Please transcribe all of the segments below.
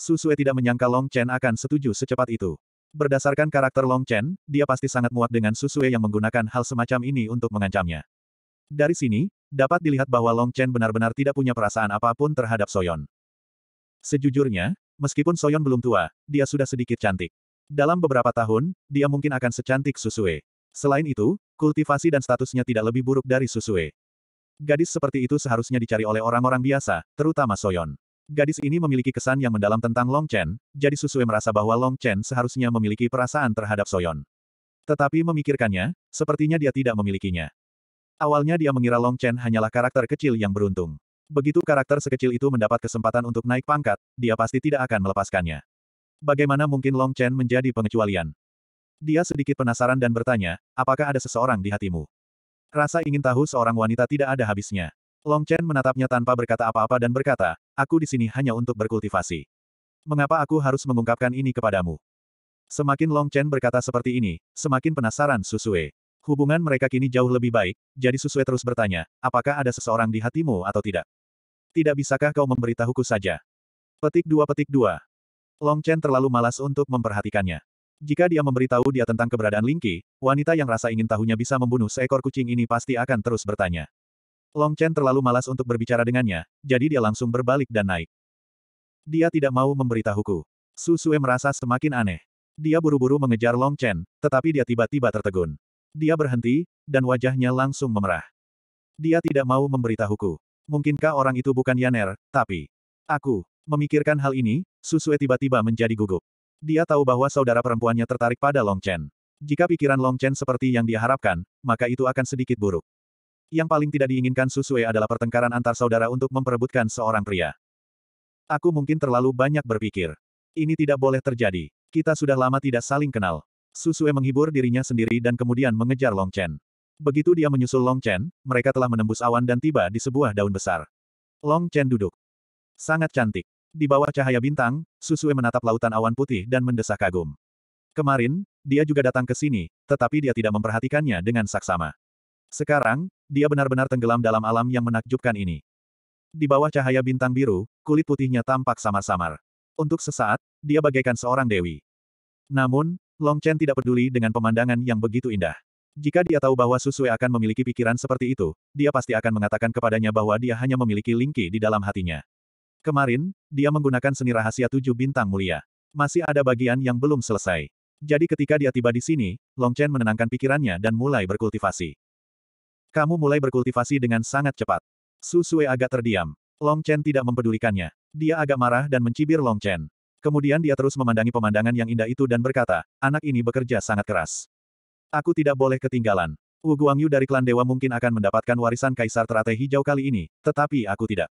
Susue tidak menyangka Long Chen akan setuju secepat itu. Berdasarkan karakter Long Chen, dia pasti sangat muak dengan Susue yang menggunakan hal semacam ini untuk mengancamnya. Dari sini, dapat dilihat bahwa Long Chen benar-benar tidak punya perasaan apapun terhadap Soyon. Sejujurnya, meskipun Soyon belum tua, dia sudah sedikit cantik. Dalam beberapa tahun, dia mungkin akan secantik Susue. Selain itu, kultivasi dan statusnya tidak lebih buruk dari Susue. Gadis seperti itu seharusnya dicari oleh orang-orang biasa, terutama Soyon. Gadis ini memiliki kesan yang mendalam tentang Long Chen, jadi Susue merasa bahwa Long Chen seharusnya memiliki perasaan terhadap Soyon. Tetapi memikirkannya, sepertinya dia tidak memilikinya. Awalnya dia mengira Long Chen hanyalah karakter kecil yang beruntung. Begitu karakter sekecil itu mendapat kesempatan untuk naik pangkat, dia pasti tidak akan melepaskannya. Bagaimana mungkin Long Chen menjadi pengecualian? Dia sedikit penasaran dan bertanya, apakah ada seseorang di hatimu? Rasa ingin tahu seorang wanita tidak ada habisnya. Long Chen menatapnya tanpa berkata apa-apa dan berkata, aku di sini hanya untuk berkultivasi. Mengapa aku harus mengungkapkan ini kepadamu? Semakin Long Chen berkata seperti ini, semakin penasaran Susue. Hubungan mereka kini jauh lebih baik, jadi Susue terus bertanya, apakah ada seseorang di hatimu atau tidak? Tidak bisakah kau memberitahuku saja? Petik dua petik dua. Long Chen terlalu malas untuk memperhatikannya. Jika dia memberitahu dia tentang keberadaan Lingqi, wanita yang rasa ingin tahunya bisa membunuh seekor kucing ini pasti akan terus bertanya. Long Chen terlalu malas untuk berbicara dengannya, jadi dia langsung berbalik dan naik. Dia tidak mau memberitahuku. Su Sue merasa semakin aneh. Dia buru-buru mengejar Long Chen, tetapi dia tiba-tiba tertegun. Dia berhenti, dan wajahnya langsung memerah. Dia tidak mau memberitahuku. Mungkinkah orang itu bukan Yaner, tapi... Aku, memikirkan hal ini, Su Su'e tiba-tiba menjadi gugup. Dia tahu bahwa saudara perempuannya tertarik pada Long Chen. Jika pikiran Long Chen seperti yang dia harapkan, maka itu akan sedikit buruk. Yang paling tidak diinginkan Susue adalah pertengkaran antar saudara untuk memperebutkan seorang pria. Aku mungkin terlalu banyak berpikir. Ini tidak boleh terjadi. Kita sudah lama tidak saling kenal. Susue menghibur dirinya sendiri dan kemudian mengejar Long Chen. Begitu dia menyusul Long Chen, mereka telah menembus awan dan tiba di sebuah daun besar. Long Chen duduk. Sangat cantik. Di bawah cahaya bintang, Susue menatap lautan awan putih dan mendesah kagum. Kemarin, dia juga datang ke sini, tetapi dia tidak memperhatikannya dengan saksama. Sekarang, dia benar-benar tenggelam dalam alam yang menakjubkan ini. Di bawah cahaya bintang biru, kulit putihnya tampak samar-samar. Untuk sesaat, dia bagaikan seorang dewi. Namun, Long Chen tidak peduli dengan pemandangan yang begitu indah. Jika dia tahu bahwa Susue akan memiliki pikiran seperti itu, dia pasti akan mengatakan kepadanya bahwa dia hanya memiliki lingki di dalam hatinya. Kemarin, dia menggunakan seni rahasia tujuh bintang mulia. Masih ada bagian yang belum selesai. Jadi ketika dia tiba di sini, Long Chen menenangkan pikirannya dan mulai berkultivasi. Kamu mulai berkultivasi dengan sangat cepat. Su Sui agak terdiam. Long Chen tidak mempedulikannya. Dia agak marah dan mencibir Long Chen. Kemudian dia terus memandangi pemandangan yang indah itu dan berkata, anak ini bekerja sangat keras. Aku tidak boleh ketinggalan. Wu Guangyu dari klan dewa mungkin akan mendapatkan warisan kaisar teratai hijau kali ini, tetapi aku tidak.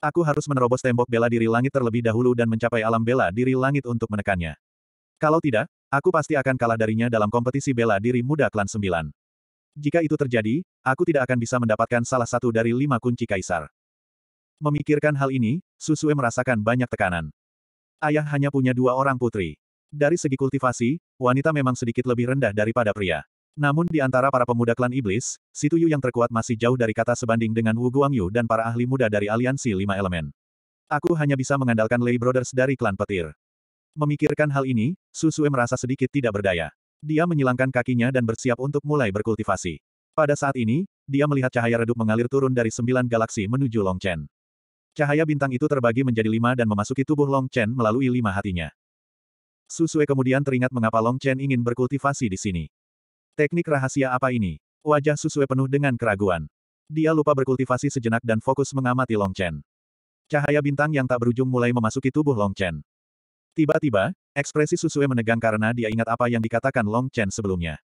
Aku harus menerobos tembok bela diri langit terlebih dahulu dan mencapai alam bela diri langit untuk menekannya. Kalau tidak, aku pasti akan kalah darinya dalam kompetisi bela diri muda klan Sembilan." Jika itu terjadi, aku tidak akan bisa mendapatkan salah satu dari lima kunci kaisar. Memikirkan hal ini, Susue merasakan banyak tekanan. Ayah hanya punya dua orang putri. Dari segi kultivasi, wanita memang sedikit lebih rendah daripada pria. Namun di antara para pemuda klan iblis, Situ Yu yang terkuat masih jauh dari kata sebanding dengan Wu Guangyu dan para ahli muda dari aliansi lima elemen. Aku hanya bisa mengandalkan Lei Brothers dari klan petir. Memikirkan hal ini, Susue merasa sedikit tidak berdaya. Dia menyilangkan kakinya dan bersiap untuk mulai berkultivasi. Pada saat ini, dia melihat cahaya redup mengalir turun dari sembilan galaksi menuju Long Chen. Cahaya bintang itu terbagi menjadi lima dan memasuki tubuh Long Chen melalui lima hatinya. Susue kemudian teringat mengapa Long Chen ingin berkultivasi di sini. Teknik rahasia apa ini? Wajah Susue penuh dengan keraguan. Dia lupa berkultivasi sejenak dan fokus mengamati Long Chen. Cahaya bintang yang tak berujung mulai memasuki tubuh Long Chen. Tiba-tiba, ekspresi Susue menegang karena dia ingat apa yang dikatakan Long Chen sebelumnya.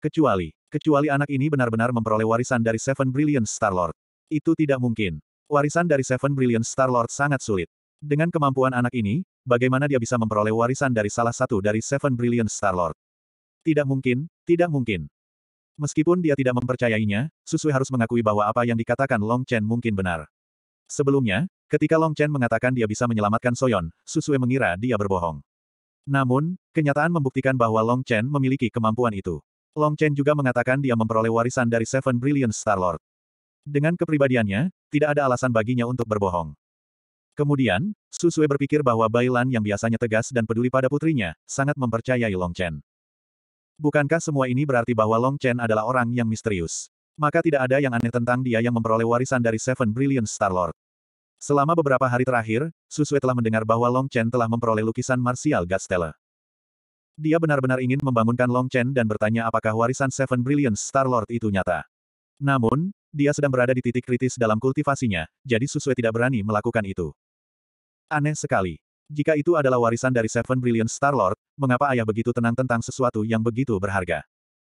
Kecuali, kecuali anak ini benar-benar memperoleh warisan dari Seven Brilliant Star-Lord. Itu tidak mungkin. Warisan dari Seven Brilliant Star-Lord sangat sulit. Dengan kemampuan anak ini, bagaimana dia bisa memperoleh warisan dari salah satu dari Seven Brilliant Star-Lord? Tidak mungkin, tidak mungkin. Meskipun dia tidak mempercayainya, Susui harus mengakui bahwa apa yang dikatakan Long Chen mungkin benar. Sebelumnya, Ketika Long Chen mengatakan dia bisa menyelamatkan Soyon, Susue mengira dia berbohong. Namun, kenyataan membuktikan bahwa Long Chen memiliki kemampuan itu. Long Chen juga mengatakan dia memperoleh warisan dari Seven Brilliant Star-Lord. Dengan kepribadiannya, tidak ada alasan baginya untuk berbohong. Kemudian, Susue berpikir bahwa Bailan yang biasanya tegas dan peduli pada putrinya, sangat mempercayai Long Chen. Bukankah semua ini berarti bahwa Long Chen adalah orang yang misterius? Maka tidak ada yang aneh tentang dia yang memperoleh warisan dari Seven Brilliant Star-Lord. Selama beberapa hari terakhir, Susue telah mendengar bahwa Long Chen telah memperoleh lukisan Martial Godstella. Dia benar-benar ingin membangunkan Long Chen dan bertanya apakah warisan Seven Brilliant Star Lord itu nyata. Namun, dia sedang berada di titik kritis dalam kultivasinya, jadi Susue tidak berani melakukan itu. Aneh sekali. Jika itu adalah warisan dari Seven Brilliant Star Lord, mengapa ayah begitu tenang tentang sesuatu yang begitu berharga?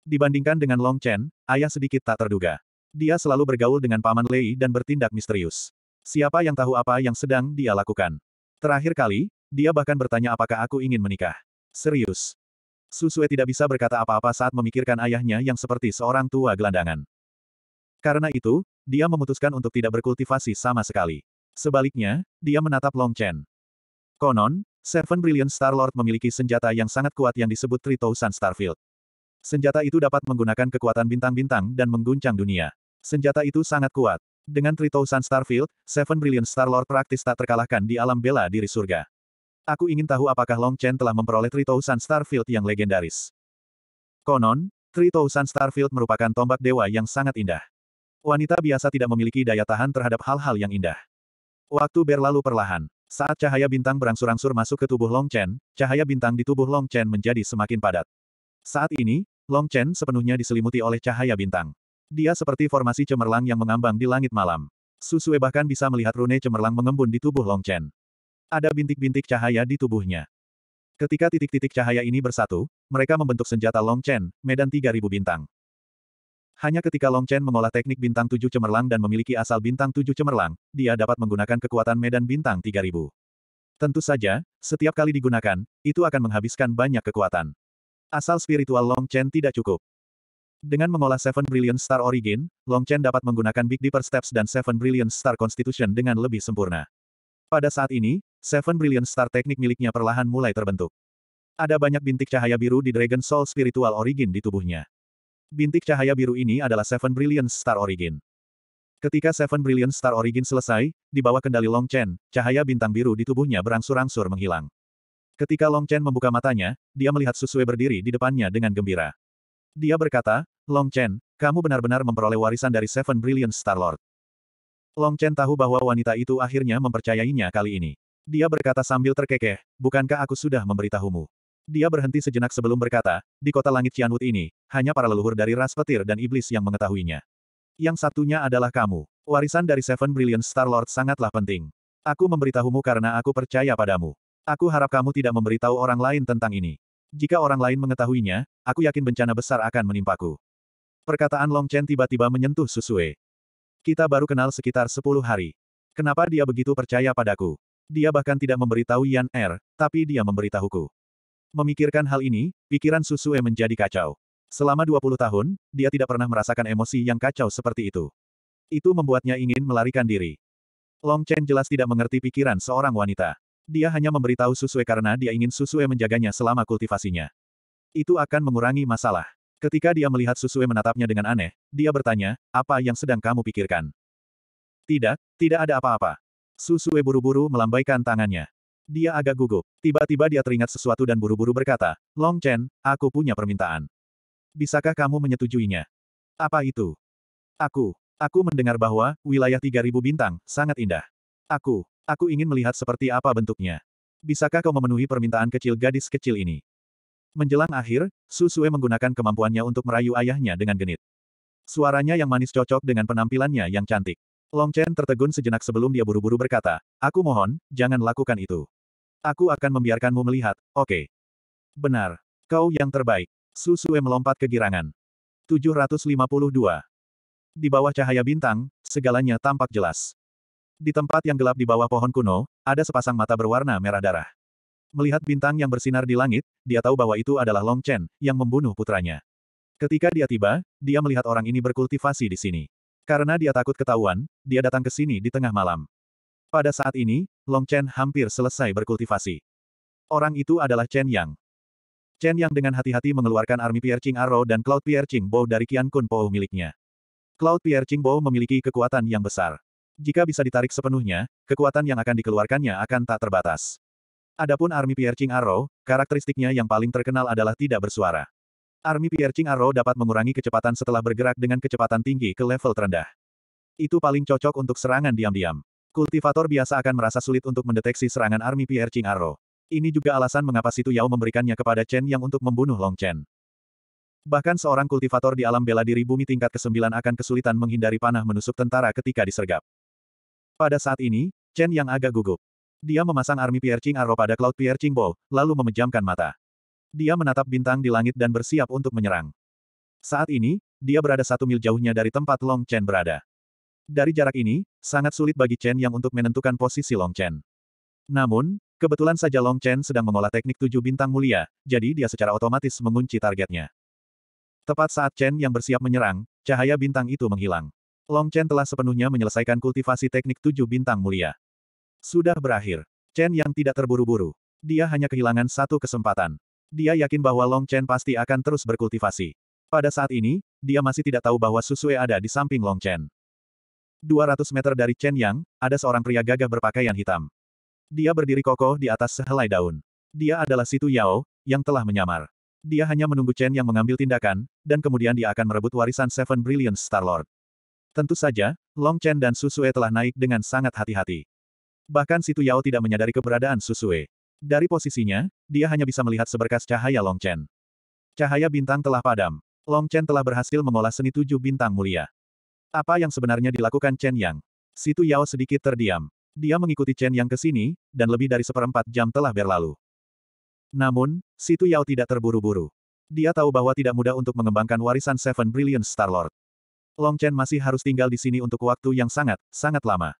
Dibandingkan dengan Long Chen, ayah sedikit tak terduga. Dia selalu bergaul dengan Paman Lei dan bertindak misterius. Siapa yang tahu apa yang sedang dia lakukan? Terakhir kali, dia bahkan bertanya apakah aku ingin menikah. Serius. Susue tidak bisa berkata apa-apa saat memikirkan ayahnya yang seperti seorang tua gelandangan. Karena itu, dia memutuskan untuk tidak berkultivasi sama sekali. Sebaliknya, dia menatap Long Chen. Konon, Seven Brilliant Star-Lord memiliki senjata yang sangat kuat yang disebut Tritousan Starfield. Senjata itu dapat menggunakan kekuatan bintang-bintang dan mengguncang dunia. Senjata itu sangat kuat. Dengan Tritousan Starfield, Seven Brilliant Starlord praktis tak terkalahkan di alam bela diri surga. Aku ingin tahu apakah Long Chen telah memperoleh Tritousan Starfield yang legendaris. Konon, Tritousan Starfield merupakan tombak dewa yang sangat indah. Wanita biasa tidak memiliki daya tahan terhadap hal-hal yang indah. Waktu berlalu perlahan. Saat cahaya bintang berangsur-angsur masuk ke tubuh Long Chen, cahaya bintang di tubuh Long Chen menjadi semakin padat. Saat ini, Long Chen sepenuhnya diselimuti oleh cahaya bintang. Dia seperti formasi cemerlang yang mengambang di langit malam. Susue bahkan bisa melihat rune cemerlang mengembun di tubuh Long Chen. Ada bintik-bintik cahaya di tubuhnya. Ketika titik-titik cahaya ini bersatu, mereka membentuk senjata Long Chen, medan 3000 bintang. Hanya ketika Long Chen mengolah teknik bintang tujuh cemerlang dan memiliki asal bintang tujuh cemerlang, dia dapat menggunakan kekuatan medan bintang 3000. Tentu saja, setiap kali digunakan, itu akan menghabiskan banyak kekuatan. Asal spiritual Long Chen tidak cukup. Dengan mengolah Seven Brilliant Star Origin, Long Chen dapat menggunakan Big Dipper Steps dan Seven Brilliant Star Constitution dengan lebih sempurna. Pada saat ini, Seven Brilliant Star teknik miliknya perlahan mulai terbentuk. Ada banyak bintik cahaya biru di Dragon Soul Spiritual Origin di tubuhnya. Bintik cahaya biru ini adalah Seven Brilliant Star Origin. Ketika Seven Brilliant Star Origin selesai, di bawah kendali Long Chen, cahaya bintang biru di tubuhnya berangsur-angsur menghilang. Ketika Long Chen membuka matanya, dia melihat Susue berdiri di depannya dengan gembira. Dia berkata, Long Chen, kamu benar-benar memperoleh warisan dari Seven Brilliant Star-Lord. Long Chen tahu bahwa wanita itu akhirnya mempercayainya kali ini. Dia berkata sambil terkekeh, bukankah aku sudah memberitahumu? Dia berhenti sejenak sebelum berkata, di kota langit Cianwood ini, hanya para leluhur dari ras petir dan iblis yang mengetahuinya. Yang satunya adalah kamu. Warisan dari Seven Brilliant Star-Lord sangatlah penting. Aku memberitahumu karena aku percaya padamu. Aku harap kamu tidak memberitahu orang lain tentang ini. Jika orang lain mengetahuinya, aku yakin bencana besar akan menimpaku. Perkataan Long Chen tiba-tiba menyentuh Susue. Kita baru kenal sekitar 10 hari. Kenapa dia begitu percaya padaku? Dia bahkan tidak memberitahu Yan Er, tapi dia memberitahuku. Memikirkan hal ini, pikiran Susue menjadi kacau. Selama 20 tahun, dia tidak pernah merasakan emosi yang kacau seperti itu. Itu membuatnya ingin melarikan diri. Long Chen jelas tidak mengerti pikiran seorang wanita. Dia hanya memberitahu Susue karena dia ingin Susue menjaganya selama kultivasinya. Itu akan mengurangi masalah. Ketika dia melihat Susue menatapnya dengan aneh, dia bertanya, apa yang sedang kamu pikirkan? Tidak, tidak ada apa-apa. Susue buru-buru melambaikan tangannya. Dia agak gugup. Tiba-tiba dia teringat sesuatu dan buru-buru berkata, Long Chen, aku punya permintaan. Bisakah kamu menyetujuinya? Apa itu? Aku, aku mendengar bahwa, wilayah 3000 bintang, sangat indah. Aku, aku ingin melihat seperti apa bentuknya. Bisakah kau memenuhi permintaan kecil gadis kecil ini? Menjelang akhir, Susue menggunakan kemampuannya untuk merayu ayahnya dengan genit. Suaranya yang manis cocok dengan penampilannya yang cantik. Long Chen tertegun sejenak sebelum dia buru-buru berkata, Aku mohon, jangan lakukan itu. Aku akan membiarkanmu melihat, oke. Okay. Benar. Kau yang terbaik. Susue melompat ke girangan. 752. Di bawah cahaya bintang, segalanya tampak jelas. Di tempat yang gelap di bawah pohon kuno, ada sepasang mata berwarna merah darah. Melihat bintang yang bersinar di langit, dia tahu bahwa itu adalah Long Chen, yang membunuh putranya. Ketika dia tiba, dia melihat orang ini berkultivasi di sini. Karena dia takut ketahuan, dia datang ke sini di tengah malam. Pada saat ini, Long Chen hampir selesai berkultivasi. Orang itu adalah Chen Yang. Chen Yang dengan hati-hati mengeluarkan army Piercing Arrow dan Cloud Piercing Bow dari Qian Kun Po miliknya. Cloud Piercing Bow memiliki kekuatan yang besar. Jika bisa ditarik sepenuhnya, kekuatan yang akan dikeluarkannya akan tak terbatas. Adapun Army Piercing Arrow, karakteristiknya yang paling terkenal adalah tidak bersuara. Army Piercing Arrow dapat mengurangi kecepatan setelah bergerak dengan kecepatan tinggi ke level terendah. Itu paling cocok untuk serangan diam-diam. Kultivator biasa akan merasa sulit untuk mendeteksi serangan Army Piercing Arrow. Ini juga alasan mengapa Situ Yao memberikannya kepada Chen Yang untuk membunuh Long Chen. Bahkan seorang kultivator di alam bela diri bumi tingkat ke-9 akan kesulitan menghindari panah menusuk tentara ketika disergap. Pada saat ini, Chen yang agak gugup. Dia memasang army piercing arrow pada Cloud Piercing ball, lalu memejamkan mata. Dia menatap bintang di langit dan bersiap untuk menyerang. Saat ini, dia berada satu mil jauhnya dari tempat Long Chen berada. Dari jarak ini, sangat sulit bagi Chen yang untuk menentukan posisi Long Chen. Namun, kebetulan saja Long Chen sedang mengolah teknik tujuh bintang mulia, jadi dia secara otomatis mengunci targetnya. Tepat saat Chen yang bersiap menyerang, cahaya bintang itu menghilang. Long Chen telah sepenuhnya menyelesaikan kultivasi teknik tujuh bintang mulia. Sudah berakhir. Chen yang tidak terburu-buru. Dia hanya kehilangan satu kesempatan. Dia yakin bahwa Long Chen pasti akan terus berkultivasi. Pada saat ini, dia masih tidak tahu bahwa Susue ada di samping Long Chen. 200 meter dari Chen Yang, ada seorang pria gagah berpakaian hitam. Dia berdiri kokoh di atas sehelai daun. Dia adalah Situ Yao, yang telah menyamar. Dia hanya menunggu Chen Yang mengambil tindakan, dan kemudian dia akan merebut warisan Seven Brilliant Star Lord. Tentu saja, Long Chen dan Susue telah naik dengan sangat hati-hati. Bahkan Situ Yao tidak menyadari keberadaan Susue. Dari posisinya, dia hanya bisa melihat seberkas cahaya Long Chen. Cahaya bintang telah padam. Long Chen telah berhasil mengolah seni tujuh bintang mulia. Apa yang sebenarnya dilakukan Chen Yang? Situ Yao sedikit terdiam. Dia mengikuti Chen Yang ke sini, dan lebih dari seperempat jam telah berlalu. Namun, Situ Yao tidak terburu-buru. Dia tahu bahwa tidak mudah untuk mengembangkan warisan Seven Brilliant Star Lord. Long Chen masih harus tinggal di sini untuk waktu yang sangat, sangat lama.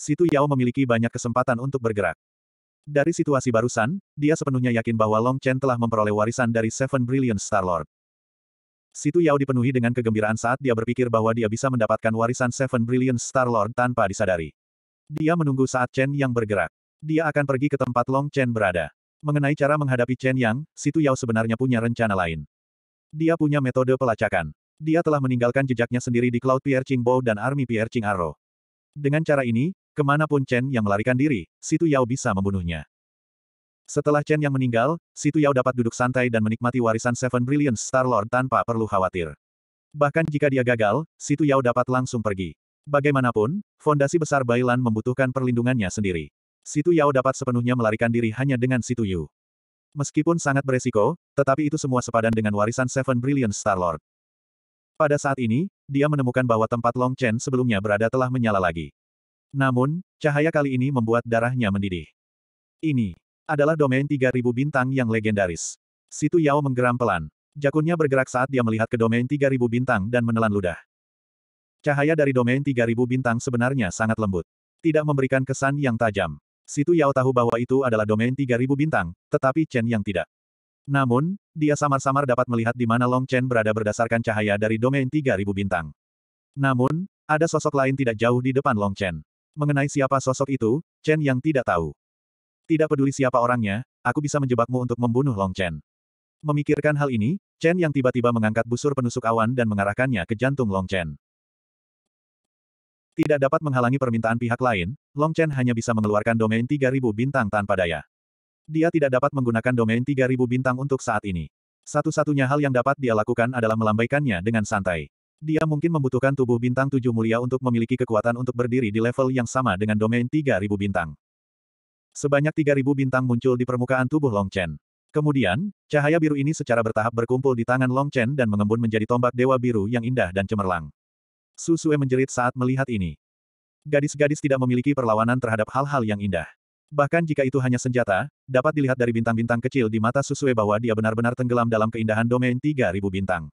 Situ Yao memiliki banyak kesempatan untuk bergerak. Dari situasi barusan, dia sepenuhnya yakin bahwa Long Chen telah memperoleh warisan dari Seven Brilliant Star Lord. Situ Yao dipenuhi dengan kegembiraan saat dia berpikir bahwa dia bisa mendapatkan warisan Seven Brilliant Star Lord tanpa disadari. Dia menunggu saat Chen Yang bergerak. Dia akan pergi ke tempat Long Chen berada. Mengenai cara menghadapi Chen Yang, Situ Yao sebenarnya punya rencana lain. Dia punya metode pelacakan. Dia telah meninggalkan jejaknya sendiri di Cloud Pierre Qingbo dan Army Pierre Qing Arrow. Dengan cara ini, kemanapun Chen yang melarikan diri, Situ Yao bisa membunuhnya. Setelah Chen yang meninggal, Situ Yao dapat duduk santai dan menikmati warisan Seven Brilliant Star Lord tanpa perlu khawatir. Bahkan jika dia gagal, Situ Yao dapat langsung pergi. Bagaimanapun, fondasi besar Bailan membutuhkan perlindungannya sendiri. Situ Yao dapat sepenuhnya melarikan diri hanya dengan Situ Yu. Meskipun sangat beresiko, tetapi itu semua sepadan dengan warisan Seven Brilliant Star Lord. Pada saat ini, dia menemukan bahwa tempat Long Chen sebelumnya berada telah menyala lagi. Namun, cahaya kali ini membuat darahnya mendidih. Ini adalah domain 3000 bintang yang legendaris. Situ Yao menggeram pelan. Jakunnya bergerak saat dia melihat ke domain 3000 bintang dan menelan ludah. Cahaya dari domain 3000 bintang sebenarnya sangat lembut. Tidak memberikan kesan yang tajam. Situ Yao tahu bahwa itu adalah domain 3000 bintang, tetapi Chen yang tidak. Namun, dia samar-samar dapat melihat di mana Long Chen berada berdasarkan cahaya dari domain 3000 bintang. Namun, ada sosok lain tidak jauh di depan Long Chen. Mengenai siapa sosok itu, Chen yang tidak tahu. Tidak peduli siapa orangnya, aku bisa menjebakmu untuk membunuh Long Chen. Memikirkan hal ini, Chen yang tiba-tiba mengangkat busur penusuk awan dan mengarahkannya ke jantung Long Chen. Tidak dapat menghalangi permintaan pihak lain, Long Chen hanya bisa mengeluarkan domain 3000 bintang tanpa daya. Dia tidak dapat menggunakan domain 3000 bintang untuk saat ini. Satu-satunya hal yang dapat dia lakukan adalah melambaikannya dengan santai. Dia mungkin membutuhkan tubuh bintang tujuh mulia untuk memiliki kekuatan untuk berdiri di level yang sama dengan domain 3000 bintang. Sebanyak 3000 bintang muncul di permukaan tubuh Long Chen. Kemudian, cahaya biru ini secara bertahap berkumpul di tangan Long Chen dan mengembun menjadi tombak dewa biru yang indah dan cemerlang. Susue menjerit saat melihat ini. Gadis-gadis tidak memiliki perlawanan terhadap hal-hal yang indah. Bahkan jika itu hanya senjata, dapat dilihat dari bintang-bintang kecil di mata Susue bahwa dia benar-benar tenggelam dalam keindahan domain 3000 bintang.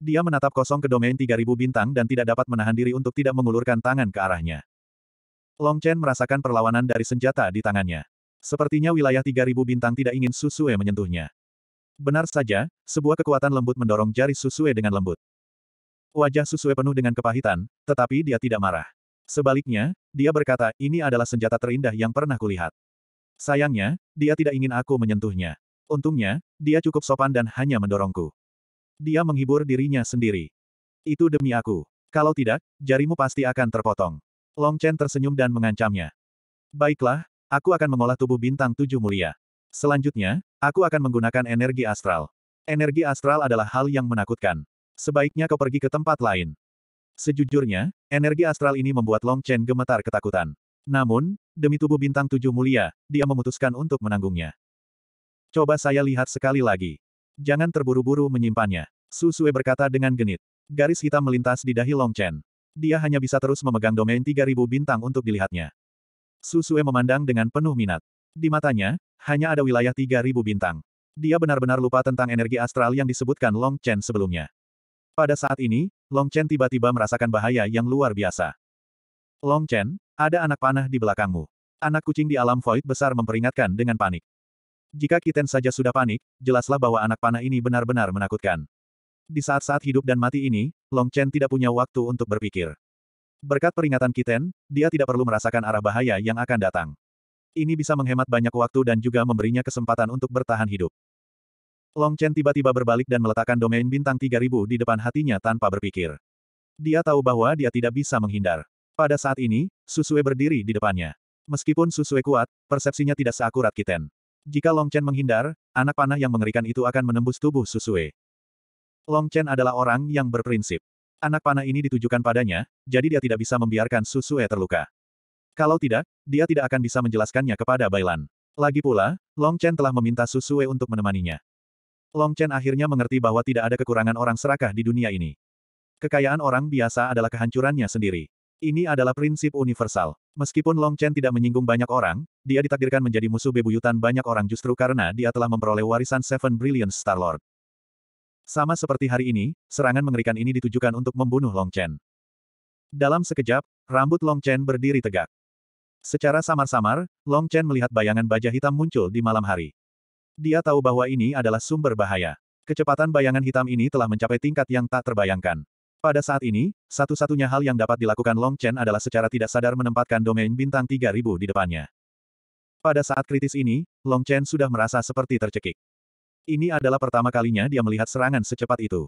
Dia menatap kosong ke domain 3000 bintang dan tidak dapat menahan diri untuk tidak mengulurkan tangan ke arahnya. Long Chen merasakan perlawanan dari senjata di tangannya. Sepertinya wilayah 3000 bintang tidak ingin Susue menyentuhnya. Benar saja, sebuah kekuatan lembut mendorong jari Susue dengan lembut. Wajah Susue penuh dengan kepahitan, tetapi dia tidak marah. Sebaliknya, dia berkata, ini adalah senjata terindah yang pernah kulihat. Sayangnya, dia tidak ingin aku menyentuhnya. Untungnya, dia cukup sopan dan hanya mendorongku. Dia menghibur dirinya sendiri. Itu demi aku. Kalau tidak, jarimu pasti akan terpotong. Long Chen tersenyum dan mengancamnya. Baiklah, aku akan mengolah tubuh bintang tujuh mulia. Selanjutnya, aku akan menggunakan energi astral. Energi astral adalah hal yang menakutkan. Sebaiknya kau pergi ke tempat lain. Sejujurnya, energi astral ini membuat Long Chen gemetar ketakutan. Namun, demi tubuh bintang tujuh mulia, dia memutuskan untuk menanggungnya. Coba saya lihat sekali lagi. Jangan terburu-buru menyimpannya. Su Susue berkata dengan genit. Garis hitam melintas di dahi Long Chen. Dia hanya bisa terus memegang domain 3000 bintang untuk dilihatnya. Su Susue memandang dengan penuh minat. Di matanya, hanya ada wilayah 3000 bintang. Dia benar-benar lupa tentang energi astral yang disebutkan Long Chen sebelumnya. Pada saat ini, Long Chen tiba-tiba merasakan bahaya yang luar biasa. Long Chen, ada anak panah di belakangmu. Anak kucing di alam void besar memperingatkan dengan panik. Jika Kiten saja sudah panik, jelaslah bahwa anak panah ini benar-benar menakutkan. Di saat-saat hidup dan mati ini, Long Chen tidak punya waktu untuk berpikir. Berkat peringatan Kiten, dia tidak perlu merasakan arah bahaya yang akan datang. Ini bisa menghemat banyak waktu dan juga memberinya kesempatan untuk bertahan hidup. Long Chen tiba-tiba berbalik dan meletakkan domain bintang 3000 di depan hatinya tanpa berpikir. Dia tahu bahwa dia tidak bisa menghindar. Pada saat ini, Susue berdiri di depannya. Meskipun Susue kuat, persepsinya tidak seakurat Kiten. Jika Long Chen menghindar, anak panah yang mengerikan itu akan menembus tubuh Susue. Long Chen adalah orang yang berprinsip. Anak panah ini ditujukan padanya, jadi dia tidak bisa membiarkan Susue terluka. Kalau tidak, dia tidak akan bisa menjelaskannya kepada Bailan. Lagi pula, Long Chen telah meminta Susue untuk menemaninya. Long Chen akhirnya mengerti bahwa tidak ada kekurangan orang serakah di dunia ini. Kekayaan orang biasa adalah kehancurannya sendiri. Ini adalah prinsip universal. Meskipun Long Chen tidak menyinggung banyak orang, dia ditakdirkan menjadi musuh bebuyutan banyak orang justru karena dia telah memperoleh warisan Seven Brilliant Star Lord. Sama seperti hari ini, serangan mengerikan ini ditujukan untuk membunuh Long Chen. Dalam sekejap, rambut Long Chen berdiri tegak. Secara samar-samar, Long Chen melihat bayangan baja hitam muncul di malam hari. Dia tahu bahwa ini adalah sumber bahaya. Kecepatan bayangan hitam ini telah mencapai tingkat yang tak terbayangkan. Pada saat ini, satu-satunya hal yang dapat dilakukan Long Chen adalah secara tidak sadar menempatkan domain bintang 3000 di depannya. Pada saat kritis ini, Long Chen sudah merasa seperti tercekik. Ini adalah pertama kalinya dia melihat serangan secepat itu.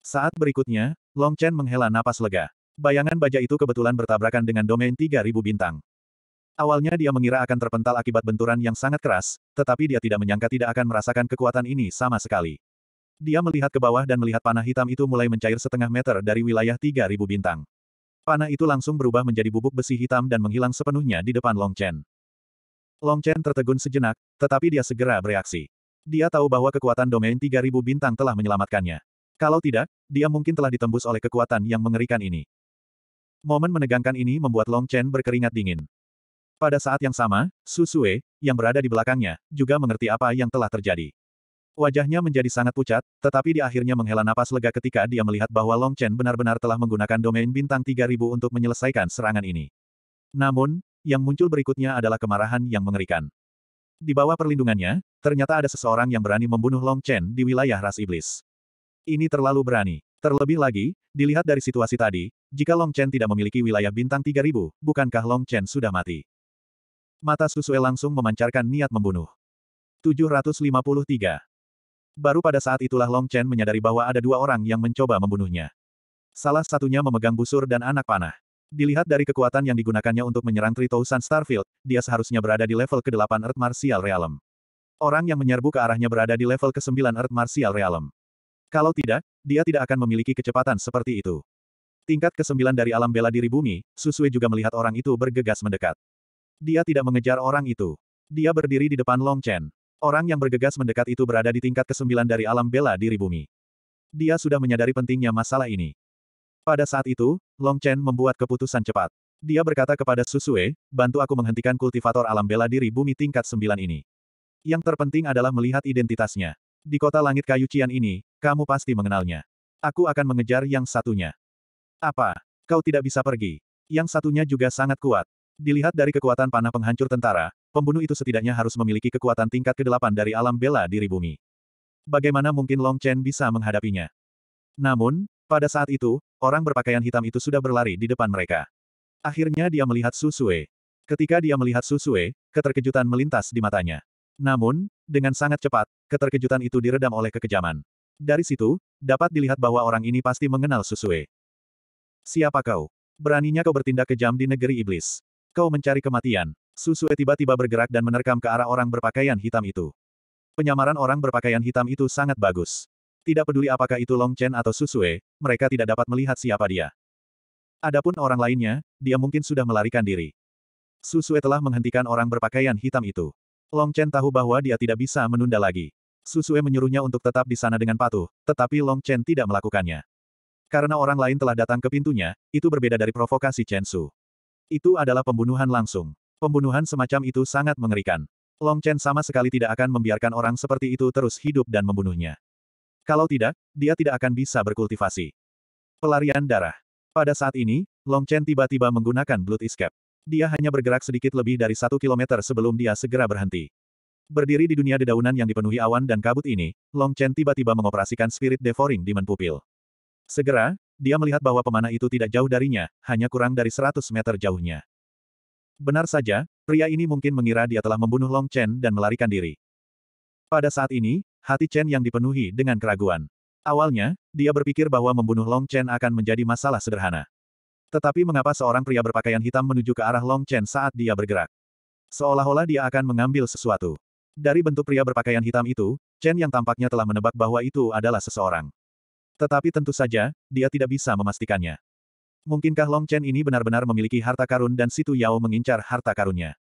Saat berikutnya, Long Chen menghela napas lega. Bayangan baja itu kebetulan bertabrakan dengan domain 3000 bintang. Awalnya dia mengira akan terpental akibat benturan yang sangat keras, tetapi dia tidak menyangka tidak akan merasakan kekuatan ini sama sekali. Dia melihat ke bawah dan melihat panah hitam itu mulai mencair setengah meter dari wilayah 3000 bintang. Panah itu langsung berubah menjadi bubuk besi hitam dan menghilang sepenuhnya di depan Long Chen. Long Chen tertegun sejenak, tetapi dia segera bereaksi. Dia tahu bahwa kekuatan domain 3000 bintang telah menyelamatkannya. Kalau tidak, dia mungkin telah ditembus oleh kekuatan yang mengerikan ini. Momen menegangkan ini membuat Long Chen berkeringat dingin. Pada saat yang sama, Susue, yang berada di belakangnya, juga mengerti apa yang telah terjadi. Wajahnya menjadi sangat pucat, tetapi di akhirnya menghela napas lega ketika dia melihat bahwa Long Chen benar-benar telah menggunakan domain bintang 3000 untuk menyelesaikan serangan ini. Namun, yang muncul berikutnya adalah kemarahan yang mengerikan. Di bawah perlindungannya, ternyata ada seseorang yang berani membunuh Long Chen di wilayah ras iblis. Ini terlalu berani. Terlebih lagi, dilihat dari situasi tadi, jika Long Chen tidak memiliki wilayah bintang 3000, bukankah Long Chen sudah mati? Mata Susue langsung memancarkan niat membunuh. 753. Baru pada saat itulah Long Chen menyadari bahwa ada dua orang yang mencoba membunuhnya. Salah satunya memegang busur dan anak panah. Dilihat dari kekuatan yang digunakannya untuk menyerang Tritousan Starfield, dia seharusnya berada di level ke-8 Earth Martial Realm. Orang yang menyerbu ke arahnya berada di level ke-9 Earth Martial Realm. Kalau tidak, dia tidak akan memiliki kecepatan seperti itu. Tingkat ke-9 dari alam bela diri bumi, Susue juga melihat orang itu bergegas mendekat. Dia tidak mengejar orang itu. Dia berdiri di depan Long Chen. Orang yang bergegas mendekat itu berada di tingkat ke-9 dari alam bela diri bumi. Dia sudah menyadari pentingnya masalah ini. Pada saat itu, Long Chen membuat keputusan cepat. Dia berkata kepada Susue, bantu aku menghentikan kultivator alam bela diri bumi tingkat 9 ini. Yang terpenting adalah melihat identitasnya. Di kota langit kayu Cian ini, kamu pasti mengenalnya. Aku akan mengejar yang satunya. Apa? Kau tidak bisa pergi. Yang satunya juga sangat kuat. Dilihat dari kekuatan panah penghancur tentara, pembunuh itu setidaknya harus memiliki kekuatan tingkat ke-8 dari alam bela diri bumi. Bagaimana mungkin Long Chen bisa menghadapinya? Namun, pada saat itu, orang berpakaian hitam itu sudah berlari di depan mereka. Akhirnya dia melihat Su Susue. Ketika dia melihat Su Susue, keterkejutan melintas di matanya. Namun, dengan sangat cepat, keterkejutan itu diredam oleh kekejaman. Dari situ, dapat dilihat bahwa orang ini pasti mengenal Su Susue. Siapa kau? Beraninya kau bertindak kejam di negeri iblis. Kau mencari kematian. Susue tiba-tiba bergerak dan menerkam ke arah orang berpakaian hitam itu. Penyamaran orang berpakaian hitam itu sangat bagus. Tidak peduli apakah itu Long Chen atau Susue, mereka tidak dapat melihat siapa dia. Adapun orang lainnya, dia mungkin sudah melarikan diri. Susue telah menghentikan orang berpakaian hitam itu. Long Chen tahu bahwa dia tidak bisa menunda lagi. Susue menyuruhnya untuk tetap di sana dengan patuh, tetapi Long Chen tidak melakukannya. Karena orang lain telah datang ke pintunya, itu berbeda dari provokasi Chen Su. Itu adalah pembunuhan langsung. Pembunuhan semacam itu sangat mengerikan. Long Chen sama sekali tidak akan membiarkan orang seperti itu terus hidup dan membunuhnya. Kalau tidak, dia tidak akan bisa berkultivasi. Pelarian darah. Pada saat ini, Long Chen tiba-tiba menggunakan Blood Escape. Dia hanya bergerak sedikit lebih dari satu kilometer sebelum dia segera berhenti. Berdiri di dunia dedaunan yang dipenuhi awan dan kabut ini, Long Chen tiba-tiba mengoperasikan Spirit Devouring Demon Pupil. Segera, dia melihat bahwa pemanah itu tidak jauh darinya, hanya kurang dari 100 meter jauhnya. Benar saja, pria ini mungkin mengira dia telah membunuh Long Chen dan melarikan diri. Pada saat ini, hati Chen yang dipenuhi dengan keraguan. Awalnya, dia berpikir bahwa membunuh Long Chen akan menjadi masalah sederhana. Tetapi mengapa seorang pria berpakaian hitam menuju ke arah Long Chen saat dia bergerak? Seolah-olah dia akan mengambil sesuatu. Dari bentuk pria berpakaian hitam itu, Chen yang tampaknya telah menebak bahwa itu adalah seseorang. Tetapi tentu saja, dia tidak bisa memastikannya. Mungkinkah Long Chen ini benar-benar memiliki harta karun dan Situ Yao mengincar harta karunnya?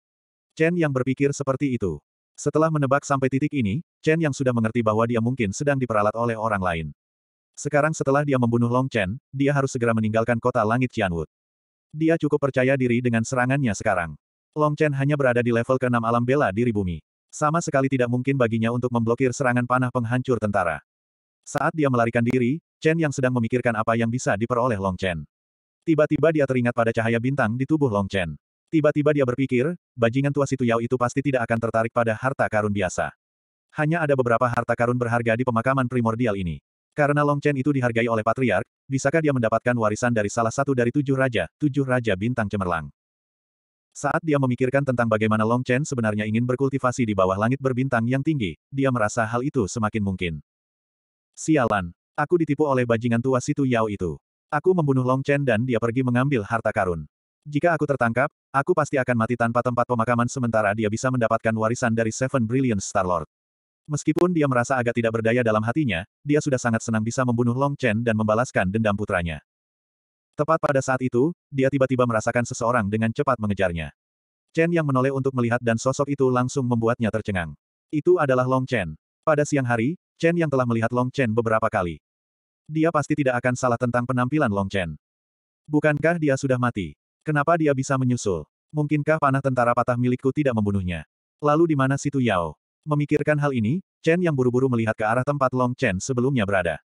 Chen yang berpikir seperti itu. Setelah menebak sampai titik ini, Chen yang sudah mengerti bahwa dia mungkin sedang diperalat oleh orang lain. Sekarang setelah dia membunuh Long Chen, dia harus segera meninggalkan kota langit Qianwood. Dia cukup percaya diri dengan serangannya sekarang. Long Chen hanya berada di level ke-6 alam bela diri bumi. Sama sekali tidak mungkin baginya untuk memblokir serangan panah penghancur tentara. Saat dia melarikan diri, Chen yang sedang memikirkan apa yang bisa diperoleh Long Chen. Tiba-tiba dia teringat pada cahaya bintang di tubuh Long Chen. Tiba-tiba dia berpikir, bajingan tua situ Yao itu pasti tidak akan tertarik pada harta karun biasa. Hanya ada beberapa harta karun berharga di pemakaman primordial ini. Karena Long Chen itu dihargai oleh patriark, bisakah dia mendapatkan warisan dari salah satu dari tujuh raja, tujuh raja bintang cemerlang. Saat dia memikirkan tentang bagaimana Long Chen sebenarnya ingin berkultivasi di bawah langit berbintang yang tinggi, dia merasa hal itu semakin mungkin. Sialan. Aku ditipu oleh bajingan tua situ Yao itu. Aku membunuh Long Chen dan dia pergi mengambil harta karun. Jika aku tertangkap, aku pasti akan mati tanpa tempat pemakaman sementara dia bisa mendapatkan warisan dari Seven Brilliant Star Lord. Meskipun dia merasa agak tidak berdaya dalam hatinya, dia sudah sangat senang bisa membunuh Long Chen dan membalaskan dendam putranya. Tepat pada saat itu, dia tiba-tiba merasakan seseorang dengan cepat mengejarnya. Chen yang menoleh untuk melihat dan sosok itu langsung membuatnya tercengang. Itu adalah Long Chen. Pada siang hari, Chen yang telah melihat Long Chen beberapa kali. Dia pasti tidak akan salah tentang penampilan Long Chen. Bukankah dia sudah mati? Kenapa dia bisa menyusul? Mungkinkah panah tentara patah milikku tidak membunuhnya? Lalu di mana situ Yao? Memikirkan hal ini, Chen yang buru-buru melihat ke arah tempat Long Chen sebelumnya berada.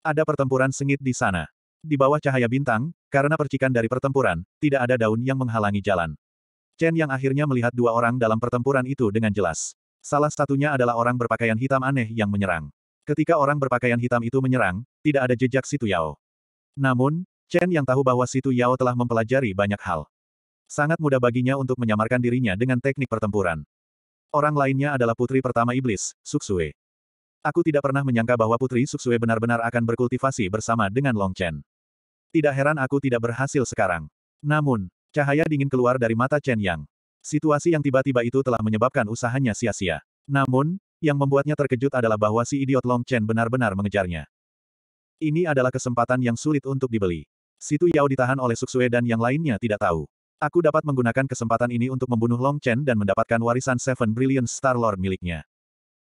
Ada pertempuran sengit di sana. Di bawah cahaya bintang, karena percikan dari pertempuran, tidak ada daun yang menghalangi jalan. Chen yang akhirnya melihat dua orang dalam pertempuran itu dengan jelas. Salah satunya adalah orang berpakaian hitam aneh yang menyerang. Ketika orang berpakaian hitam itu menyerang, tidak ada jejak Situ Yao. Namun, Chen yang tahu bahwa Situ Yao telah mempelajari banyak hal. Sangat mudah baginya untuk menyamarkan dirinya dengan teknik pertempuran. Orang lainnya adalah putri pertama iblis, Suksue. Aku tidak pernah menyangka bahwa putri Suksue benar-benar akan berkultivasi bersama dengan Long Chen. Tidak heran aku tidak berhasil sekarang. Namun, cahaya dingin keluar dari mata Chen Yang. Situasi yang tiba-tiba itu telah menyebabkan usahanya sia-sia. Namun, yang membuatnya terkejut adalah bahwa si idiot Long Chen benar-benar mengejarnya. Ini adalah kesempatan yang sulit untuk dibeli. Situ Yao ditahan oleh Suksue dan yang lainnya tidak tahu. Aku dapat menggunakan kesempatan ini untuk membunuh Long Chen dan mendapatkan warisan Seven Brilliant Star Lord miliknya.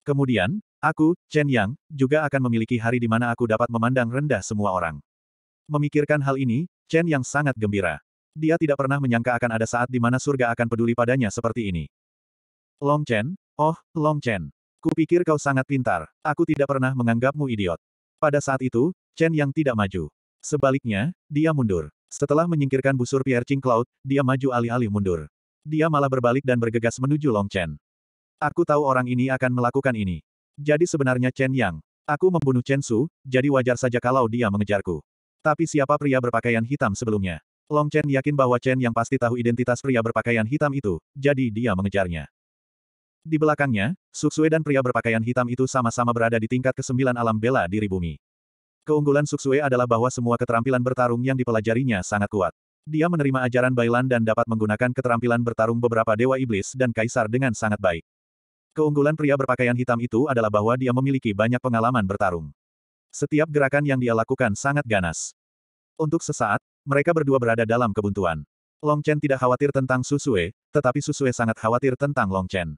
Kemudian, aku, Chen Yang, juga akan memiliki hari di mana aku dapat memandang rendah semua orang. Memikirkan hal ini, Chen Yang sangat gembira. Dia tidak pernah menyangka akan ada saat di mana surga akan peduli padanya seperti ini. Long Chen, oh, Long Chen. Kupikir kau sangat pintar, aku tidak pernah menganggapmu idiot. Pada saat itu, Chen yang tidak maju. Sebaliknya, dia mundur. Setelah menyingkirkan busur piercing cloud, dia maju alih-alih mundur. Dia malah berbalik dan bergegas menuju Long Chen. Aku tahu orang ini akan melakukan ini. Jadi sebenarnya Chen Yang. Aku membunuh Chen Su, jadi wajar saja kalau dia mengejarku. Tapi siapa pria berpakaian hitam sebelumnya? Long Chen yakin bahwa Chen yang pasti tahu identitas pria berpakaian hitam itu, jadi dia mengejarnya. Di belakangnya, Suksue dan pria berpakaian hitam itu sama-sama berada di tingkat kesembilan alam bela diri bumi. Keunggulan Suksue adalah bahwa semua keterampilan bertarung yang dipelajarinya sangat kuat. Dia menerima ajaran Bailan dan dapat menggunakan keterampilan bertarung beberapa dewa iblis dan kaisar dengan sangat baik. Keunggulan pria berpakaian hitam itu adalah bahwa dia memiliki banyak pengalaman bertarung. Setiap gerakan yang dia lakukan sangat ganas. Untuk sesaat, mereka berdua berada dalam kebuntuan. Long Chen tidak khawatir tentang Susue, tetapi Susue sangat khawatir tentang Long Chen.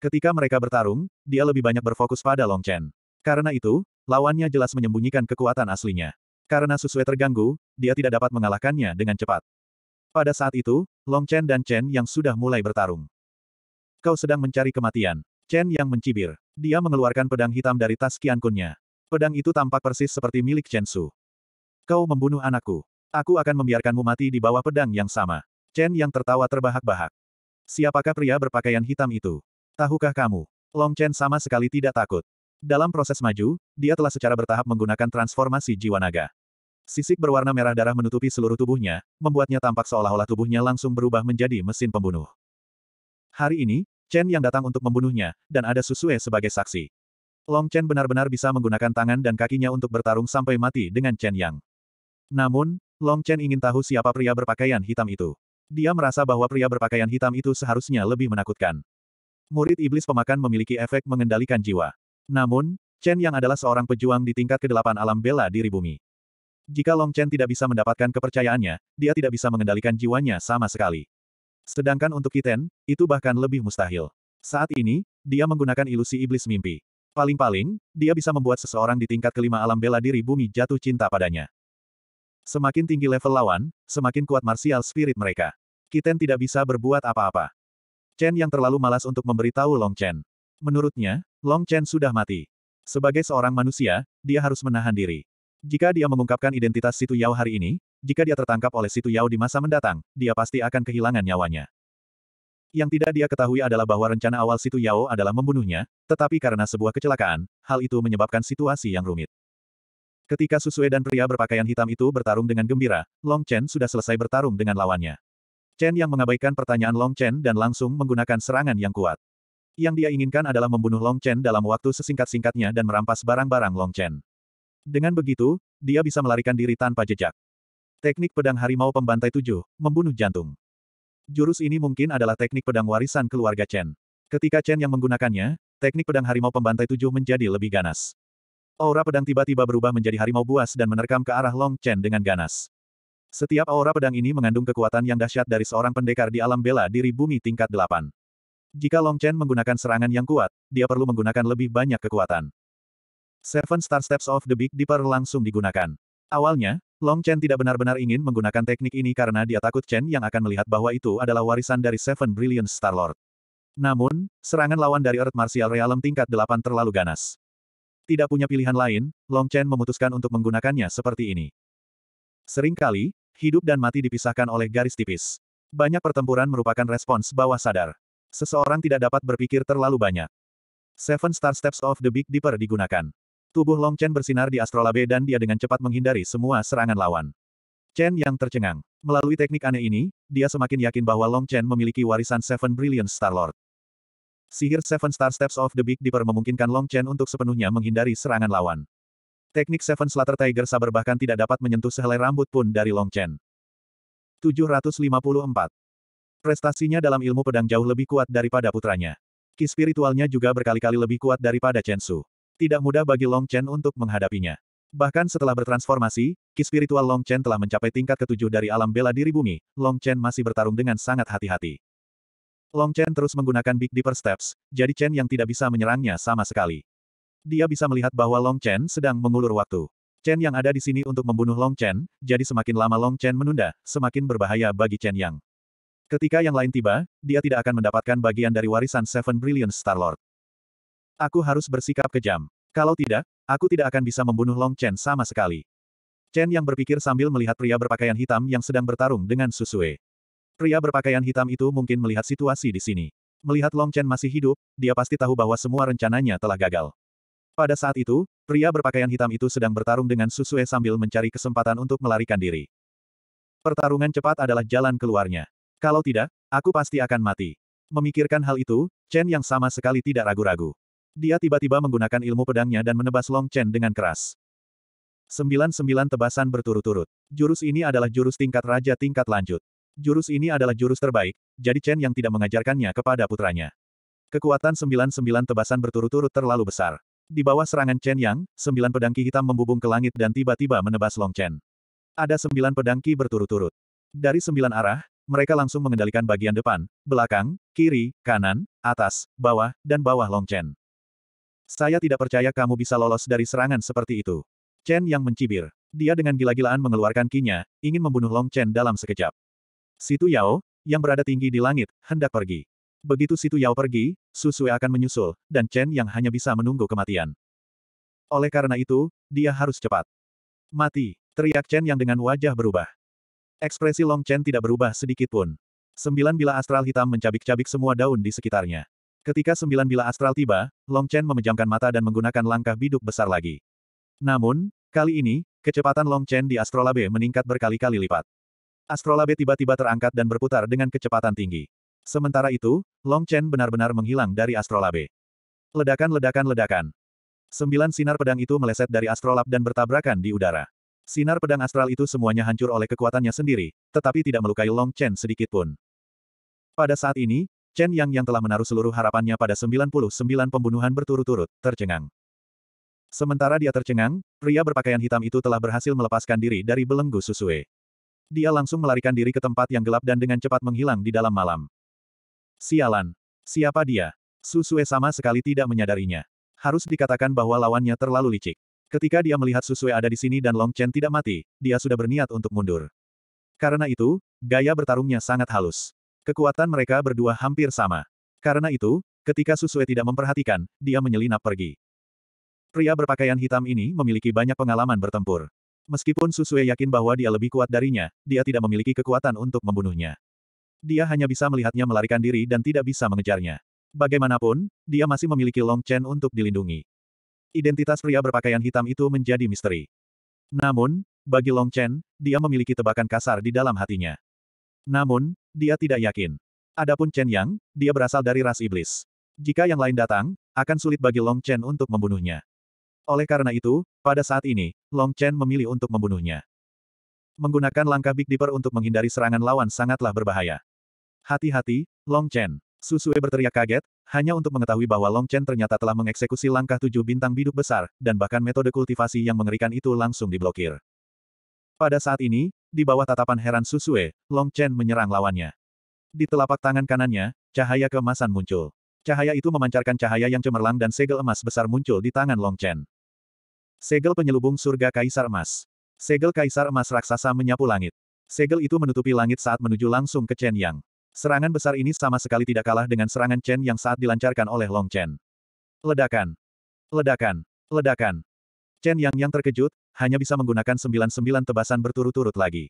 Ketika mereka bertarung, dia lebih banyak berfokus pada Long Chen. Karena itu, lawannya jelas menyembunyikan kekuatan aslinya. Karena Susue terganggu, dia tidak dapat mengalahkannya dengan cepat. Pada saat itu, Long Chen dan Chen yang sudah mulai bertarung. Kau sedang mencari kematian. Chen yang mencibir. Dia mengeluarkan pedang hitam dari tas kiankunnya. Pedang itu tampak persis seperti milik Chen Su. Kau membunuh anakku. Aku akan membiarkanmu mati di bawah pedang yang sama. Chen yang tertawa terbahak-bahak. Siapakah pria berpakaian hitam itu? Tahukah kamu? Long Chen sama sekali tidak takut. Dalam proses maju, dia telah secara bertahap menggunakan transformasi jiwa naga. Sisik berwarna merah darah menutupi seluruh tubuhnya, membuatnya tampak seolah-olah tubuhnya langsung berubah menjadi mesin pembunuh. Hari ini, Chen yang datang untuk membunuhnya, dan ada Susue sebagai saksi. Long Chen benar-benar bisa menggunakan tangan dan kakinya untuk bertarung sampai mati dengan Chen Yang. Namun, Long Chen ingin tahu siapa pria berpakaian hitam itu. Dia merasa bahwa pria berpakaian hitam itu seharusnya lebih menakutkan. Murid iblis pemakan memiliki efek mengendalikan jiwa. Namun, Chen yang adalah seorang pejuang di tingkat ke-8 alam bela diri bumi. Jika Long Chen tidak bisa mendapatkan kepercayaannya, dia tidak bisa mengendalikan jiwanya sama sekali. Sedangkan untuk Kiten, itu bahkan lebih mustahil. Saat ini, dia menggunakan ilusi iblis mimpi. Paling-paling, dia bisa membuat seseorang di tingkat kelima alam bela diri bumi jatuh cinta padanya. Semakin tinggi level lawan, semakin kuat martial spirit mereka. Kiten tidak bisa berbuat apa-apa. Chen yang terlalu malas untuk memberitahu Long Chen. Menurutnya, Long Chen sudah mati. Sebagai seorang manusia, dia harus menahan diri. Jika dia mengungkapkan identitas Situ Yao hari ini, jika dia tertangkap oleh Situ Yao di masa mendatang, dia pasti akan kehilangan nyawanya. Yang tidak dia ketahui adalah bahwa rencana awal Situ Yao adalah membunuhnya, tetapi karena sebuah kecelakaan, hal itu menyebabkan situasi yang rumit. Ketika Susue dan pria berpakaian hitam itu bertarung dengan gembira, Long Chen sudah selesai bertarung dengan lawannya. Chen yang mengabaikan pertanyaan Long Chen dan langsung menggunakan serangan yang kuat. Yang dia inginkan adalah membunuh Long Chen dalam waktu sesingkat-singkatnya dan merampas barang-barang Long Chen. Dengan begitu, dia bisa melarikan diri tanpa jejak. Teknik pedang harimau pembantai tujuh, membunuh jantung. Jurus ini mungkin adalah teknik pedang warisan keluarga Chen. Ketika Chen yang menggunakannya, teknik pedang harimau pembantai tujuh menjadi lebih ganas. Aura pedang tiba-tiba berubah menjadi harimau buas dan menerkam ke arah Long Chen dengan ganas. Setiap aura pedang ini mengandung kekuatan yang dahsyat dari seorang pendekar di alam bela diri bumi tingkat delapan. Jika Long Chen menggunakan serangan yang kuat, dia perlu menggunakan lebih banyak kekuatan. Seven Star Steps of the Big Dipper langsung digunakan. Awalnya, Long Chen tidak benar-benar ingin menggunakan teknik ini karena dia takut Chen yang akan melihat bahwa itu adalah warisan dari Seven Brilliant Star Lord. Namun, serangan lawan dari Earth Martial Realm tingkat delapan terlalu ganas. Tidak punya pilihan lain, Long Chen memutuskan untuk menggunakannya seperti ini. Seringkali, hidup dan mati dipisahkan oleh garis tipis. Banyak pertempuran merupakan respons bawah sadar. Seseorang tidak dapat berpikir terlalu banyak. Seven Star Steps of the Big Dipper digunakan. Tubuh Long Chen bersinar di astrolabe dan dia dengan cepat menghindari semua serangan lawan. Chen yang tercengang. Melalui teknik aneh ini, dia semakin yakin bahwa Long Chen memiliki warisan Seven Brilliant Star Lord. Sihir Seven Star Steps of the Big Dipper memungkinkan Long Chen untuk sepenuhnya menghindari serangan lawan. Teknik Seven Slater Tiger Saber bahkan tidak dapat menyentuh sehelai rambut pun dari Long Chen. 754. Prestasinya dalam ilmu pedang jauh lebih kuat daripada putranya. Ki spiritualnya juga berkali-kali lebih kuat daripada Chen Su. Tidak mudah bagi Long Chen untuk menghadapinya. Bahkan setelah bertransformasi, ki spiritual Long Chen telah mencapai tingkat ketujuh dari alam bela diri bumi, Long Chen masih bertarung dengan sangat hati-hati. Long Chen terus menggunakan Big Dipper Steps, jadi Chen yang tidak bisa menyerangnya sama sekali. Dia bisa melihat bahwa Long Chen sedang mengulur waktu. Chen yang ada di sini untuk membunuh Long Chen, jadi semakin lama Long Chen menunda, semakin berbahaya bagi Chen yang. Ketika yang lain tiba, dia tidak akan mendapatkan bagian dari warisan Seven Brilliant Star-Lord. Aku harus bersikap kejam. Kalau tidak, aku tidak akan bisa membunuh Long Chen sama sekali. Chen yang berpikir sambil melihat pria berpakaian hitam yang sedang bertarung dengan Susue. Pria berpakaian hitam itu mungkin melihat situasi di sini. Melihat Long Chen masih hidup, dia pasti tahu bahwa semua rencananya telah gagal. Pada saat itu, pria berpakaian hitam itu sedang bertarung dengan Susue sambil mencari kesempatan untuk melarikan diri. Pertarungan cepat adalah jalan keluarnya. Kalau tidak, aku pasti akan mati. Memikirkan hal itu, Chen yang sama sekali tidak ragu-ragu. Dia tiba-tiba menggunakan ilmu pedangnya dan menebas Long Chen dengan keras. Sembilan-sembilan tebasan berturut-turut. Jurus ini adalah jurus tingkat raja tingkat lanjut. Jurus ini adalah jurus terbaik, jadi Chen yang tidak mengajarkannya kepada putranya. Kekuatan 99 tebasan berturut-turut terlalu besar. Di bawah serangan Chen Yang, sembilan pedangki hitam membubung ke langit dan tiba-tiba menebas Long Chen. Ada sembilan pedangki berturut-turut. Dari sembilan arah, mereka langsung mengendalikan bagian depan, belakang, kiri, kanan, atas, bawah, dan bawah Long Chen. Saya tidak percaya kamu bisa lolos dari serangan seperti itu. Chen Yang mencibir. Dia dengan gila-gilaan mengeluarkan kinya, ingin membunuh Long Chen dalam sekejap. Situ Yao, yang berada tinggi di langit, hendak pergi. Begitu Situ Yao pergi, Su akan menyusul, dan Chen yang hanya bisa menunggu kematian. Oleh karena itu, dia harus cepat. Mati, teriak Chen yang dengan wajah berubah. Ekspresi Long Chen tidak berubah sedikit pun. Sembilan bila astral hitam mencabik-cabik semua daun di sekitarnya. Ketika sembilan bila astral tiba, Long Chen memejamkan mata dan menggunakan langkah biduk besar lagi. Namun, kali ini, kecepatan Long Chen di astrolabe meningkat berkali-kali lipat. Astrolabe tiba-tiba terangkat dan berputar dengan kecepatan tinggi. Sementara itu, Long Chen benar-benar menghilang dari Astrolabe. Ledakan-ledakan-ledakan. Sembilan sinar pedang itu meleset dari astrolab dan bertabrakan di udara. Sinar pedang astral itu semuanya hancur oleh kekuatannya sendiri, tetapi tidak melukai Long Chen sedikit pun. Pada saat ini, Chen Yang yang telah menaruh seluruh harapannya pada 99 pembunuhan berturut-turut, tercengang. Sementara dia tercengang, pria berpakaian hitam itu telah berhasil melepaskan diri dari belenggu Susue. Dia langsung melarikan diri ke tempat yang gelap dan dengan cepat menghilang di dalam malam. Sialan. Siapa dia? Susue sama sekali tidak menyadarinya. Harus dikatakan bahwa lawannya terlalu licik. Ketika dia melihat Susue ada di sini dan Long Chen tidak mati, dia sudah berniat untuk mundur. Karena itu, gaya bertarungnya sangat halus. Kekuatan mereka berdua hampir sama. Karena itu, ketika Susue tidak memperhatikan, dia menyelinap pergi. Pria berpakaian hitam ini memiliki banyak pengalaman bertempur. Meskipun Susue yakin bahwa dia lebih kuat darinya, dia tidak memiliki kekuatan untuk membunuhnya. Dia hanya bisa melihatnya melarikan diri dan tidak bisa mengejarnya. Bagaimanapun, dia masih memiliki Long Chen untuk dilindungi. Identitas pria berpakaian hitam itu menjadi misteri. Namun, bagi Long Chen, dia memiliki tebakan kasar di dalam hatinya. Namun, dia tidak yakin. Adapun Chen Yang, dia berasal dari ras iblis. Jika yang lain datang, akan sulit bagi Long Chen untuk membunuhnya. Oleh karena itu, pada saat ini, Long Chen memilih untuk membunuhnya. Menggunakan langkah Big Dipper untuk menghindari serangan lawan sangatlah berbahaya. Hati-hati, Long Chen. Susue berteriak kaget, hanya untuk mengetahui bahwa Long Chen ternyata telah mengeksekusi langkah tujuh bintang biduk besar, dan bahkan metode kultivasi yang mengerikan itu langsung diblokir. Pada saat ini, di bawah tatapan heran Susue, Long Chen menyerang lawannya. Di telapak tangan kanannya, cahaya keemasan muncul. Cahaya itu memancarkan cahaya yang cemerlang dan segel emas besar muncul di tangan Long Chen. Segel penyelubung surga Kaisar Emas. Segel Kaisar Emas raksasa menyapu langit. Segel itu menutupi langit saat menuju langsung ke Chen Yang. Serangan besar ini sama sekali tidak kalah dengan serangan Chen Yang saat dilancarkan oleh Long Chen. Ledakan. Ledakan. Ledakan. Chen Yang yang terkejut, hanya bisa menggunakan sembilan-sembilan tebasan berturut-turut lagi.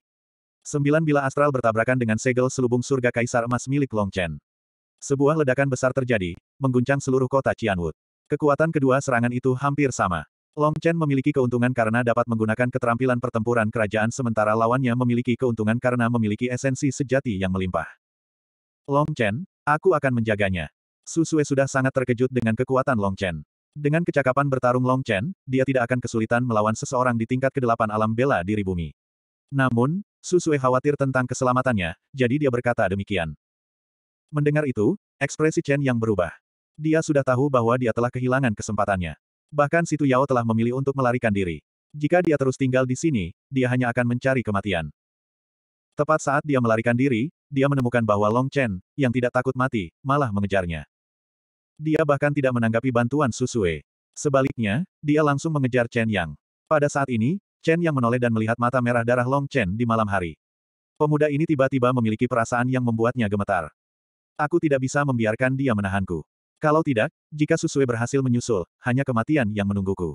Sembilan bila astral bertabrakan dengan segel selubung surga Kaisar Emas milik Long Chen. Sebuah ledakan besar terjadi, mengguncang seluruh kota Cianwood. Kekuatan kedua serangan itu hampir sama. Long Chen memiliki keuntungan karena dapat menggunakan keterampilan pertempuran kerajaan sementara lawannya memiliki keuntungan karena memiliki esensi sejati yang melimpah. Long Chen, aku akan menjaganya. Susue sudah sangat terkejut dengan kekuatan Long Chen. Dengan kecakapan bertarung Long Chen, dia tidak akan kesulitan melawan seseorang di tingkat kedelapan alam bela diri bumi. Namun, Susue khawatir tentang keselamatannya, jadi dia berkata demikian. Mendengar itu, ekspresi Chen yang berubah. Dia sudah tahu bahwa dia telah kehilangan kesempatannya. Bahkan Situ Yao telah memilih untuk melarikan diri. Jika dia terus tinggal di sini, dia hanya akan mencari kematian. Tepat saat dia melarikan diri, dia menemukan bahwa Long Chen, yang tidak takut mati, malah mengejarnya. Dia bahkan tidak menanggapi bantuan Susue. Sebaliknya, dia langsung mengejar Chen Yang. Pada saat ini, Chen Yang menoleh dan melihat mata merah darah Long Chen di malam hari. Pemuda ini tiba-tiba memiliki perasaan yang membuatnya gemetar. Aku tidak bisa membiarkan dia menahanku. Kalau tidak, jika Susue berhasil menyusul, hanya kematian yang menungguku.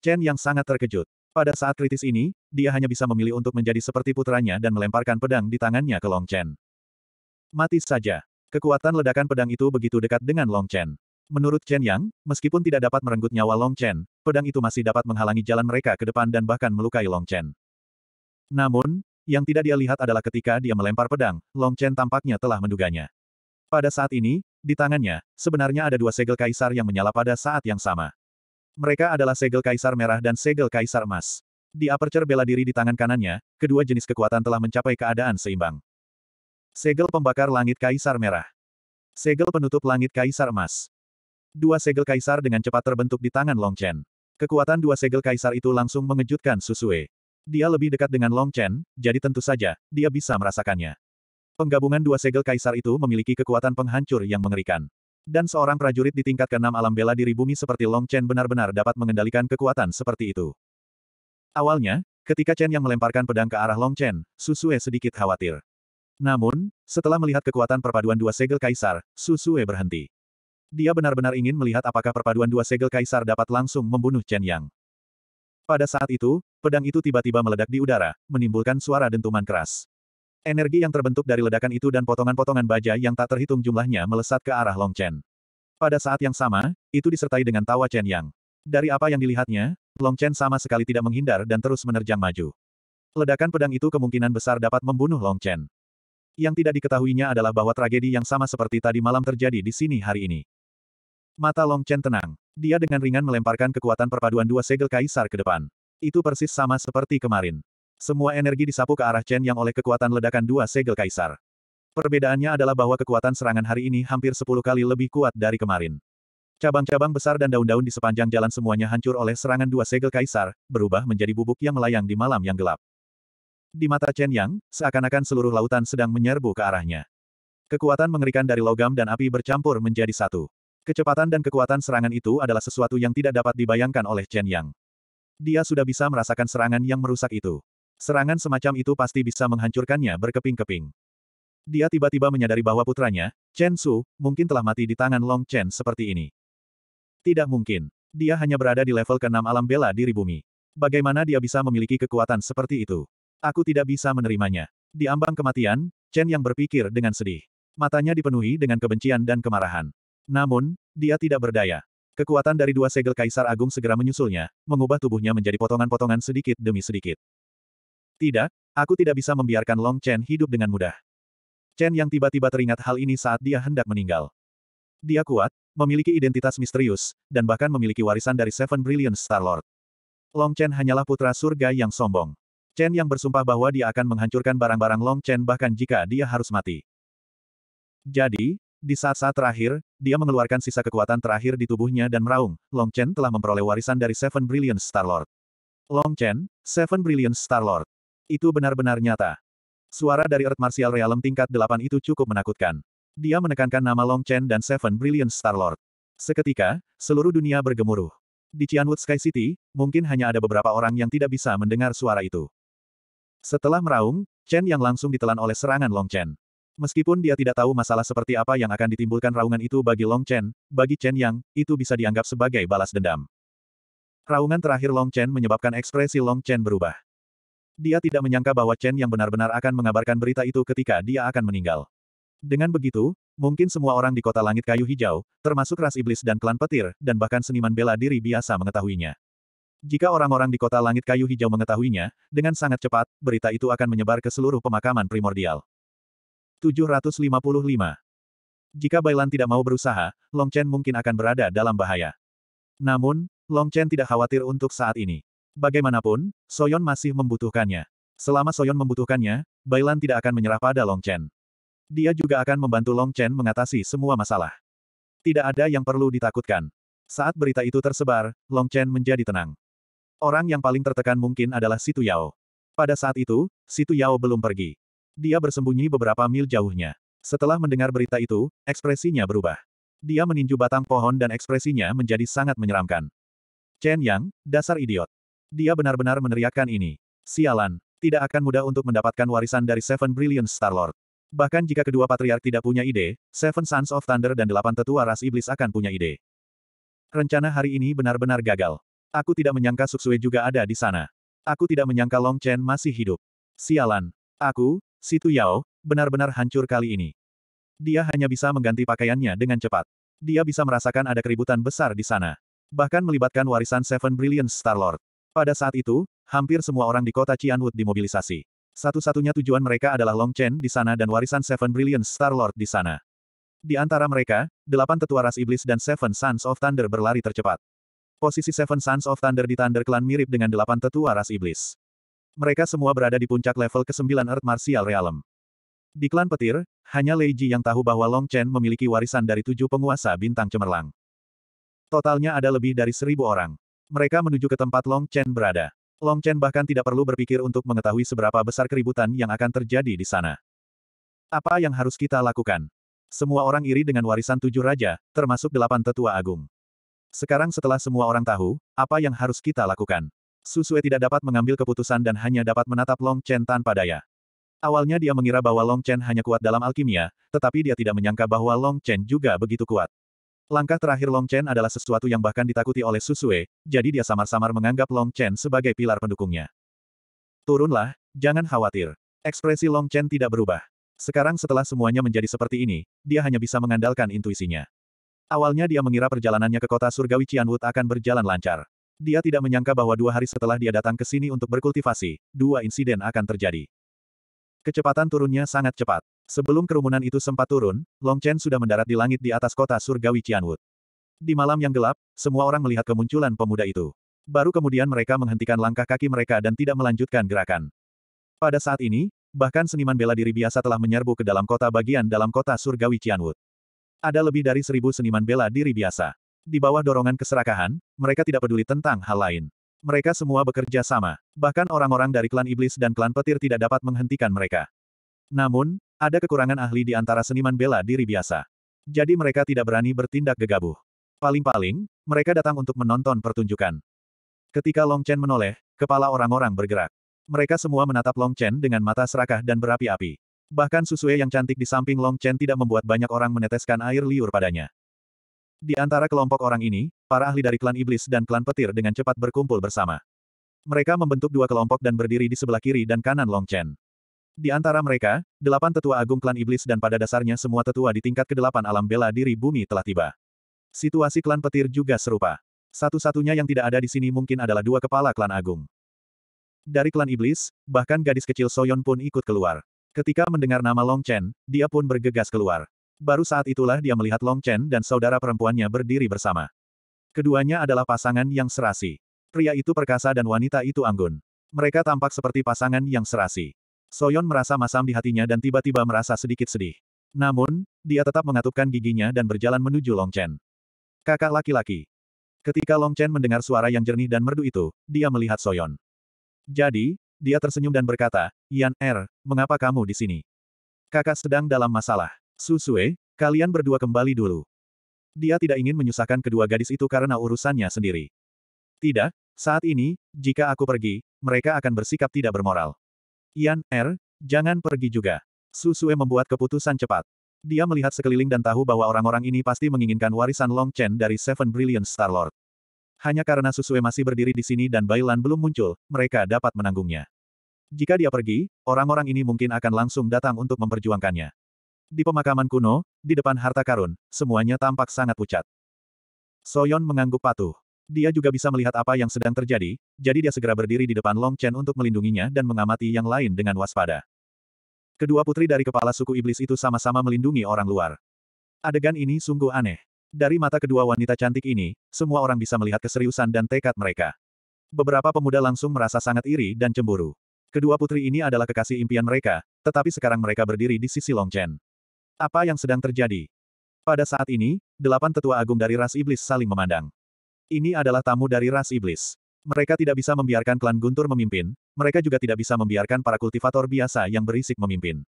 Chen yang sangat terkejut. Pada saat kritis ini, dia hanya bisa memilih untuk menjadi seperti putranya dan melemparkan pedang di tangannya ke Long Chen. Mati saja. Kekuatan ledakan pedang itu begitu dekat dengan Long Chen. Menurut Chen Yang, meskipun tidak dapat merenggut nyawa Long Chen, pedang itu masih dapat menghalangi jalan mereka ke depan dan bahkan melukai Long Chen. Namun, yang tidak dia lihat adalah ketika dia melempar pedang, Long Chen tampaknya telah menduganya. Pada saat ini, di tangannya, sebenarnya ada dua segel kaisar yang menyala pada saat yang sama. Mereka adalah segel kaisar merah dan segel kaisar emas. Di aperture bela diri di tangan kanannya, kedua jenis kekuatan telah mencapai keadaan seimbang. Segel pembakar langit kaisar merah. Segel penutup langit kaisar emas. Dua segel kaisar dengan cepat terbentuk di tangan Long Chen. Kekuatan dua segel kaisar itu langsung mengejutkan Susue. Dia lebih dekat dengan Long Chen, jadi tentu saja, dia bisa merasakannya. Penggabungan dua segel kaisar itu memiliki kekuatan penghancur yang mengerikan. Dan seorang prajurit di tingkat keenam alam bela diri bumi seperti Long Chen benar-benar dapat mengendalikan kekuatan seperti itu. Awalnya, ketika Chen yang melemparkan pedang ke arah Long Chen, Susue sedikit khawatir. Namun, setelah melihat kekuatan perpaduan dua segel kaisar, Susue berhenti. Dia benar-benar ingin melihat apakah perpaduan dua segel kaisar dapat langsung membunuh Chen Yang. Pada saat itu, pedang itu tiba-tiba meledak di udara, menimbulkan suara dentuman keras. Energi yang terbentuk dari ledakan itu dan potongan-potongan baja yang tak terhitung jumlahnya melesat ke arah Long Chen. Pada saat yang sama, itu disertai dengan tawa Chen Yang. Dari apa yang dilihatnya, Long Chen sama sekali tidak menghindar dan terus menerjang maju. Ledakan pedang itu kemungkinan besar dapat membunuh Long Chen. Yang tidak diketahuinya adalah bahwa tragedi yang sama seperti tadi malam terjadi di sini hari ini. Mata Long Chen tenang. Dia dengan ringan melemparkan kekuatan perpaduan dua segel kaisar ke depan. Itu persis sama seperti kemarin. Semua energi disapu ke arah Chen Yang oleh kekuatan ledakan dua segel kaisar. Perbedaannya adalah bahwa kekuatan serangan hari ini hampir sepuluh kali lebih kuat dari kemarin. Cabang-cabang besar dan daun-daun di sepanjang jalan semuanya hancur oleh serangan dua segel kaisar, berubah menjadi bubuk yang melayang di malam yang gelap. Di mata Chen Yang, seakan-akan seluruh lautan sedang menyerbu ke arahnya. Kekuatan mengerikan dari logam dan api bercampur menjadi satu. Kecepatan dan kekuatan serangan itu adalah sesuatu yang tidak dapat dibayangkan oleh Chen Yang. Dia sudah bisa merasakan serangan yang merusak itu. Serangan semacam itu pasti bisa menghancurkannya berkeping-keping. Dia tiba-tiba menyadari bahwa putranya, Chen Su, mungkin telah mati di tangan Long Chen seperti ini. Tidak mungkin. Dia hanya berada di level ke-6 alam bela diri bumi. Bagaimana dia bisa memiliki kekuatan seperti itu? Aku tidak bisa menerimanya. Di ambang kematian, Chen yang berpikir dengan sedih. Matanya dipenuhi dengan kebencian dan kemarahan. Namun, dia tidak berdaya. Kekuatan dari dua segel Kaisar Agung segera menyusulnya, mengubah tubuhnya menjadi potongan-potongan sedikit demi sedikit. Tidak, aku tidak bisa membiarkan Long Chen hidup dengan mudah. Chen yang tiba-tiba teringat hal ini saat dia hendak meninggal. Dia kuat, memiliki identitas misterius, dan bahkan memiliki warisan dari Seven Brilliant Star-Lord. Long Chen hanyalah putra surga yang sombong. Chen yang bersumpah bahwa dia akan menghancurkan barang-barang Long Chen bahkan jika dia harus mati. Jadi, di saat-saat terakhir, dia mengeluarkan sisa kekuatan terakhir di tubuhnya dan meraung, Long Chen telah memperoleh warisan dari Seven Brilliant Star-Lord. Long Chen, Seven Brilliant Star-Lord. Itu benar-benar nyata. Suara dari Earth Martial Realm tingkat 8 itu cukup menakutkan. Dia menekankan nama Long Chen dan Seven Brilliant Star Lord. Seketika, seluruh dunia bergemuruh. Di Cianwood Sky City, mungkin hanya ada beberapa orang yang tidak bisa mendengar suara itu. Setelah meraung, Chen yang langsung ditelan oleh serangan Long Chen. Meskipun dia tidak tahu masalah seperti apa yang akan ditimbulkan raungan itu bagi Long Chen, bagi Chen Yang, itu bisa dianggap sebagai balas dendam. Raungan terakhir Long Chen menyebabkan ekspresi Long Chen berubah. Dia tidak menyangka bahwa Chen yang benar-benar akan mengabarkan berita itu ketika dia akan meninggal. Dengan begitu, mungkin semua orang di kota langit kayu hijau, termasuk ras iblis dan klan petir, dan bahkan seniman bela diri biasa mengetahuinya. Jika orang-orang di kota langit kayu hijau mengetahuinya, dengan sangat cepat, berita itu akan menyebar ke seluruh pemakaman primordial. 755. Jika Bailan tidak mau berusaha, Long Chen mungkin akan berada dalam bahaya. Namun, Long Chen tidak khawatir untuk saat ini. Bagaimanapun, Soyon masih membutuhkannya. Selama Soyon membutuhkannya, Bailan tidak akan menyerah pada Long Chen. Dia juga akan membantu Long Chen mengatasi semua masalah. Tidak ada yang perlu ditakutkan. Saat berita itu tersebar, Long Chen menjadi tenang. Orang yang paling tertekan mungkin adalah Situ Yao. Pada saat itu, Situ Yao belum pergi. Dia bersembunyi beberapa mil jauhnya. Setelah mendengar berita itu, ekspresinya berubah. Dia meninju batang pohon dan ekspresinya menjadi sangat menyeramkan. Chen Yang, dasar idiot. Dia benar-benar meneriakkan ini. Sialan, tidak akan mudah untuk mendapatkan warisan dari Seven Brilliant Starlord. Bahkan jika kedua patriark tidak punya ide, Seven Sons of Thunder dan delapan tetua ras iblis akan punya ide. Rencana hari ini benar-benar gagal. Aku tidak menyangka Suksue juga ada di sana. Aku tidak menyangka Long Chen masih hidup. Sialan. Aku, Situ Yao, benar-benar hancur kali ini. Dia hanya bisa mengganti pakaiannya dengan cepat. Dia bisa merasakan ada keributan besar di sana. Bahkan melibatkan warisan Seven Brilliant Starlord. Pada saat itu, hampir semua orang di kota Cianwood dimobilisasi. Satu-satunya tujuan mereka adalah Long Chen di sana dan warisan Seven Brilliant Star Lord di sana. Di antara mereka, delapan tetua ras iblis dan Seven Sons of Thunder berlari tercepat. Posisi Seven Sons of Thunder di Thunder Clan mirip dengan delapan tetua ras iblis. Mereka semua berada di puncak level ke-9 Earth Martial Realm. Di klan petir, hanya Lei Ji yang tahu bahwa Long Chen memiliki warisan dari tujuh penguasa bintang cemerlang. Totalnya ada lebih dari seribu orang. Mereka menuju ke tempat Long Chen berada. Long Chen bahkan tidak perlu berpikir untuk mengetahui seberapa besar keributan yang akan terjadi di sana. Apa yang harus kita lakukan? Semua orang iri dengan warisan tujuh raja, termasuk delapan tetua agung. Sekarang setelah semua orang tahu, apa yang harus kita lakukan? Susue tidak dapat mengambil keputusan dan hanya dapat menatap Long Chen tanpa daya. Awalnya dia mengira bahwa Long Chen hanya kuat dalam alkimia, tetapi dia tidak menyangka bahwa Long Chen juga begitu kuat. Langkah terakhir Long Chen adalah sesuatu yang bahkan ditakuti oleh Susue, jadi dia samar-samar menganggap Long Chen sebagai pilar pendukungnya. Turunlah, jangan khawatir. Ekspresi Long Chen tidak berubah. Sekarang setelah semuanya menjadi seperti ini, dia hanya bisa mengandalkan intuisinya. Awalnya dia mengira perjalanannya ke kota surgawi Cianwood akan berjalan lancar. Dia tidak menyangka bahwa dua hari setelah dia datang ke sini untuk berkultivasi, dua insiden akan terjadi. Kecepatan turunnya sangat cepat. Sebelum kerumunan itu sempat turun, Long Chen sudah mendarat di langit di atas kota surgawi Qianwood. Di malam yang gelap, semua orang melihat kemunculan pemuda itu. Baru kemudian mereka menghentikan langkah kaki mereka dan tidak melanjutkan gerakan. Pada saat ini, bahkan seniman bela diri biasa telah menyerbu ke dalam kota bagian dalam kota surgawi Qianwood. Ada lebih dari seribu seniman bela diri biasa. Di bawah dorongan keserakahan, mereka tidak peduli tentang hal lain. Mereka semua bekerja sama. Bahkan orang-orang dari klan iblis dan klan petir tidak dapat menghentikan mereka. Namun, ada kekurangan ahli di antara seniman bela diri biasa. Jadi mereka tidak berani bertindak gegabah. Paling-paling, mereka datang untuk menonton pertunjukan. Ketika Long Chen menoleh, kepala orang-orang bergerak. Mereka semua menatap Long Chen dengan mata serakah dan berapi-api. Bahkan Susue yang cantik di samping Long Chen tidak membuat banyak orang meneteskan air liur padanya. Di antara kelompok orang ini, para ahli dari klan iblis dan klan petir dengan cepat berkumpul bersama. Mereka membentuk dua kelompok dan berdiri di sebelah kiri dan kanan Long Chen. Di antara mereka, delapan tetua agung klan iblis dan pada dasarnya semua tetua di tingkat kedelapan alam bela diri bumi telah tiba. Situasi klan petir juga serupa. Satu-satunya yang tidak ada di sini mungkin adalah dua kepala klan agung. Dari klan iblis, bahkan gadis kecil Soyon pun ikut keluar. Ketika mendengar nama Long Chen, dia pun bergegas keluar. Baru saat itulah dia melihat Long Chen dan saudara perempuannya berdiri bersama. Keduanya adalah pasangan yang serasi. Pria itu perkasa dan wanita itu anggun. Mereka tampak seperti pasangan yang serasi. Soyon merasa masam di hatinya dan tiba-tiba merasa sedikit sedih. Namun, dia tetap mengatupkan giginya dan berjalan menuju Long Chen. Kakak laki-laki. Ketika Long Chen mendengar suara yang jernih dan merdu itu, dia melihat Soyon. Jadi, dia tersenyum dan berkata, Yan Er, mengapa kamu di sini? Kakak sedang dalam masalah. Susue, kalian berdua kembali dulu. Dia tidak ingin menyusahkan kedua gadis itu karena urusannya sendiri. Tidak, saat ini, jika aku pergi, mereka akan bersikap tidak bermoral. Ian Er, jangan pergi juga. Susue membuat keputusan cepat. Dia melihat sekeliling dan tahu bahwa orang-orang ini pasti menginginkan warisan Long Chen dari Seven Brilliant Star Lord. Hanya karena Susue masih berdiri di sini dan Bailan belum muncul, mereka dapat menanggungnya. Jika dia pergi, orang-orang ini mungkin akan langsung datang untuk memperjuangkannya. Di pemakaman kuno, di depan harta karun, semuanya tampak sangat pucat. Soyon mengangguk patuh. Dia juga bisa melihat apa yang sedang terjadi, jadi dia segera berdiri di depan Long Chen untuk melindunginya dan mengamati yang lain dengan waspada. Kedua putri dari kepala suku iblis itu sama-sama melindungi orang luar. Adegan ini sungguh aneh. Dari mata kedua wanita cantik ini, semua orang bisa melihat keseriusan dan tekad mereka. Beberapa pemuda langsung merasa sangat iri dan cemburu. Kedua putri ini adalah kekasih impian mereka, tetapi sekarang mereka berdiri di sisi Long Chen. Apa yang sedang terjadi? Pada saat ini, delapan tetua agung dari ras iblis saling memandang. Ini adalah tamu dari ras iblis. Mereka tidak bisa membiarkan klan Guntur memimpin, mereka juga tidak bisa membiarkan para kultivator biasa yang berisik memimpin.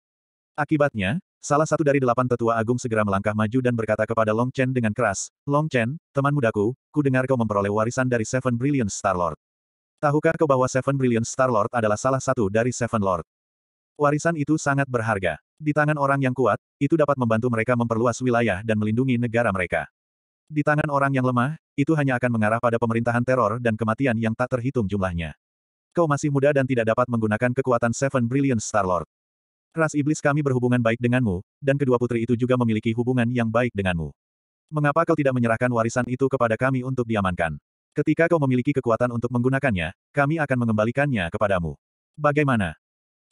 Akibatnya, salah satu dari delapan tetua agung segera melangkah maju dan berkata kepada Long Chen dengan keras, Long Chen, teman mudaku, ku dengar kau memperoleh warisan dari Seven Brilliant Star-Lord. Tahukah kau bahwa Seven Brilliant Star-Lord adalah salah satu dari Seven Lord? Warisan itu sangat berharga. Di tangan orang yang kuat, itu dapat membantu mereka memperluas wilayah dan melindungi negara mereka. Di tangan orang yang lemah, itu hanya akan mengarah pada pemerintahan teror dan kematian yang tak terhitung jumlahnya. Kau masih muda dan tidak dapat menggunakan kekuatan Seven Brilliant Star-Lord. Ras iblis kami berhubungan baik denganmu, dan kedua putri itu juga memiliki hubungan yang baik denganmu. Mengapa kau tidak menyerahkan warisan itu kepada kami untuk diamankan? Ketika kau memiliki kekuatan untuk menggunakannya, kami akan mengembalikannya kepadamu. Bagaimana?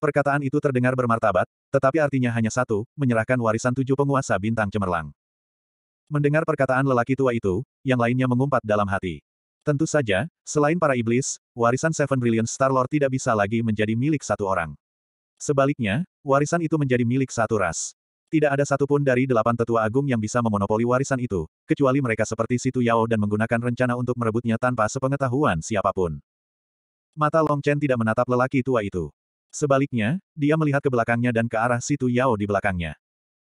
Perkataan itu terdengar bermartabat, tetapi artinya hanya satu, menyerahkan warisan tujuh penguasa bintang cemerlang. Mendengar perkataan lelaki tua itu, yang lainnya mengumpat dalam hati. Tentu saja, selain para iblis, warisan Seven Brilliant Star-Lord tidak bisa lagi menjadi milik satu orang. Sebaliknya, warisan itu menjadi milik satu ras. Tidak ada satupun dari delapan tetua agung yang bisa memonopoli warisan itu, kecuali mereka seperti Situ Yao dan menggunakan rencana untuk merebutnya tanpa sepengetahuan siapapun. Mata Long Chen tidak menatap lelaki tua itu. Sebaliknya, dia melihat ke belakangnya dan ke arah Situ Yao di belakangnya.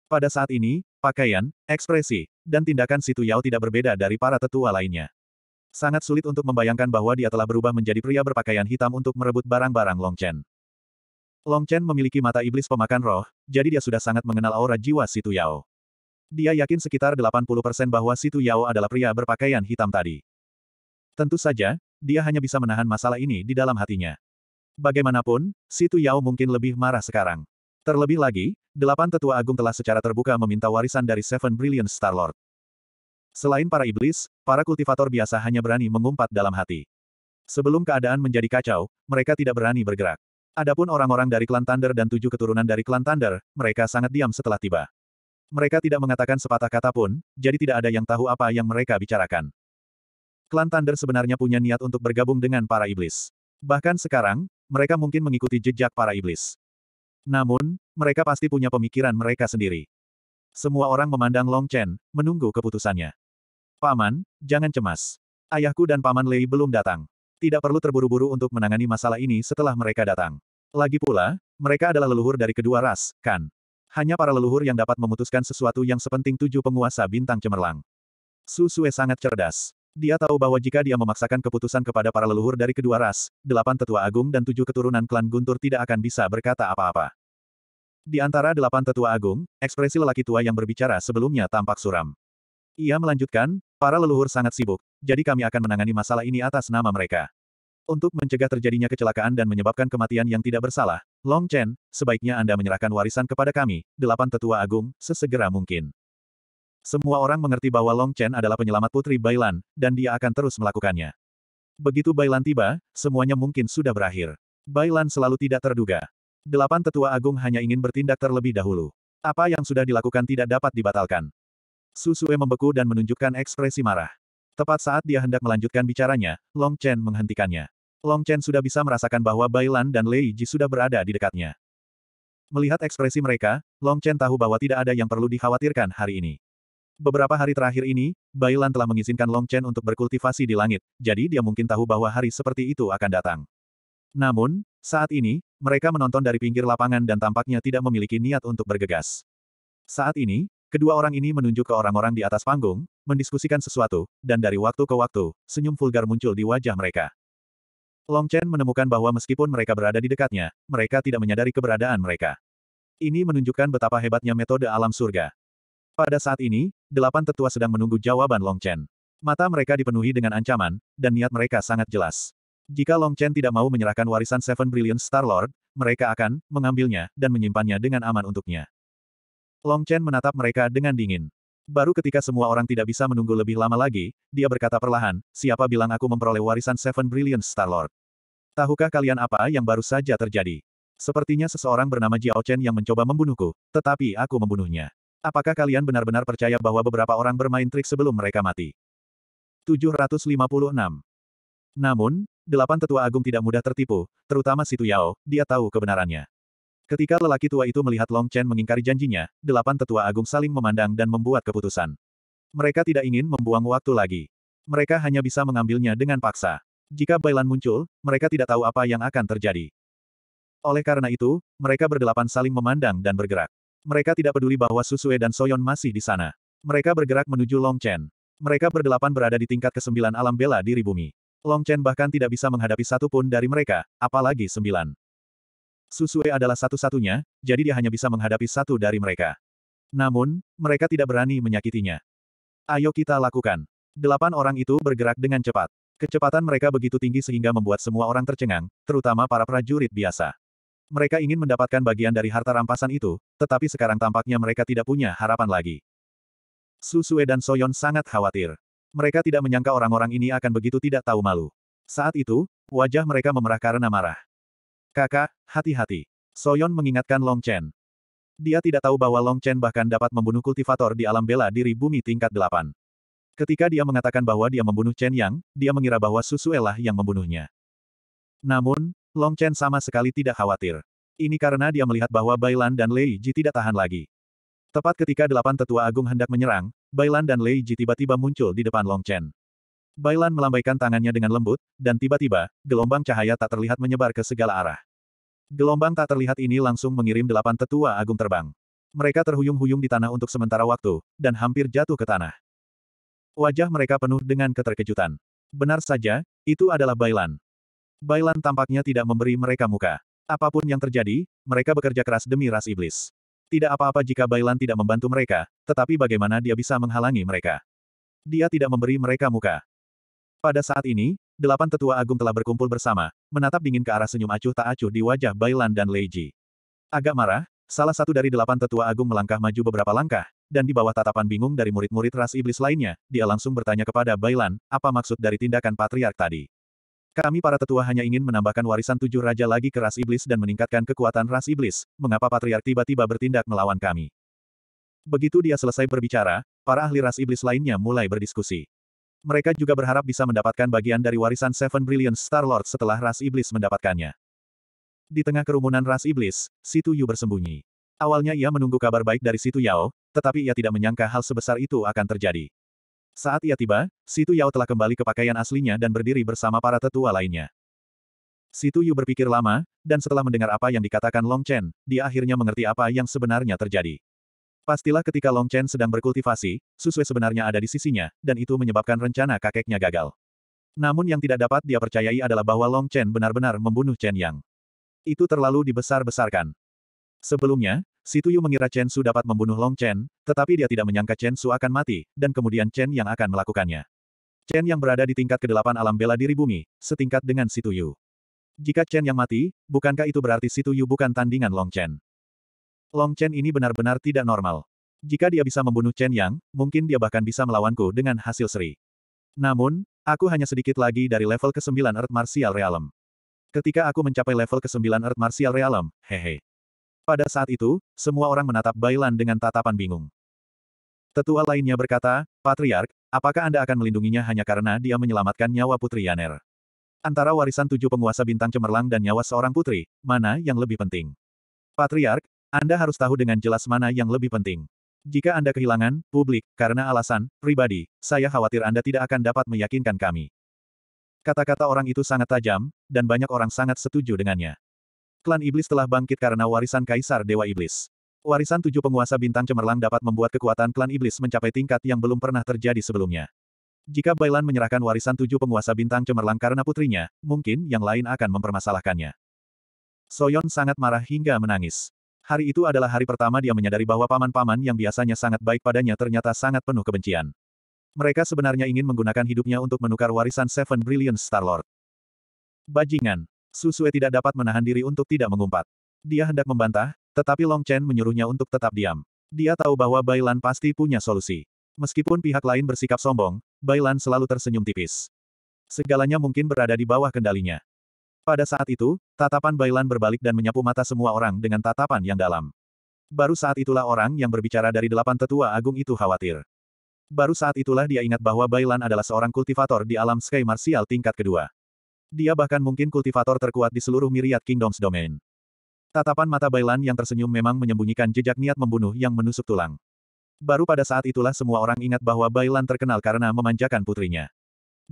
Pada saat ini, Pakaian, ekspresi, dan tindakan Situ Yao tidak berbeda dari para tetua lainnya. Sangat sulit untuk membayangkan bahwa dia telah berubah menjadi pria berpakaian hitam untuk merebut barang-barang Long Chen. Long Chen memiliki mata iblis pemakan roh, jadi dia sudah sangat mengenal aura jiwa Situ Yao. Dia yakin sekitar 80% bahwa Situ Yao adalah pria berpakaian hitam tadi. Tentu saja, dia hanya bisa menahan masalah ini di dalam hatinya. Bagaimanapun, Situ Yao mungkin lebih marah sekarang. Terlebih lagi, delapan tetua agung telah secara terbuka meminta warisan dari Seven Brilliant Star-Lord. Selain para iblis, para kultivator biasa hanya berani mengumpat dalam hati. Sebelum keadaan menjadi kacau, mereka tidak berani bergerak. Adapun orang-orang dari klan Thunder dan tujuh keturunan dari klan Thunder, mereka sangat diam setelah tiba. Mereka tidak mengatakan sepatah kata pun, jadi tidak ada yang tahu apa yang mereka bicarakan. Klan Thunder sebenarnya punya niat untuk bergabung dengan para iblis. Bahkan sekarang, mereka mungkin mengikuti jejak para iblis. Namun, mereka pasti punya pemikiran mereka sendiri. Semua orang memandang Long Chen, menunggu keputusannya. Paman, jangan cemas. Ayahku dan Paman Lei belum datang. Tidak perlu terburu-buru untuk menangani masalah ini setelah mereka datang. Lagi pula, mereka adalah leluhur dari kedua ras, kan? Hanya para leluhur yang dapat memutuskan sesuatu yang sepenting tujuh penguasa bintang cemerlang. Su Sue sangat cerdas. Dia tahu bahwa jika dia memaksakan keputusan kepada para leluhur dari kedua ras, delapan tetua agung dan tujuh keturunan klan Guntur tidak akan bisa berkata apa-apa. Di antara delapan tetua agung, ekspresi lelaki tua yang berbicara sebelumnya tampak suram. Ia melanjutkan, para leluhur sangat sibuk, jadi kami akan menangani masalah ini atas nama mereka. Untuk mencegah terjadinya kecelakaan dan menyebabkan kematian yang tidak bersalah, Long Chen, sebaiknya Anda menyerahkan warisan kepada kami, delapan tetua agung, sesegera mungkin. Semua orang mengerti bahwa Long Chen adalah penyelamat putri Bailan, dan dia akan terus melakukannya. Begitu Bailan tiba, semuanya mungkin sudah berakhir. Bailan selalu tidak terduga. Delapan tetua agung hanya ingin bertindak terlebih dahulu. Apa yang sudah dilakukan tidak dapat dibatalkan. Susue membeku dan menunjukkan ekspresi marah. Tepat saat dia hendak melanjutkan bicaranya, Long Chen menghentikannya. Long Chen sudah bisa merasakan bahwa Bailan dan Lei Ji sudah berada di dekatnya. Melihat ekspresi mereka, Long Chen tahu bahwa tidak ada yang perlu dikhawatirkan hari ini. Beberapa hari terakhir ini, Bailan telah mengizinkan Long Chen untuk berkultivasi di langit, jadi dia mungkin tahu bahwa hari seperti itu akan datang. Namun, saat ini, mereka menonton dari pinggir lapangan dan tampaknya tidak memiliki niat untuk bergegas. Saat ini, kedua orang ini menunjuk ke orang-orang di atas panggung, mendiskusikan sesuatu, dan dari waktu ke waktu, senyum vulgar muncul di wajah mereka. Long Chen menemukan bahwa meskipun mereka berada di dekatnya, mereka tidak menyadari keberadaan mereka. Ini menunjukkan betapa hebatnya metode alam surga. Pada saat ini, delapan tetua sedang menunggu jawaban Long Chen. Mata mereka dipenuhi dengan ancaman, dan niat mereka sangat jelas. Jika Long Chen tidak mau menyerahkan warisan Seven Brilliant Star Lord, mereka akan mengambilnya dan menyimpannya dengan aman untuknya. Long Chen menatap mereka dengan dingin. Baru ketika semua orang tidak bisa menunggu lebih lama lagi, dia berkata perlahan, siapa bilang aku memperoleh warisan Seven Brilliant Star Lord? Tahukah kalian apa yang baru saja terjadi? Sepertinya seseorang bernama Jiao Chen yang mencoba membunuhku, tetapi aku membunuhnya. Apakah kalian benar-benar percaya bahwa beberapa orang bermain trik sebelum mereka mati? 756. Namun, delapan tetua agung tidak mudah tertipu, terutama Situ Yao, dia tahu kebenarannya. Ketika lelaki tua itu melihat Long Chen mengingkari janjinya, delapan tetua agung saling memandang dan membuat keputusan. Mereka tidak ingin membuang waktu lagi. Mereka hanya bisa mengambilnya dengan paksa. Jika Bailan muncul, mereka tidak tahu apa yang akan terjadi. Oleh karena itu, mereka berdelapan saling memandang dan bergerak. Mereka tidak peduli bahwa Susue dan Soyon masih di sana. Mereka bergerak menuju Long Chen. Mereka berdelapan berada di tingkat kesembilan alam bela diri bumi. Chen bahkan tidak bisa menghadapi satu pun dari mereka, apalagi sembilan. Susue adalah satu-satunya, jadi dia hanya bisa menghadapi satu dari mereka. Namun, mereka tidak berani menyakitinya. Ayo kita lakukan. Delapan orang itu bergerak dengan cepat. Kecepatan mereka begitu tinggi sehingga membuat semua orang tercengang, terutama para prajurit biasa. Mereka ingin mendapatkan bagian dari harta rampasan itu, tetapi sekarang tampaknya mereka tidak punya harapan lagi. Susue dan Soyon sangat khawatir. Mereka tidak menyangka orang-orang ini akan begitu tidak tahu malu. Saat itu, wajah mereka memerah karena marah. Kakak, hati-hati. Soyon mengingatkan Long Chen. Dia tidak tahu bahwa Long Chen bahkan dapat membunuh kultivator di alam bela diri bumi tingkat delapan. Ketika dia mengatakan bahwa dia membunuh Chen Yang, dia mengira bahwa Susuelah yang membunuhnya. Namun, Long Chen sama sekali tidak khawatir. Ini karena dia melihat bahwa Bailan dan Lei Ji tidak tahan lagi. Tepat ketika delapan tetua agung hendak menyerang, Bailan dan Lei Ji tiba-tiba muncul di depan Long Chen. Bailan melambaikan tangannya dengan lembut, dan tiba-tiba, gelombang cahaya tak terlihat menyebar ke segala arah. Gelombang tak terlihat ini langsung mengirim delapan tetua agung terbang. Mereka terhuyung-huyung di tanah untuk sementara waktu, dan hampir jatuh ke tanah. Wajah mereka penuh dengan keterkejutan. Benar saja, itu adalah Bailan. Bailan tampaknya tidak memberi mereka muka. Apapun yang terjadi, mereka bekerja keras demi ras iblis. Tidak apa-apa jika Bailan tidak membantu mereka, tetapi bagaimana dia bisa menghalangi mereka? Dia tidak memberi mereka muka. Pada saat ini, delapan tetua agung telah berkumpul bersama, menatap dingin ke arah senyum acuh tak acuh di wajah Bailan dan Leiji. Agak marah, salah satu dari delapan tetua agung melangkah maju beberapa langkah, dan di bawah tatapan bingung dari murid-murid ras iblis lainnya, dia langsung bertanya kepada Bailan, apa maksud dari tindakan patriark tadi? Kami para tetua hanya ingin menambahkan warisan tujuh raja lagi ke ras iblis dan meningkatkan kekuatan ras iblis, mengapa patriark tiba-tiba bertindak melawan kami? Begitu dia selesai berbicara, para ahli ras iblis lainnya mulai berdiskusi. Mereka juga berharap bisa mendapatkan bagian dari warisan Seven Brilliant Star Lord setelah ras iblis mendapatkannya. Di tengah kerumunan ras iblis, Situ Yu bersembunyi. Awalnya ia menunggu kabar baik dari Situ Yao, tetapi ia tidak menyangka hal sebesar itu akan terjadi. Saat ia tiba, Situ Yao telah kembali ke pakaian aslinya dan berdiri bersama para tetua lainnya. Situ Yu berpikir lama, dan setelah mendengar apa yang dikatakan Long Chen, dia akhirnya mengerti apa yang sebenarnya terjadi. Pastilah ketika Long Chen sedang berkultivasi, Susue sebenarnya ada di sisinya, dan itu menyebabkan rencana kakeknya gagal. Namun yang tidak dapat dia percayai adalah bahwa Long Chen benar-benar membunuh Chen Yang. Itu terlalu dibesar-besarkan. Sebelumnya, Situ Yu mengira Chen Su dapat membunuh Long Chen, tetapi dia tidak menyangka Chen Su akan mati, dan kemudian Chen yang akan melakukannya. Chen yang berada di tingkat kedelapan alam bela diri bumi, setingkat dengan Situ Yu. Jika Chen yang mati, bukankah itu berarti Situ Yu bukan tandingan Long Chen? Long Chen ini benar-benar tidak normal. Jika dia bisa membunuh Chen Yang, mungkin dia bahkan bisa melawanku dengan hasil seri. Namun, aku hanya sedikit lagi dari level ke-9 Earth Martial Realm. Ketika aku mencapai level ke-9 Earth Martial Realm, hehe. Pada saat itu, semua orang menatap Bailan dengan tatapan bingung. Tetua lainnya berkata, Patriark, apakah Anda akan melindunginya hanya karena dia menyelamatkan nyawa Putri Yaner? Antara warisan tujuh penguasa bintang cemerlang dan nyawa seorang putri, mana yang lebih penting? Patriark, Anda harus tahu dengan jelas mana yang lebih penting. Jika Anda kehilangan, publik, karena alasan, pribadi, saya khawatir Anda tidak akan dapat meyakinkan kami. Kata-kata orang itu sangat tajam, dan banyak orang sangat setuju dengannya. Klan Iblis telah bangkit karena warisan Kaisar Dewa Iblis. Warisan tujuh penguasa bintang cemerlang dapat membuat kekuatan klan iblis mencapai tingkat yang belum pernah terjadi sebelumnya. Jika Bailan menyerahkan warisan tujuh penguasa bintang cemerlang karena putrinya, mungkin yang lain akan mempermasalahkannya. Soyon sangat marah hingga menangis. Hari itu adalah hari pertama dia menyadari bahwa paman-paman yang biasanya sangat baik padanya ternyata sangat penuh kebencian. Mereka sebenarnya ingin menggunakan hidupnya untuk menukar warisan Seven Brilliant Star-Lord. Bajingan. Susue tidak dapat menahan diri untuk tidak mengumpat. Dia hendak membantah, tetapi Long Chen menyuruhnya untuk tetap diam. Dia tahu bahwa Bailan pasti punya solusi. Meskipun pihak lain bersikap sombong, Bailan selalu tersenyum tipis. Segalanya mungkin berada di bawah kendalinya. Pada saat itu, tatapan Bailan berbalik dan menyapu mata semua orang dengan tatapan yang dalam. Baru saat itulah orang yang berbicara dari delapan tetua agung itu khawatir. Baru saat itulah dia ingat bahwa Bailan adalah seorang kultivator di alam Sky Martial tingkat kedua. Dia bahkan mungkin kultivator terkuat di seluruh Myriad Kingdoms Domain. Tatapan mata Bailan yang tersenyum memang menyembunyikan jejak niat membunuh yang menusuk tulang. Baru pada saat itulah semua orang ingat bahwa Bailan terkenal karena memanjakan putrinya.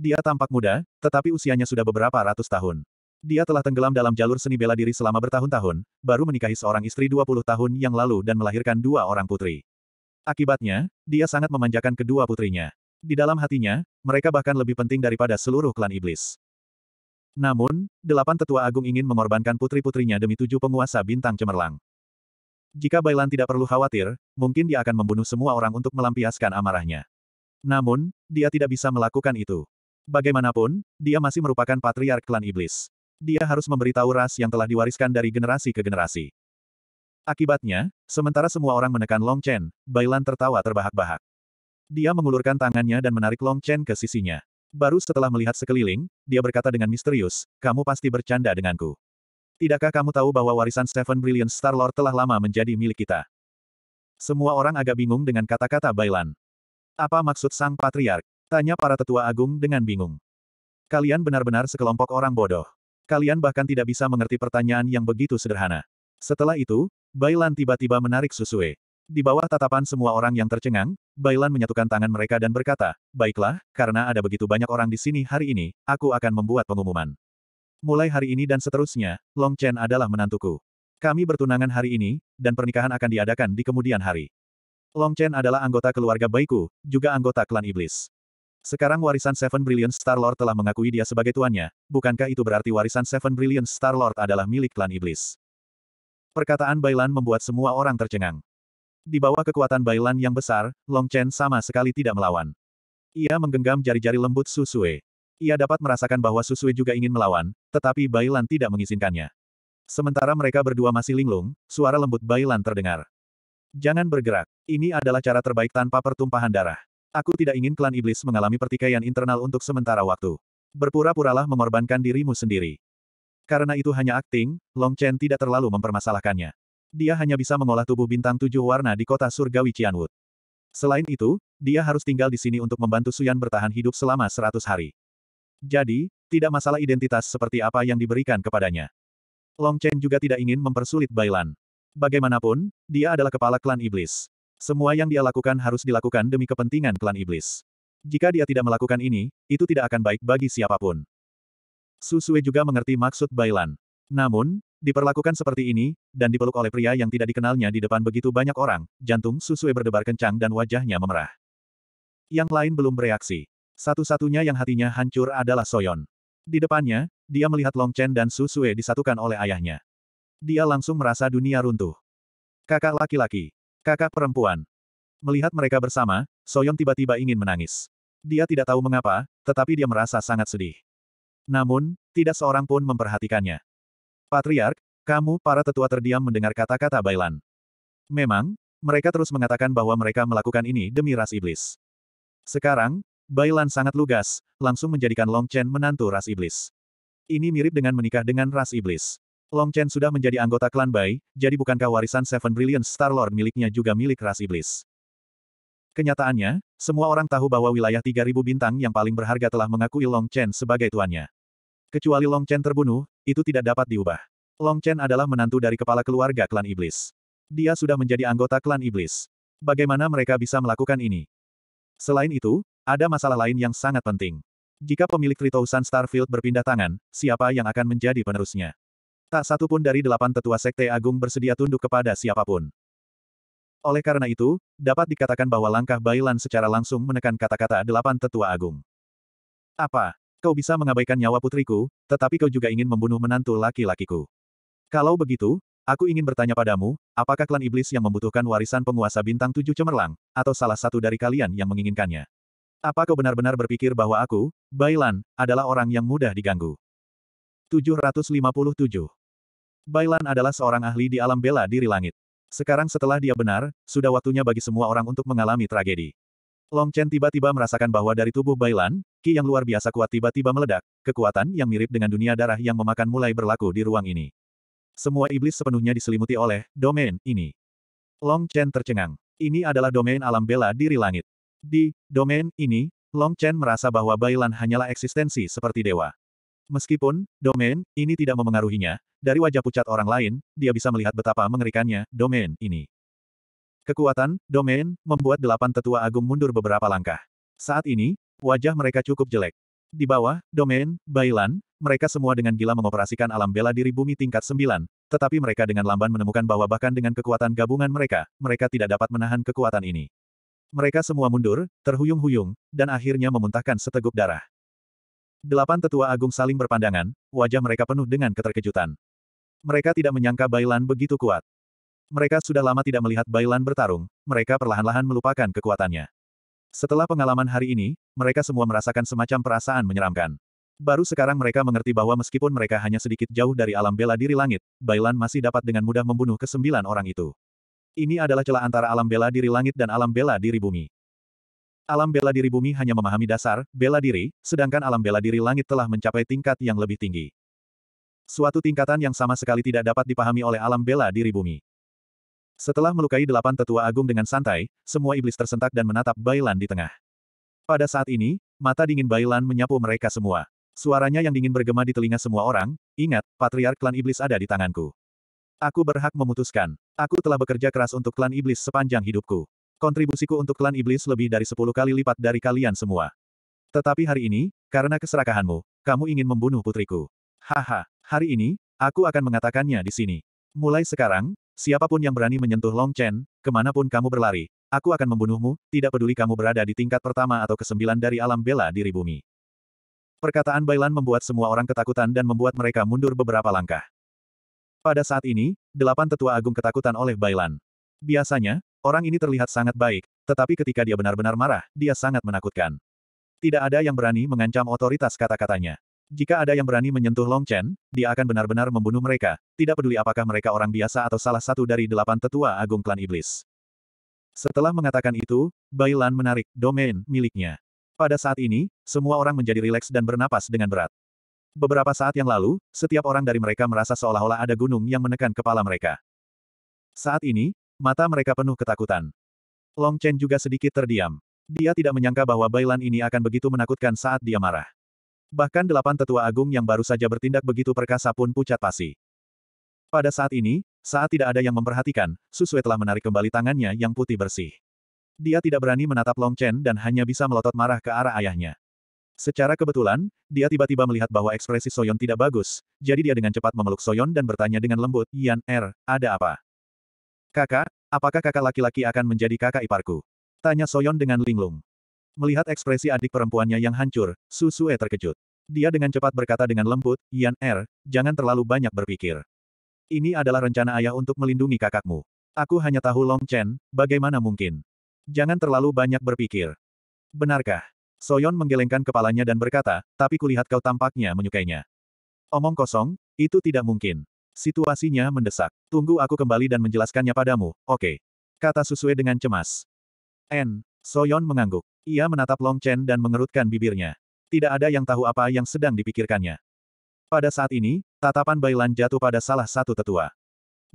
Dia tampak muda, tetapi usianya sudah beberapa ratus tahun. Dia telah tenggelam dalam jalur seni bela diri selama bertahun-tahun, baru menikahi seorang istri 20 tahun yang lalu dan melahirkan dua orang putri. Akibatnya, dia sangat memanjakan kedua putrinya. Di dalam hatinya, mereka bahkan lebih penting daripada seluruh klan iblis. Namun, delapan tetua agung ingin mengorbankan putri-putrinya demi tujuh penguasa bintang cemerlang. Jika Bailan tidak perlu khawatir, mungkin dia akan membunuh semua orang untuk melampiaskan amarahnya. Namun, dia tidak bisa melakukan itu. Bagaimanapun, dia masih merupakan patriark klan iblis. Dia harus memberitahu ras yang telah diwariskan dari generasi ke generasi. Akibatnya, sementara semua orang menekan Long Chen, Bailan tertawa terbahak-bahak. Dia mengulurkan tangannya dan menarik Long Chen ke sisinya. Baru setelah melihat sekeliling, dia berkata dengan misterius, kamu pasti bercanda denganku. Tidakkah kamu tahu bahwa warisan Seven Brilliant Star-Lord telah lama menjadi milik kita? Semua orang agak bingung dengan kata-kata Bailan. Apa maksud sang patriark? Tanya para tetua agung dengan bingung. Kalian benar-benar sekelompok orang bodoh. Kalian bahkan tidak bisa mengerti pertanyaan yang begitu sederhana. Setelah itu, Bailan tiba-tiba menarik Susue. Di bawah tatapan semua orang yang tercengang, Bailan menyatukan tangan mereka dan berkata, Baiklah, karena ada begitu banyak orang di sini hari ini, aku akan membuat pengumuman. Mulai hari ini dan seterusnya, Long Chen adalah menantuku. Kami bertunangan hari ini, dan pernikahan akan diadakan di kemudian hari. Long Chen adalah anggota keluarga Baiku, juga anggota klan iblis. Sekarang warisan Seven Brilliant Star Lord telah mengakui dia sebagai tuannya, bukankah itu berarti warisan Seven Brilliant Star Lord adalah milik klan iblis? Perkataan Bailan membuat semua orang tercengang. Di bawah kekuatan Bailan yang besar, Long Chen sama sekali tidak melawan. Ia menggenggam jari-jari lembut Susue. Ia dapat merasakan bahwa Susue juga ingin melawan, tetapi Bailan tidak mengizinkannya. Sementara mereka berdua masih linglung, suara lembut Bailan terdengar. Jangan bergerak. Ini adalah cara terbaik tanpa pertumpahan darah. Aku tidak ingin klan iblis mengalami pertikaian internal untuk sementara waktu. Berpura-puralah mengorbankan dirimu sendiri. Karena itu hanya akting, Long Chen tidak terlalu mempermasalahkannya dia hanya bisa mengolah tubuh bintang tujuh warna di kota surgawi Cianwood. Selain itu, dia harus tinggal di sini untuk membantu Suyan bertahan hidup selama seratus hari. Jadi, tidak masalah identitas seperti apa yang diberikan kepadanya. Long Chen juga tidak ingin mempersulit Bailan. Bagaimanapun, dia adalah kepala klan iblis. Semua yang dia lakukan harus dilakukan demi kepentingan klan iblis. Jika dia tidak melakukan ini, itu tidak akan baik bagi siapapun. Susue juga mengerti maksud Bailan. Namun, Diperlakukan seperti ini, dan dipeluk oleh pria yang tidak dikenalnya di depan begitu banyak orang, jantung Susue berdebar kencang dan wajahnya memerah. Yang lain belum bereaksi. Satu-satunya yang hatinya hancur adalah Soyon. Di depannya, dia melihat Long Chen dan Susue disatukan oleh ayahnya. Dia langsung merasa dunia runtuh. Kakak laki-laki. Kakak perempuan. Melihat mereka bersama, Soyon tiba-tiba ingin menangis. Dia tidak tahu mengapa, tetapi dia merasa sangat sedih. Namun, tidak seorang pun memperhatikannya. Patriark, kamu para tetua terdiam mendengar kata-kata Bailan. Memang, mereka terus mengatakan bahwa mereka melakukan ini demi ras iblis. Sekarang, Bailan sangat lugas, langsung menjadikan Long Chen menantu ras iblis. Ini mirip dengan menikah dengan ras iblis. Long Chen sudah menjadi anggota klan Bai, jadi bukankah warisan Seven Brilliant Star Lord miliknya juga milik ras iblis? Kenyataannya, semua orang tahu bahwa wilayah 3000 bintang yang paling berharga telah mengakui Long Chen sebagai tuannya. Kecuali Long Chen terbunuh, itu tidak dapat diubah. Long Chen adalah menantu dari kepala keluarga klan iblis. Dia sudah menjadi anggota klan iblis. Bagaimana mereka bisa melakukan ini? Selain itu, ada masalah lain yang sangat penting. Jika pemilik Tritousan Starfield berpindah tangan, siapa yang akan menjadi penerusnya? Tak satu pun dari delapan tetua Sekte Agung bersedia tunduk kepada siapapun. Oleh karena itu, dapat dikatakan bahwa langkah Bailan secara langsung menekan kata-kata delapan tetua agung. Apa? Kau bisa mengabaikan nyawa putriku, tetapi kau juga ingin membunuh menantu laki-lakiku. Kalau begitu, aku ingin bertanya padamu, apakah klan iblis yang membutuhkan warisan penguasa bintang tujuh cemerlang, atau salah satu dari kalian yang menginginkannya? Apa kau benar-benar berpikir bahwa aku, Bailan, adalah orang yang mudah diganggu? 757. Bailan adalah seorang ahli di alam bela diri langit. Sekarang setelah dia benar, sudah waktunya bagi semua orang untuk mengalami tragedi. Long Chen tiba-tiba merasakan bahwa dari tubuh Bailan, Ki yang luar biasa kuat tiba-tiba meledak, kekuatan yang mirip dengan dunia darah yang memakan mulai berlaku di ruang ini. Semua iblis sepenuhnya diselimuti oleh domain ini. Long Chen tercengang. Ini adalah domain alam bela diri langit. Di domain ini, Long Chen merasa bahwa Bailan hanyalah eksistensi seperti dewa. Meskipun, domain ini tidak memengaruhinya, dari wajah pucat orang lain, dia bisa melihat betapa mengerikannya domain ini. Kekuatan, domain, membuat delapan tetua agung mundur beberapa langkah. Saat ini, wajah mereka cukup jelek. Di bawah, domain, Bailan, mereka semua dengan gila mengoperasikan alam bela diri bumi tingkat sembilan, tetapi mereka dengan lamban menemukan bahwa bahkan dengan kekuatan gabungan mereka, mereka tidak dapat menahan kekuatan ini. Mereka semua mundur, terhuyung-huyung, dan akhirnya memuntahkan seteguk darah. Delapan tetua agung saling berpandangan, wajah mereka penuh dengan keterkejutan. Mereka tidak menyangka Bailan begitu kuat. Mereka sudah lama tidak melihat Bailan bertarung, mereka perlahan-lahan melupakan kekuatannya. Setelah pengalaman hari ini, mereka semua merasakan semacam perasaan menyeramkan. Baru sekarang mereka mengerti bahwa meskipun mereka hanya sedikit jauh dari alam bela diri langit, Bailan masih dapat dengan mudah membunuh kesembilan orang itu. Ini adalah celah antara alam bela diri langit dan alam bela diri bumi. Alam bela diri bumi hanya memahami dasar, bela diri, sedangkan alam bela diri langit telah mencapai tingkat yang lebih tinggi. Suatu tingkatan yang sama sekali tidak dapat dipahami oleh alam bela diri bumi. Setelah melukai delapan tetua agung dengan santai, semua iblis tersentak dan menatap Bailan di tengah. Pada saat ini, mata dingin Bailan menyapu mereka semua. Suaranya yang dingin bergema di telinga semua orang, ingat, patriark klan iblis ada di tanganku. Aku berhak memutuskan. Aku telah bekerja keras untuk klan iblis sepanjang hidupku. Kontribusiku untuk klan iblis lebih dari sepuluh kali lipat dari kalian semua. Tetapi hari ini, karena keserakahanmu, kamu ingin membunuh putriku. Haha, hari ini, aku akan mengatakannya di sini. Mulai sekarang, Siapapun yang berani menyentuh Long Chen, kemanapun kamu berlari, aku akan membunuhmu, tidak peduli kamu berada di tingkat pertama atau kesembilan dari alam bela diri bumi. Perkataan Bailan membuat semua orang ketakutan dan membuat mereka mundur beberapa langkah. Pada saat ini, delapan tetua agung ketakutan oleh Bailan. Biasanya, orang ini terlihat sangat baik, tetapi ketika dia benar-benar marah, dia sangat menakutkan. Tidak ada yang berani mengancam otoritas kata-katanya. Jika ada yang berani menyentuh Long Chen, dia akan benar-benar membunuh mereka, tidak peduli apakah mereka orang biasa atau salah satu dari delapan tetua agung klan iblis. Setelah mengatakan itu, Bailan menarik domain miliknya. Pada saat ini, semua orang menjadi rileks dan bernapas dengan berat. Beberapa saat yang lalu, setiap orang dari mereka merasa seolah-olah ada gunung yang menekan kepala mereka. Saat ini, mata mereka penuh ketakutan. Long Chen juga sedikit terdiam. Dia tidak menyangka bahwa Bailan ini akan begitu menakutkan saat dia marah. Bahkan delapan tetua agung yang baru saja bertindak begitu perkasa pun pucat pasi. Pada saat ini, saat tidak ada yang memperhatikan, Susue telah menarik kembali tangannya yang putih bersih. Dia tidak berani menatap Long Chen dan hanya bisa melotot marah ke arah ayahnya. Secara kebetulan, dia tiba-tiba melihat bahwa ekspresi Soyon tidak bagus, jadi dia dengan cepat memeluk Soyon dan bertanya dengan lembut, Yan Er, ada apa? Kakak, apakah kakak laki-laki akan menjadi kakak iparku? Tanya Soyon dengan linglung. Melihat ekspresi adik perempuannya yang hancur, Su Sue terkejut. Dia dengan cepat berkata dengan lembut, Yan Er, jangan terlalu banyak berpikir. Ini adalah rencana ayah untuk melindungi kakakmu. Aku hanya tahu Long Chen, bagaimana mungkin? Jangan terlalu banyak berpikir. Benarkah? Soyon menggelengkan kepalanya dan berkata, tapi kulihat kau tampaknya menyukainya. Omong kosong, itu tidak mungkin. Situasinya mendesak. Tunggu aku kembali dan menjelaskannya padamu, oke. Okay. Kata Susue dengan cemas. N. Soyon mengangguk. Ia menatap Long Chen dan mengerutkan bibirnya. Tidak ada yang tahu apa yang sedang dipikirkannya. Pada saat ini, tatapan Bailan jatuh pada salah satu tetua.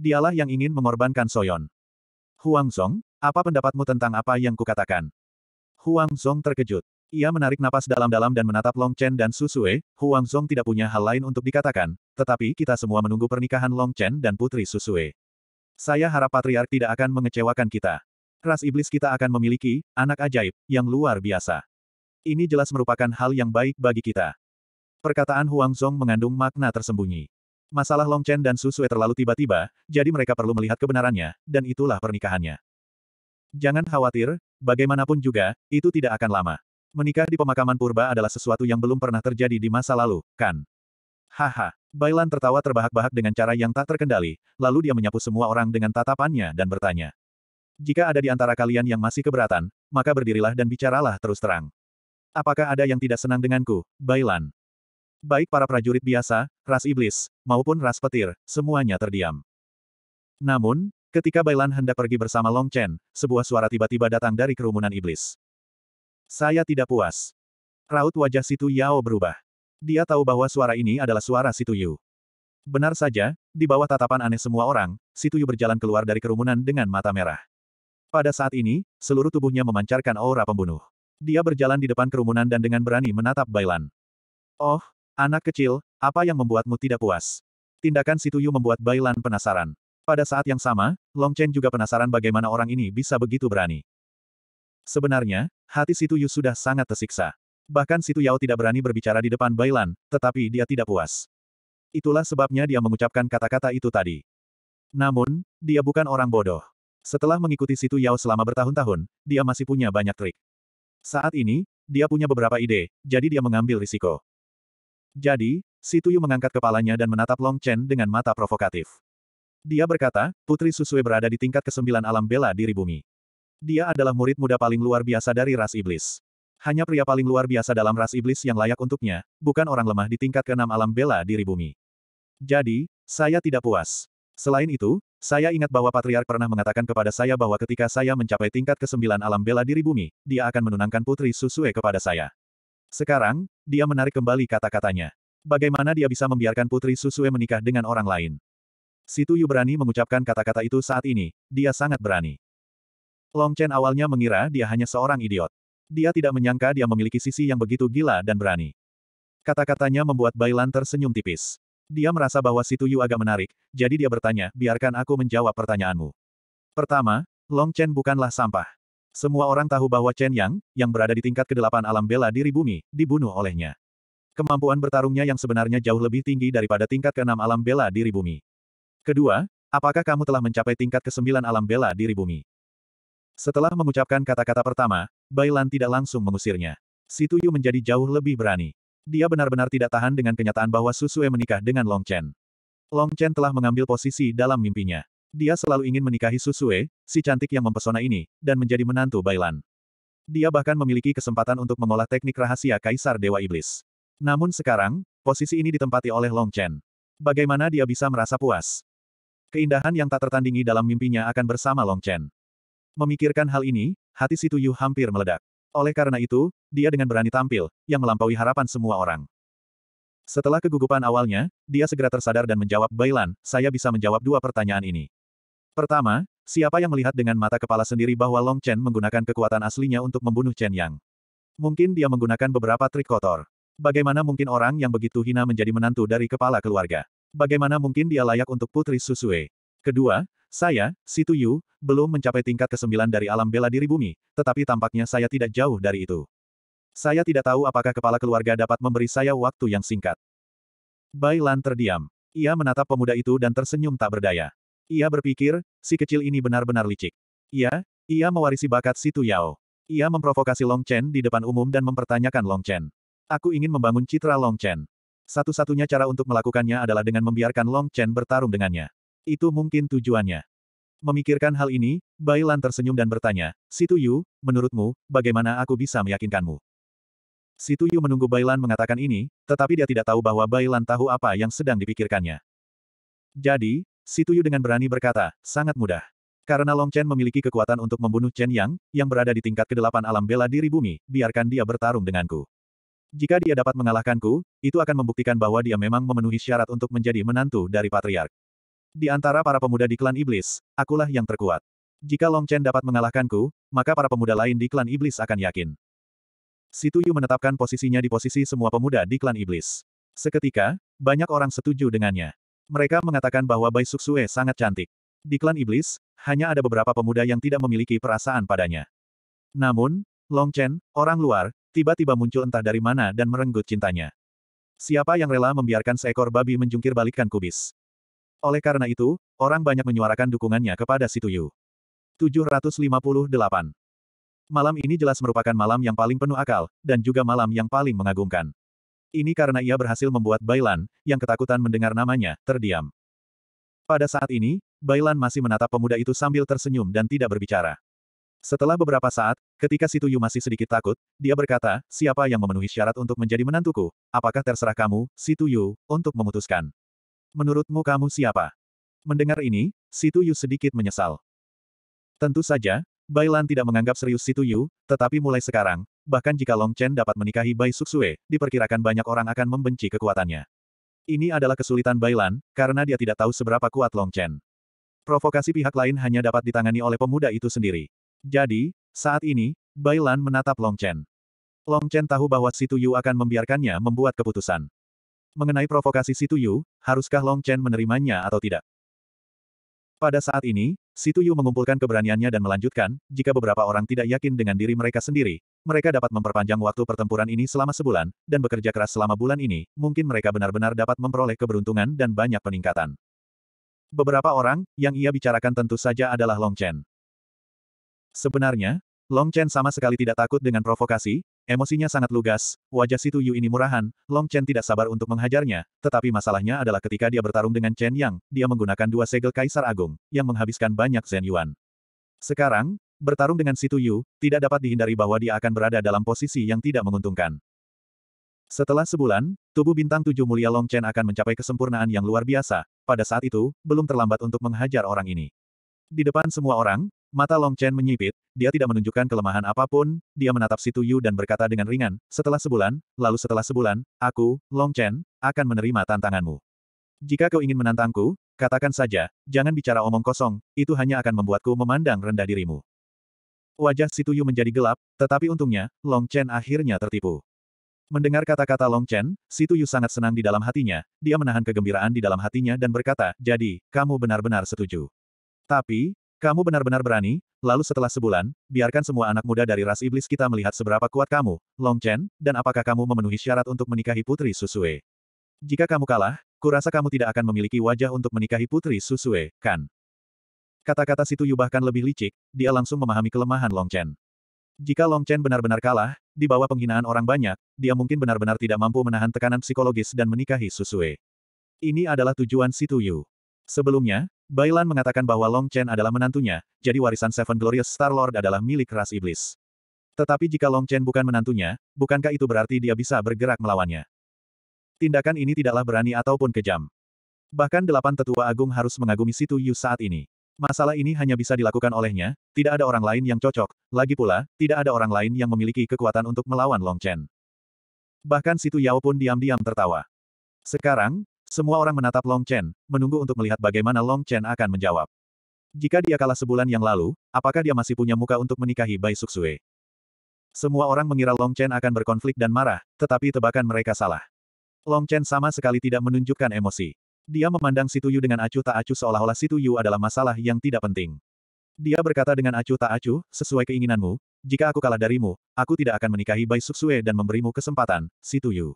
Dialah yang ingin mengorbankan Soyon. Huang Zhong, apa pendapatmu tentang apa yang kukatakan? Huang Zhong terkejut. Ia menarik napas dalam-dalam dan menatap Long Chen dan Susue, Huang Zhong tidak punya hal lain untuk dikatakan, tetapi kita semua menunggu pernikahan Long Chen dan Putri Susue. Saya harap Patriark tidak akan mengecewakan kita ras iblis kita akan memiliki anak ajaib yang luar biasa. Ini jelas merupakan hal yang baik bagi kita. Perkataan Huang Zhong mengandung makna tersembunyi. Masalah Long Chen dan Susue terlalu tiba-tiba, jadi mereka perlu melihat kebenarannya, dan itulah pernikahannya. Jangan khawatir, bagaimanapun juga, itu tidak akan lama. Menikah di pemakaman purba adalah sesuatu yang belum pernah terjadi di masa lalu, kan? Haha, Bailan tertawa terbahak-bahak dengan cara yang tak terkendali, lalu dia menyapu semua orang dengan tatapannya dan bertanya. Jika ada di antara kalian yang masih keberatan, maka berdirilah dan bicaralah terus terang. Apakah ada yang tidak senang denganku, Bailan? Baik para prajurit biasa, ras iblis, maupun ras petir, semuanya terdiam. Namun, ketika Bailan hendak pergi bersama Long Chen, sebuah suara tiba-tiba datang dari kerumunan iblis. Saya tidak puas. Raut wajah Situ Yao berubah. Dia tahu bahwa suara ini adalah suara Situ Yu. Benar saja, di bawah tatapan aneh semua orang, Situ Yu berjalan keluar dari kerumunan dengan mata merah. Pada saat ini, seluruh tubuhnya memancarkan aura pembunuh. Dia berjalan di depan kerumunan dan dengan berani menatap Bailan. Oh, anak kecil, apa yang membuatmu tidak puas? Tindakan Situyu membuat Bailan penasaran. Pada saat yang sama, Long Chen juga penasaran bagaimana orang ini bisa begitu berani. Sebenarnya, hati Situyu sudah sangat tersiksa. Bahkan Situ Yao tidak berani berbicara di depan Bailan, tetapi dia tidak puas. Itulah sebabnya dia mengucapkan kata-kata itu tadi. Namun, dia bukan orang bodoh. Setelah mengikuti Situ Yao selama bertahun-tahun, dia masih punya banyak trik. Saat ini, dia punya beberapa ide, jadi dia mengambil risiko. Jadi, Situ Yu mengangkat kepalanya dan menatap Long Chen dengan mata provokatif. Dia berkata, Putri Susue berada di tingkat kesembilan alam bela diri bumi. Dia adalah murid muda paling luar biasa dari ras iblis. Hanya pria paling luar biasa dalam ras iblis yang layak untuknya, bukan orang lemah di tingkat keenam alam bela diri bumi. Jadi, saya tidak puas. Selain itu, saya ingat bahwa Patriark pernah mengatakan kepada saya bahwa ketika saya mencapai tingkat ke-9 alam bela diri bumi, dia akan menunangkan Putri Susue kepada saya. Sekarang, dia menarik kembali kata-katanya. Bagaimana dia bisa membiarkan Putri Susue menikah dengan orang lain? Situ Yu berani mengucapkan kata-kata itu saat ini, dia sangat berani. Long Chen awalnya mengira dia hanya seorang idiot. Dia tidak menyangka dia memiliki sisi yang begitu gila dan berani. Kata-katanya membuat Bailan tersenyum tipis. Dia merasa bahwa Situ Yu agak menarik, jadi dia bertanya, biarkan aku menjawab pertanyaanmu. Pertama, Long Chen bukanlah sampah. Semua orang tahu bahwa Chen Yang, yang berada di tingkat kedelapan alam bela diri bumi, dibunuh olehnya. Kemampuan bertarungnya yang sebenarnya jauh lebih tinggi daripada tingkat keenam alam bela diri bumi. Kedua, apakah kamu telah mencapai tingkat kesembilan alam bela diri bumi? Setelah mengucapkan kata-kata pertama, Bailan tidak langsung mengusirnya. Situ Yu menjadi jauh lebih berani. Dia benar-benar tidak tahan dengan kenyataan bahwa Susue menikah dengan Long Chen. Long Chen telah mengambil posisi dalam mimpinya. Dia selalu ingin menikahi Susue, si cantik yang mempesona ini, dan menjadi menantu Bailan. Dia bahkan memiliki kesempatan untuk mengolah teknik rahasia Kaisar Dewa Iblis. Namun sekarang, posisi ini ditempati oleh Long Chen. Bagaimana dia bisa merasa puas? Keindahan yang tak tertandingi dalam mimpinya akan bersama Long Chen. Memikirkan hal ini, hati Situ Yu hampir meledak. Oleh karena itu, dia dengan berani tampil, yang melampaui harapan semua orang. Setelah kegugupan awalnya, dia segera tersadar dan menjawab Bailan, saya bisa menjawab dua pertanyaan ini. Pertama, siapa yang melihat dengan mata kepala sendiri bahwa Long Chen menggunakan kekuatan aslinya untuk membunuh Chen Yang? Mungkin dia menggunakan beberapa trik kotor. Bagaimana mungkin orang yang begitu hina menjadi menantu dari kepala keluarga? Bagaimana mungkin dia layak untuk putri Susue? Kedua, saya, Situ Yu, belum mencapai tingkat ke-9 dari alam bela diri bumi, tetapi tampaknya saya tidak jauh dari itu. Saya tidak tahu apakah kepala keluarga dapat memberi saya waktu yang singkat. Bai Lan terdiam. Ia menatap pemuda itu dan tersenyum tak berdaya. Ia berpikir, si kecil ini benar-benar licik. Ia, ia mewarisi bakat Situ Yao. Ia memprovokasi Long Chen di depan umum dan mempertanyakan Long Chen. Aku ingin membangun citra Long Chen. Satu-satunya cara untuk melakukannya adalah dengan membiarkan Long Chen bertarung dengannya. Itu mungkin tujuannya. Memikirkan hal ini, Bailan tersenyum dan bertanya, Situ Yu, menurutmu, bagaimana aku bisa meyakinkanmu? Situ Yu menunggu Bailan mengatakan ini, tetapi dia tidak tahu bahwa Bailan tahu apa yang sedang dipikirkannya. Jadi, Situ Yu dengan berani berkata, sangat mudah. Karena Long Chen memiliki kekuatan untuk membunuh Chen Yang, yang berada di tingkat kedelapan alam bela diri bumi, biarkan dia bertarung denganku. Jika dia dapat mengalahkanku, itu akan membuktikan bahwa dia memang memenuhi syarat untuk menjadi menantu dari Patriark. Di antara para pemuda di klan iblis, akulah yang terkuat. Jika Long Chen dapat mengalahkanku, maka para pemuda lain di klan iblis akan yakin. Situ Yu menetapkan posisinya di posisi semua pemuda di klan iblis. Seketika, banyak orang setuju dengannya. Mereka mengatakan bahwa Bai Suksue sangat cantik. Di klan iblis, hanya ada beberapa pemuda yang tidak memiliki perasaan padanya. Namun, Long Chen, orang luar, tiba-tiba muncul entah dari mana dan merenggut cintanya. Siapa yang rela membiarkan seekor babi menjungkir balikkan kubis? Oleh karena itu, orang banyak menyuarakan dukungannya kepada Situ Yu. 758. Malam ini jelas merupakan malam yang paling penuh akal, dan juga malam yang paling mengagumkan. Ini karena ia berhasil membuat Bailan, yang ketakutan mendengar namanya, terdiam. Pada saat ini, Bailan masih menatap pemuda itu sambil tersenyum dan tidak berbicara. Setelah beberapa saat, ketika Situ Yu masih sedikit takut, dia berkata, siapa yang memenuhi syarat untuk menjadi menantuku, apakah terserah kamu, Situ Yu, untuk memutuskan menurutmu kamu siapa? Mendengar ini, Situ Yu sedikit menyesal. Tentu saja, Bai Lan tidak menganggap serius Situ Yu, tetapi mulai sekarang, bahkan jika Long Chen dapat menikahi Bai Suksue, diperkirakan banyak orang akan membenci kekuatannya. Ini adalah kesulitan Bai Lan, karena dia tidak tahu seberapa kuat Long Chen. Provokasi pihak lain hanya dapat ditangani oleh pemuda itu sendiri. Jadi, saat ini, Bai Lan menatap Long Chen. Long Chen tahu bahwa Situ Yu akan membiarkannya membuat keputusan. Mengenai provokasi Situ Yu, haruskah Long Chen menerimanya atau tidak? Pada saat ini, Situ Yu mengumpulkan keberaniannya dan melanjutkan, jika beberapa orang tidak yakin dengan diri mereka sendiri, mereka dapat memperpanjang waktu pertempuran ini selama sebulan, dan bekerja keras selama bulan ini, mungkin mereka benar-benar dapat memperoleh keberuntungan dan banyak peningkatan. Beberapa orang, yang ia bicarakan tentu saja adalah Long Chen. Sebenarnya, Long Chen sama sekali tidak takut dengan provokasi, Emosinya sangat lugas, wajah Situ Yu ini murahan, Long Chen tidak sabar untuk menghajarnya, tetapi masalahnya adalah ketika dia bertarung dengan Chen Yang, dia menggunakan dua segel Kaisar Agung, yang menghabiskan banyak Zen Yuan. Sekarang, bertarung dengan Situ Yu, tidak dapat dihindari bahwa dia akan berada dalam posisi yang tidak menguntungkan. Setelah sebulan, tubuh bintang tujuh mulia Long Chen akan mencapai kesempurnaan yang luar biasa, pada saat itu, belum terlambat untuk menghajar orang ini. Di depan semua orang, Mata Long Chen menyipit, dia tidak menunjukkan kelemahan apapun, dia menatap Situ Yu dan berkata dengan ringan, setelah sebulan, lalu setelah sebulan, aku, Long Chen, akan menerima tantanganmu. Jika kau ingin menantangku, katakan saja, jangan bicara omong kosong, itu hanya akan membuatku memandang rendah dirimu. Wajah Situ Yu menjadi gelap, tetapi untungnya, Long Chen akhirnya tertipu. Mendengar kata-kata Long Chen, Situ Yu sangat senang di dalam hatinya, dia menahan kegembiraan di dalam hatinya dan berkata, jadi, kamu benar-benar setuju. Tapi, kamu benar-benar berani, lalu setelah sebulan, biarkan semua anak muda dari ras iblis kita melihat seberapa kuat kamu, Long Chen, dan apakah kamu memenuhi syarat untuk menikahi Putri Susue. Jika kamu kalah, kurasa kamu tidak akan memiliki wajah untuk menikahi Putri Susue, kan? Kata-kata situ Yu bahkan lebih licik, dia langsung memahami kelemahan Long Chen. Jika Long Chen benar-benar kalah, di bawah penghinaan orang banyak, dia mungkin benar-benar tidak mampu menahan tekanan psikologis dan menikahi Susue. Ini adalah tujuan situ Yu. Sebelumnya, Bailan mengatakan bahwa Long Chen adalah menantunya, jadi warisan Seven Glorious Star-Lord adalah milik ras iblis. Tetapi jika Long Chen bukan menantunya, bukankah itu berarti dia bisa bergerak melawannya? Tindakan ini tidaklah berani ataupun kejam. Bahkan delapan tetua agung harus mengagumi Situ Yu saat ini. Masalah ini hanya bisa dilakukan olehnya, tidak ada orang lain yang cocok, lagi pula, tidak ada orang lain yang memiliki kekuatan untuk melawan Long Chen. Bahkan Situ Yao pun diam-diam tertawa. Sekarang, semua orang menatap Long Chen, menunggu untuk melihat bagaimana Long Chen akan menjawab. Jika dia kalah sebulan yang lalu, apakah dia masih punya muka untuk menikahi Bai Suksue? Semua orang mengira Long Chen akan berkonflik dan marah, tetapi tebakan mereka salah. Long Chen sama sekali tidak menunjukkan emosi. Dia memandang Situ Yu dengan acuh tak acuh seolah-olah Situ Yu adalah masalah yang tidak penting. Dia berkata dengan acuh tak acuh, sesuai keinginanmu, jika aku kalah darimu, aku tidak akan menikahi Bai Suksue dan memberimu kesempatan, Situ Yu.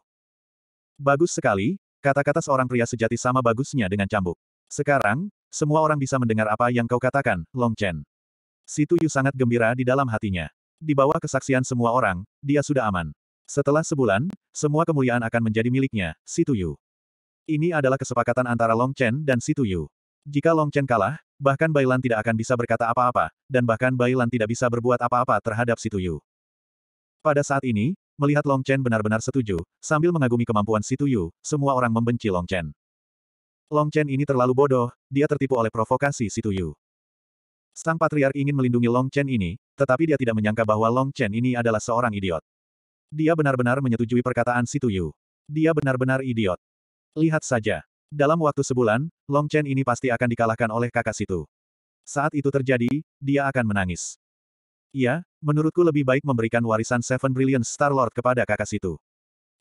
Bagus sekali, Kata-kata seorang pria sejati sama bagusnya dengan cambuk. Sekarang, semua orang bisa mendengar apa yang kau katakan, Long Chen. Situ Yu sangat gembira di dalam hatinya. Di bawah kesaksian semua orang, dia sudah aman. Setelah sebulan, semua kemuliaan akan menjadi miliknya, Situ Yu. Ini adalah kesepakatan antara Long Chen dan Situ Yu. Jika Long Chen kalah, bahkan Bailan tidak akan bisa berkata apa-apa, dan bahkan Bailan tidak bisa berbuat apa-apa terhadap Situ Yu. Pada saat ini, Melihat Long Chen benar-benar setuju, sambil mengagumi kemampuan Si Tuyu, semua orang membenci Long Chen. Long Chen ini terlalu bodoh, dia tertipu oleh provokasi Si Tuyu. Sang Patriark ingin melindungi Long Chen ini, tetapi dia tidak menyangka bahwa Long Chen ini adalah seorang idiot. Dia benar-benar menyetujui perkataan Si Tuyu. Dia benar-benar idiot. Lihat saja. Dalam waktu sebulan, Long Chen ini pasti akan dikalahkan oleh kakak situ. Saat itu terjadi, dia akan menangis. Iya, menurutku lebih baik memberikan warisan Seven Brilliant Star-Lord kepada kakak situ.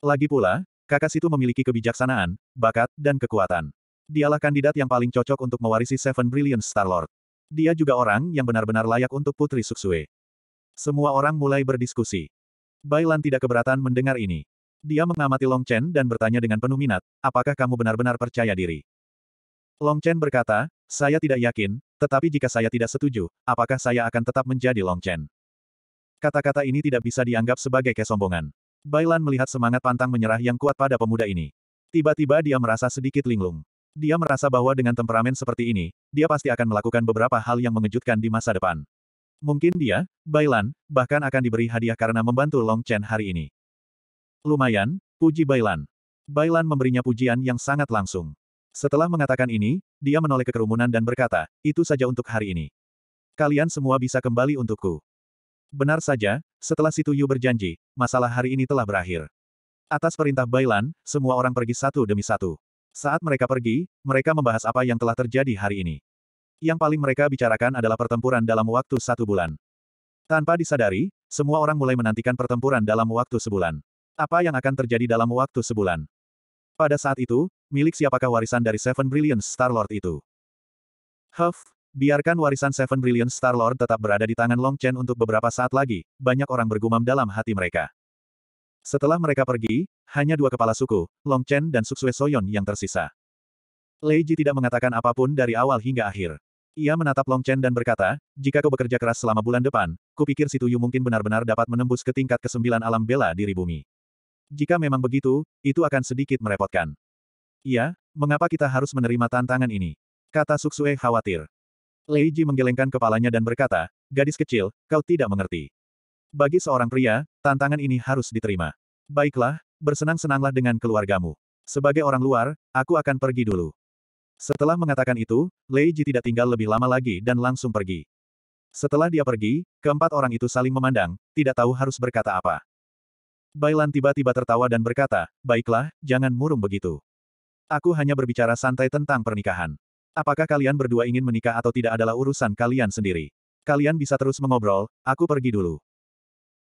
Lagi pula, kakak situ memiliki kebijaksanaan, bakat, dan kekuatan. Dialah kandidat yang paling cocok untuk mewarisi Seven Brilliant Star-Lord. Dia juga orang yang benar-benar layak untuk Putri Suksue. Semua orang mulai berdiskusi. Bailan tidak keberatan mendengar ini. Dia mengamati Long Chen dan bertanya dengan penuh minat, apakah kamu benar-benar percaya diri? Long Chen berkata, saya tidak yakin, tetapi jika saya tidak setuju, apakah saya akan tetap menjadi Long Chen? Kata-kata ini tidak bisa dianggap sebagai kesombongan. Bailan melihat semangat pantang menyerah yang kuat pada pemuda ini. Tiba-tiba dia merasa sedikit linglung. Dia merasa bahwa dengan temperamen seperti ini, dia pasti akan melakukan beberapa hal yang mengejutkan di masa depan. Mungkin dia, Bailan, bahkan akan diberi hadiah karena membantu Long Chen hari ini. Lumayan, puji Bailan. Bailan memberinya pujian yang sangat langsung. Setelah mengatakan ini, dia menoleh ke kerumunan dan berkata, itu saja untuk hari ini. Kalian semua bisa kembali untukku. Benar saja, setelah Situ Yu berjanji, masalah hari ini telah berakhir. Atas perintah Bailan, semua orang pergi satu demi satu. Saat mereka pergi, mereka membahas apa yang telah terjadi hari ini. Yang paling mereka bicarakan adalah pertempuran dalam waktu satu bulan. Tanpa disadari, semua orang mulai menantikan pertempuran dalam waktu sebulan. Apa yang akan terjadi dalam waktu sebulan? Pada saat itu, milik siapakah warisan dari Seven Brilliant Star-Lord itu? Huff, biarkan warisan Seven Brilliant Star-Lord tetap berada di tangan Long Chen untuk beberapa saat lagi, banyak orang bergumam dalam hati mereka. Setelah mereka pergi, hanya dua kepala suku, Long Chen dan Suksue Soyon yang tersisa. Lei Ji tidak mengatakan apapun dari awal hingga akhir. Ia menatap Long Chen dan berkata, jika kau bekerja keras selama bulan depan, kupikir si Tuyu mungkin benar-benar dapat menembus ke tingkat kesembilan alam bela diri bumi. Jika memang begitu, itu akan sedikit merepotkan. Iya, mengapa kita harus menerima tantangan ini? Kata Suksue khawatir. Lei Ji menggelengkan kepalanya dan berkata, gadis kecil, kau tidak mengerti. Bagi seorang pria, tantangan ini harus diterima. Baiklah, bersenang-senanglah dengan keluargamu. Sebagai orang luar, aku akan pergi dulu. Setelah mengatakan itu, Lei Ji tidak tinggal lebih lama lagi dan langsung pergi. Setelah dia pergi, keempat orang itu saling memandang, tidak tahu harus berkata apa. Bailan tiba-tiba tertawa dan berkata, baiklah, jangan murung begitu. Aku hanya berbicara santai tentang pernikahan. Apakah kalian berdua ingin menikah atau tidak adalah urusan kalian sendiri. Kalian bisa terus mengobrol, aku pergi dulu.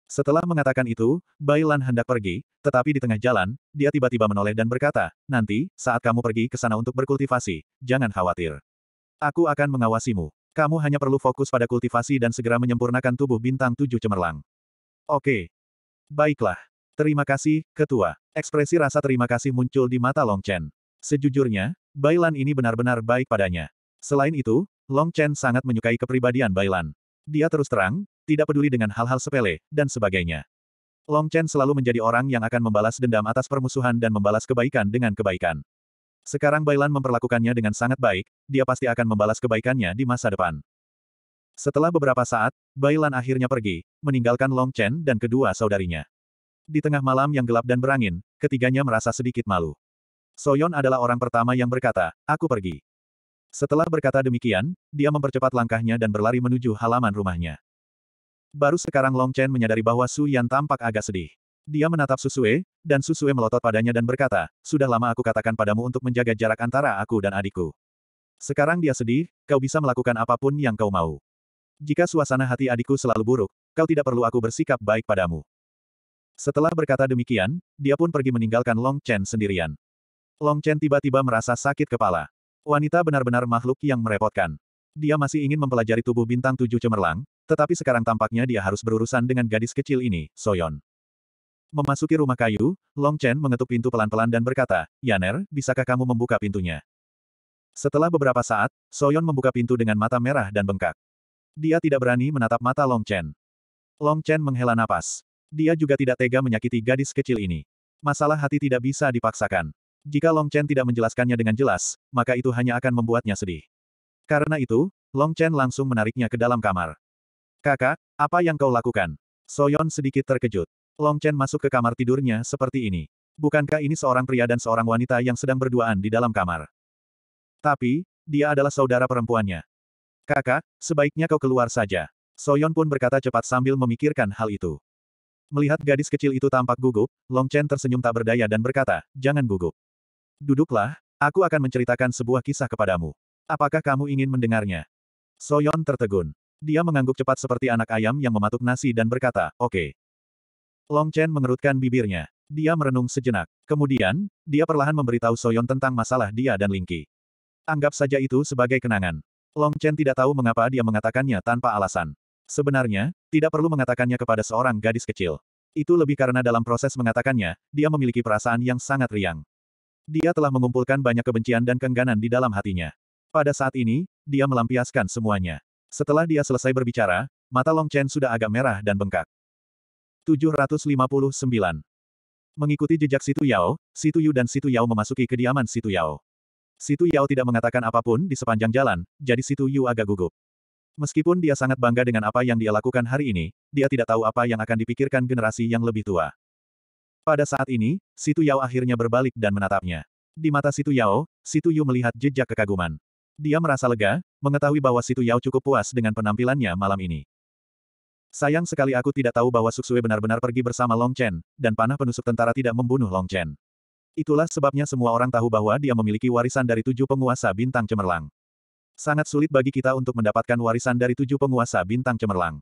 Setelah mengatakan itu, Bailan hendak pergi, tetapi di tengah jalan, dia tiba-tiba menoleh dan berkata, nanti, saat kamu pergi ke sana untuk berkultivasi, jangan khawatir. Aku akan mengawasimu. Kamu hanya perlu fokus pada kultivasi dan segera menyempurnakan tubuh bintang tujuh cemerlang. Oke. Baiklah. Terima kasih, Ketua. Ekspresi rasa terima kasih muncul di mata Long Chen. Sejujurnya, Bailan ini benar-benar baik padanya. Selain itu, Long Chen sangat menyukai kepribadian Bailan. Dia terus terang, tidak peduli dengan hal-hal sepele, dan sebagainya. Long Chen selalu menjadi orang yang akan membalas dendam atas permusuhan dan membalas kebaikan dengan kebaikan. Sekarang Bailan memperlakukannya dengan sangat baik, dia pasti akan membalas kebaikannya di masa depan. Setelah beberapa saat, Bailan akhirnya pergi, meninggalkan Long Chen dan kedua saudarinya. Di tengah malam yang gelap dan berangin, ketiganya merasa sedikit malu. Soyon adalah orang pertama yang berkata, aku pergi. Setelah berkata demikian, dia mempercepat langkahnya dan berlari menuju halaman rumahnya. Baru sekarang Long Chen menyadari bahwa Su Yan tampak agak sedih. Dia menatap Susue, dan Susue melotot padanya dan berkata, Sudah lama aku katakan padamu untuk menjaga jarak antara aku dan adikku. Sekarang dia sedih, kau bisa melakukan apapun yang kau mau. Jika suasana hati adikku selalu buruk, kau tidak perlu aku bersikap baik padamu. Setelah berkata demikian, dia pun pergi meninggalkan Long Chen sendirian. Long Chen tiba-tiba merasa sakit kepala. Wanita benar-benar makhluk yang merepotkan. Dia masih ingin mempelajari tubuh bintang tujuh cemerlang, tetapi sekarang tampaknya dia harus berurusan dengan gadis kecil ini, Soyon. Memasuki rumah kayu, Long Chen mengetuk pintu pelan-pelan dan berkata, Yaner, bisakah kamu membuka pintunya? Setelah beberapa saat, Soyon membuka pintu dengan mata merah dan bengkak. Dia tidak berani menatap mata Long Chen. Long Chen menghela napas. Dia juga tidak tega menyakiti gadis kecil ini. Masalah hati tidak bisa dipaksakan. Jika Long Chen tidak menjelaskannya dengan jelas, maka itu hanya akan membuatnya sedih. Karena itu, Long Chen langsung menariknya ke dalam kamar. Kakak, apa yang kau lakukan? Soyon sedikit terkejut. Long Chen masuk ke kamar tidurnya seperti ini. Bukankah ini seorang pria dan seorang wanita yang sedang berduaan di dalam kamar? Tapi, dia adalah saudara perempuannya. Kakak, sebaiknya kau keluar saja. Soyon pun berkata cepat sambil memikirkan hal itu. Melihat gadis kecil itu tampak gugup, Long Chen tersenyum tak berdaya dan berkata, jangan gugup. Duduklah, aku akan menceritakan sebuah kisah kepadamu. Apakah kamu ingin mendengarnya? Soyon tertegun. Dia mengangguk cepat seperti anak ayam yang mematuk nasi dan berkata, oke. Okay. Long Chen mengerutkan bibirnya. Dia merenung sejenak. Kemudian, dia perlahan memberitahu Soyon tentang masalah dia dan Lingqi. Anggap saja itu sebagai kenangan. Long Chen tidak tahu mengapa dia mengatakannya tanpa alasan. Sebenarnya, tidak perlu mengatakannya kepada seorang gadis kecil. Itu lebih karena dalam proses mengatakannya, dia memiliki perasaan yang sangat riang. Dia telah mengumpulkan banyak kebencian dan kengganan di dalam hatinya. Pada saat ini, dia melampiaskan semuanya. Setelah dia selesai berbicara, mata Long Chen sudah agak merah dan bengkak. 759. Mengikuti jejak Situ Yao, Situ Yu dan Situ Yao memasuki kediaman Situ Yao. Situ Yao tidak mengatakan apapun di sepanjang jalan, jadi Situ Yu agak gugup. Meskipun dia sangat bangga dengan apa yang dia lakukan hari ini, dia tidak tahu apa yang akan dipikirkan generasi yang lebih tua. Pada saat ini, Situ Yao akhirnya berbalik dan menatapnya. Di mata Situ Yao, Situ Yu melihat jejak kekaguman. Dia merasa lega, mengetahui bahwa Situ Yao cukup puas dengan penampilannya malam ini. Sayang sekali aku tidak tahu bahwa Suksue benar-benar pergi bersama Long Chen, dan panah penusuk tentara tidak membunuh Long Chen. Itulah sebabnya semua orang tahu bahwa dia memiliki warisan dari tujuh penguasa bintang cemerlang. Sangat sulit bagi kita untuk mendapatkan warisan dari tujuh penguasa bintang cemerlang.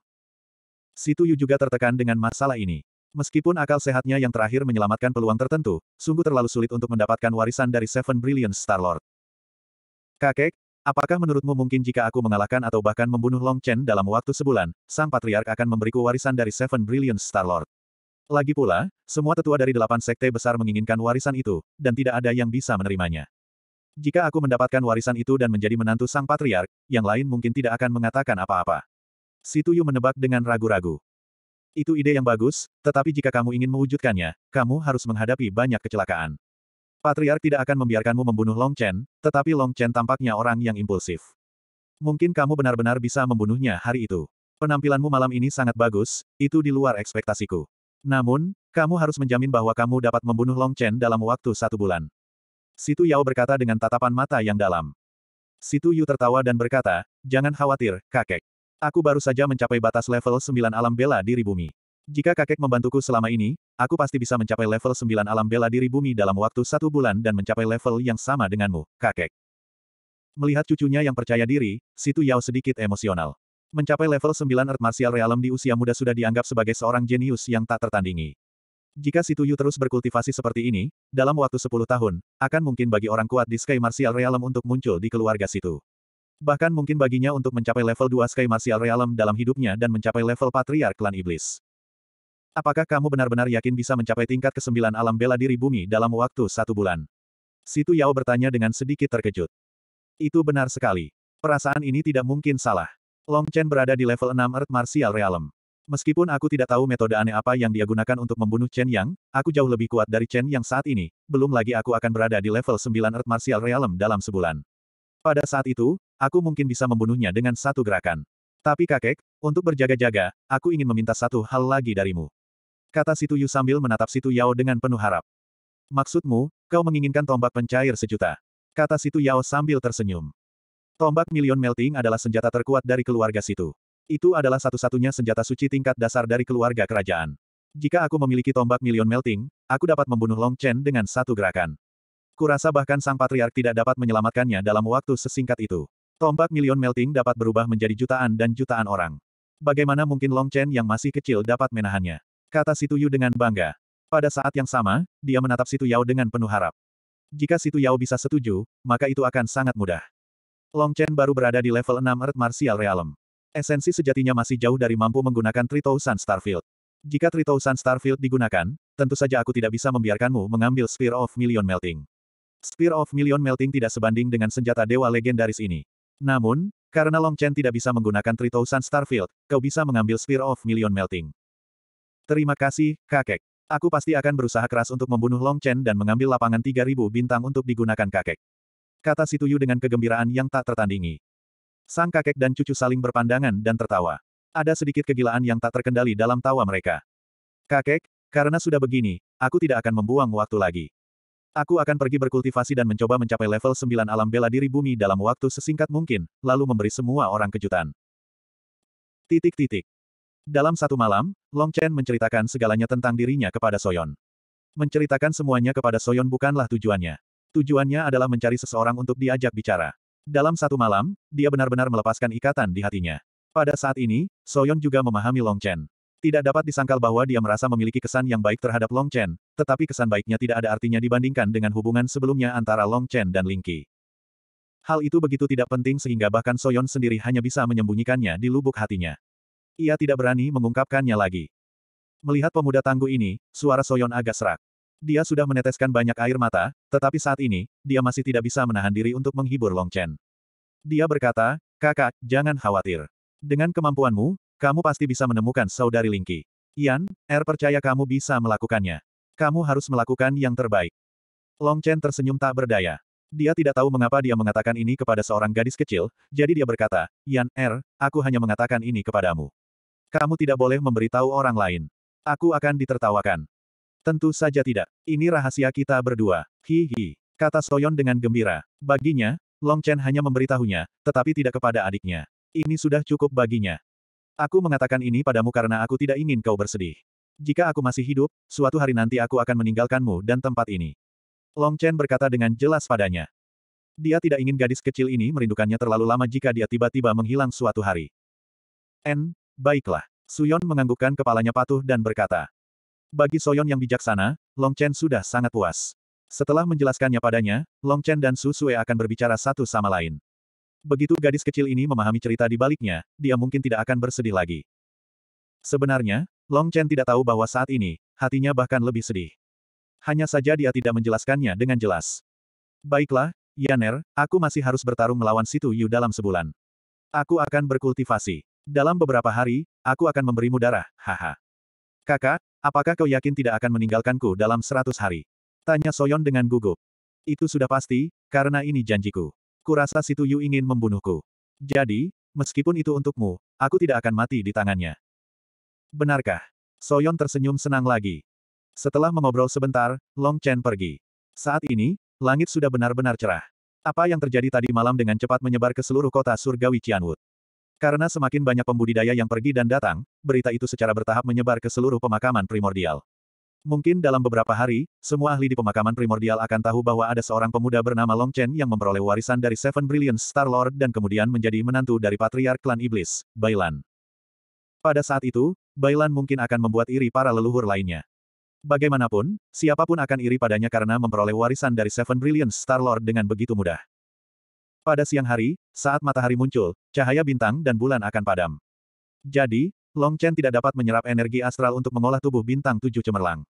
Situ Yu juga tertekan dengan masalah ini. Meskipun akal sehatnya yang terakhir menyelamatkan peluang tertentu, sungguh terlalu sulit untuk mendapatkan warisan dari Seven Brilliant Star-Lord. Kakek, apakah menurutmu mungkin jika aku mengalahkan atau bahkan membunuh Long Chen dalam waktu sebulan, sang patriark akan memberiku warisan dari Seven Brilliant Star-Lord? Lagi pula, semua tetua dari delapan sekte besar menginginkan warisan itu, dan tidak ada yang bisa menerimanya. Jika aku mendapatkan warisan itu dan menjadi menantu sang patriark, yang lain mungkin tidak akan mengatakan apa-apa. Situ Yu menebak dengan ragu-ragu. Itu ide yang bagus, tetapi jika kamu ingin mewujudkannya, kamu harus menghadapi banyak kecelakaan. Patriark tidak akan membiarkanmu membunuh Long Chen, tetapi Long Chen tampaknya orang yang impulsif. Mungkin kamu benar-benar bisa membunuhnya hari itu. Penampilanmu malam ini sangat bagus, itu di luar ekspektasiku. Namun, kamu harus menjamin bahwa kamu dapat membunuh Long Chen dalam waktu satu bulan. Situ Yao berkata dengan tatapan mata yang dalam. Situ Yu tertawa dan berkata, jangan khawatir, kakek. Aku baru saja mencapai batas level 9 alam bela diri bumi. Jika kakek membantuku selama ini, aku pasti bisa mencapai level 9 alam bela diri bumi dalam waktu satu bulan dan mencapai level yang sama denganmu, kakek. Melihat cucunya yang percaya diri, Situ Yao sedikit emosional. Mencapai level 9 Earth Martial Realm di usia muda sudah dianggap sebagai seorang jenius yang tak tertandingi. Jika si Tuyu terus berkultivasi seperti ini, dalam waktu 10 tahun, akan mungkin bagi orang kuat di Sky Martial Realm untuk muncul di keluarga situ. Bahkan mungkin baginya untuk mencapai level 2 Sky Martial Realm dalam hidupnya dan mencapai level Patriark Klan Iblis. Apakah kamu benar-benar yakin bisa mencapai tingkat ke-9 alam bela diri bumi dalam waktu satu bulan? Situ Yao bertanya dengan sedikit terkejut. Itu benar sekali. Perasaan ini tidak mungkin salah. Long Chen berada di level 6 Earth Martial Realm. Meskipun aku tidak tahu metode aneh apa yang dia gunakan untuk membunuh Chen Yang, aku jauh lebih kuat dari Chen Yang saat ini, belum lagi aku akan berada di level 9 Earth Martial Realm dalam sebulan. Pada saat itu, aku mungkin bisa membunuhnya dengan satu gerakan. Tapi kakek, untuk berjaga-jaga, aku ingin meminta satu hal lagi darimu. Kata Situ Yu sambil menatap Situ Yao dengan penuh harap. Maksudmu, kau menginginkan tombak pencair sejuta. Kata Situ Yao sambil tersenyum. Tombak Million Melting adalah senjata terkuat dari keluarga Situ. Itu adalah satu-satunya senjata suci tingkat dasar dari keluarga kerajaan. Jika aku memiliki tombak million melting, aku dapat membunuh Long Chen dengan satu gerakan. Kurasa bahkan sang patriark tidak dapat menyelamatkannya dalam waktu sesingkat itu. Tombak million melting dapat berubah menjadi jutaan dan jutaan orang. Bagaimana mungkin Long Chen yang masih kecil dapat menahannya? Kata Situ Yu dengan bangga. Pada saat yang sama, dia menatap Situ Yao dengan penuh harap. Jika Situ Yao bisa setuju, maka itu akan sangat mudah. Long Chen baru berada di level 6 Earth Martial Realm esensi sejatinya masih jauh dari mampu menggunakan Sun Starfield. Jika Sun Starfield digunakan, tentu saja aku tidak bisa membiarkanmu mengambil Spear of Million Melting. Spear of Million Melting tidak sebanding dengan senjata dewa legendaris ini. Namun, karena Long Chen tidak bisa menggunakan Sun Starfield, kau bisa mengambil Spear of Million Melting. Terima kasih, kakek. Aku pasti akan berusaha keras untuk membunuh Long Chen dan mengambil lapangan 3000 bintang untuk digunakan kakek. Kata Situyu dengan kegembiraan yang tak tertandingi. Sang kakek dan cucu saling berpandangan dan tertawa. Ada sedikit kegilaan yang tak terkendali dalam tawa mereka. Kakek, karena sudah begini, aku tidak akan membuang waktu lagi. Aku akan pergi berkultivasi dan mencoba mencapai level 9 alam bela diri bumi dalam waktu sesingkat mungkin, lalu memberi semua orang kejutan. Titik-titik. Dalam satu malam, Long Chen menceritakan segalanya tentang dirinya kepada Soyon. Menceritakan semuanya kepada Soyon bukanlah tujuannya. Tujuannya adalah mencari seseorang untuk diajak bicara. Dalam satu malam, dia benar-benar melepaskan ikatan di hatinya. Pada saat ini, Soyon juga memahami Long Chen. Tidak dapat disangkal bahwa dia merasa memiliki kesan yang baik terhadap Long Chen, tetapi kesan baiknya tidak ada artinya dibandingkan dengan hubungan sebelumnya antara Long Chen dan Ling Qi. Hal itu begitu tidak penting sehingga bahkan Soyon sendiri hanya bisa menyembunyikannya di lubuk hatinya. Ia tidak berani mengungkapkannya lagi. Melihat pemuda tangguh ini, suara Soyon agak serak. Dia sudah meneteskan banyak air mata, tetapi saat ini, dia masih tidak bisa menahan diri untuk menghibur Long Chen. Dia berkata, kakak, jangan khawatir. Dengan kemampuanmu, kamu pasti bisa menemukan saudari Lingki. Yan, Er percaya kamu bisa melakukannya. Kamu harus melakukan yang terbaik. Long Chen tersenyum tak berdaya. Dia tidak tahu mengapa dia mengatakan ini kepada seorang gadis kecil, jadi dia berkata, Yan, Er, aku hanya mengatakan ini kepadamu. Kamu tidak boleh memberitahu orang lain. Aku akan ditertawakan. Tentu saja tidak. Ini rahasia kita berdua. Hihi. Kata Soyon dengan gembira. Baginya, Long Chen hanya memberitahunya, tetapi tidak kepada adiknya. Ini sudah cukup baginya. Aku mengatakan ini padamu karena aku tidak ingin kau bersedih. Jika aku masih hidup, suatu hari nanti aku akan meninggalkanmu dan tempat ini. Long Chen berkata dengan jelas padanya. Dia tidak ingin gadis kecil ini merindukannya terlalu lama jika dia tiba-tiba menghilang suatu hari. N, baiklah. Suyon menganggukkan kepalanya patuh dan berkata, bagi Soyon yang bijaksana, Long Chen sudah sangat puas. Setelah menjelaskannya padanya, Long Chen dan Su Sue akan berbicara satu sama lain. Begitu gadis kecil ini memahami cerita di baliknya, dia mungkin tidak akan bersedih lagi. Sebenarnya, Long Chen tidak tahu bahwa saat ini, hatinya bahkan lebih sedih. Hanya saja dia tidak menjelaskannya dengan jelas. Baiklah, Yaner, aku masih harus bertarung melawan Situ Yu dalam sebulan. Aku akan berkultivasi. Dalam beberapa hari, aku akan memberimu darah, haha. Kakak, Apakah kau yakin tidak akan meninggalkanku dalam seratus hari? Tanya Soyon dengan gugup. Itu sudah pasti, karena ini janjiku. Kurasa si Tuyu ingin membunuhku. Jadi, meskipun itu untukmu, aku tidak akan mati di tangannya. Benarkah? Soyon tersenyum senang lagi. Setelah mengobrol sebentar, Long Chen pergi. Saat ini, langit sudah benar-benar cerah. Apa yang terjadi tadi malam dengan cepat menyebar ke seluruh kota surgawi Cianwood. Karena semakin banyak pembudidaya yang pergi dan datang, berita itu secara bertahap menyebar ke seluruh pemakaman primordial. Mungkin dalam beberapa hari, semua ahli di pemakaman primordial akan tahu bahwa ada seorang pemuda bernama Long Chen yang memperoleh warisan dari Seven Brilliant Star Lord dan kemudian menjadi menantu dari Patriark Klan Iblis, Bailan. Pada saat itu, Bailan mungkin akan membuat iri para leluhur lainnya. Bagaimanapun, siapapun akan iri padanya karena memperoleh warisan dari Seven Brilliant Star Lord dengan begitu mudah. Pada siang hari, saat matahari muncul, cahaya bintang dan bulan akan padam. Jadi, Long Chen tidak dapat menyerap energi astral untuk mengolah tubuh bintang tujuh cemerlang.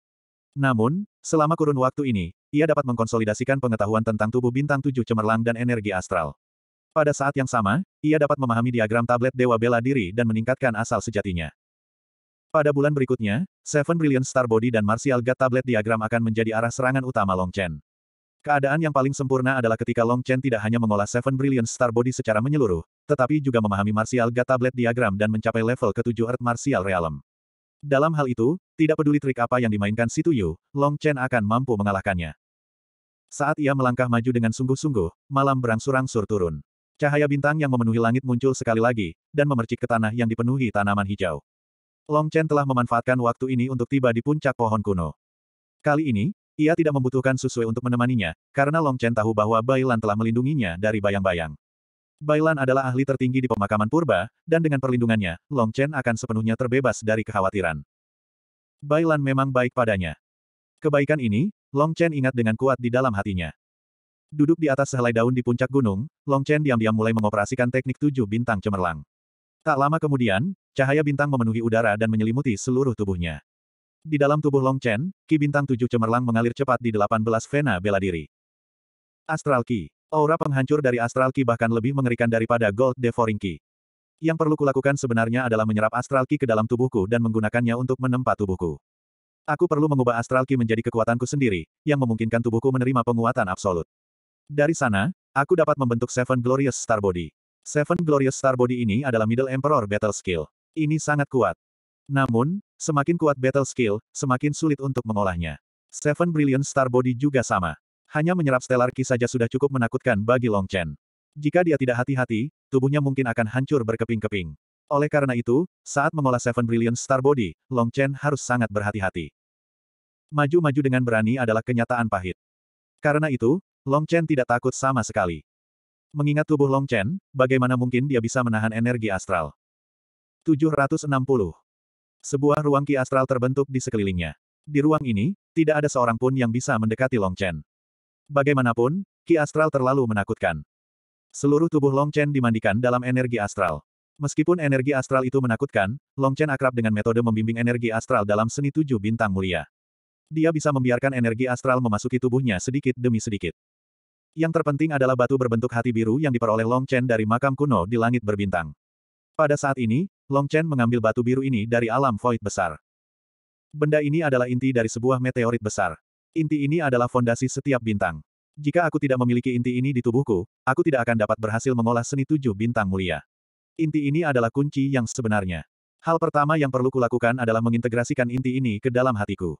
Namun, selama kurun waktu ini, ia dapat mengkonsolidasikan pengetahuan tentang tubuh bintang tujuh cemerlang dan energi astral. Pada saat yang sama, ia dapat memahami diagram tablet Dewa Bela Diri dan meningkatkan asal sejatinya. Pada bulan berikutnya, Seven Brilliant Star Body dan Martial God Tablet Diagram akan menjadi arah serangan utama Long Chen. Keadaan yang paling sempurna adalah ketika Long Chen tidak hanya mengolah Seven Brilliant Star Body secara menyeluruh, tetapi juga memahami Martial God Tablet Diagram dan mencapai level ke-7 Earth Martial Realm. Dalam hal itu, tidak peduli trik apa yang dimainkan Situ Yu, Long Chen akan mampu mengalahkannya. Saat ia melangkah maju dengan sungguh-sungguh, malam berangsur-angsur turun. Cahaya bintang yang memenuhi langit muncul sekali lagi, dan memercik ke tanah yang dipenuhi tanaman hijau. Long Chen telah memanfaatkan waktu ini untuk tiba di puncak pohon kuno. Kali ini, ia tidak membutuhkan susu untuk menemaninya, karena Long Chen tahu bahwa Bailan telah melindunginya dari bayang-bayang. Bailan adalah ahli tertinggi di pemakaman purba, dan dengan perlindungannya, Long Chen akan sepenuhnya terbebas dari kekhawatiran. Bailan memang baik padanya. Kebaikan ini, Long Chen ingat dengan kuat di dalam hatinya. Duduk di atas sehelai daun di puncak gunung, Long Chen diam-diam mulai mengoperasikan teknik tujuh bintang cemerlang. Tak lama kemudian, cahaya bintang memenuhi udara dan menyelimuti seluruh tubuhnya. Di dalam tubuh Long Chen, ki bintang tujuh cemerlang mengalir cepat di 18 vena bela diri. Astral Ki. Aura penghancur dari Astral Ki bahkan lebih mengerikan daripada Gold Devouring Ki. Yang perlu kulakukan sebenarnya adalah menyerap Astral Ki ke dalam tubuhku dan menggunakannya untuk menempa tubuhku. Aku perlu mengubah Astral Ki menjadi kekuatanku sendiri, yang memungkinkan tubuhku menerima penguatan absolut. Dari sana, aku dapat membentuk Seven Glorious Star Body. Seven Glorious Star Body ini adalah Middle Emperor Battle Skill. Ini sangat kuat. Namun, semakin kuat battle skill, semakin sulit untuk mengolahnya. Seven Brilliant Star Body juga sama. Hanya menyerap stellar key saja sudah cukup menakutkan bagi Long Chen. Jika dia tidak hati-hati, tubuhnya mungkin akan hancur berkeping-keping. Oleh karena itu, saat mengolah Seven Brilliant Star Body, Long Chen harus sangat berhati-hati. Maju-maju dengan berani adalah kenyataan pahit. Karena itu, Long Chen tidak takut sama sekali. Mengingat tubuh Long Chen, bagaimana mungkin dia bisa menahan energi astral? 760. Sebuah ruang ki astral terbentuk di sekelilingnya. Di ruang ini, tidak ada seorang pun yang bisa mendekati Long Chen. Bagaimanapun, ki astral terlalu menakutkan. Seluruh tubuh Long Chen dimandikan dalam energi astral. Meskipun energi astral itu menakutkan, Long Chen akrab dengan metode membimbing energi astral dalam seni tujuh bintang mulia. Dia bisa membiarkan energi astral memasuki tubuhnya sedikit demi sedikit. Yang terpenting adalah batu berbentuk hati biru yang diperoleh Long Chen dari makam kuno di langit berbintang. Pada saat ini, Long Chen mengambil batu biru ini dari alam void besar. Benda ini adalah inti dari sebuah meteorit besar. Inti ini adalah fondasi setiap bintang. Jika aku tidak memiliki inti ini di tubuhku, aku tidak akan dapat berhasil mengolah seni tujuh bintang mulia. Inti ini adalah kunci yang sebenarnya. Hal pertama yang perlu kulakukan adalah mengintegrasikan inti ini ke dalam hatiku.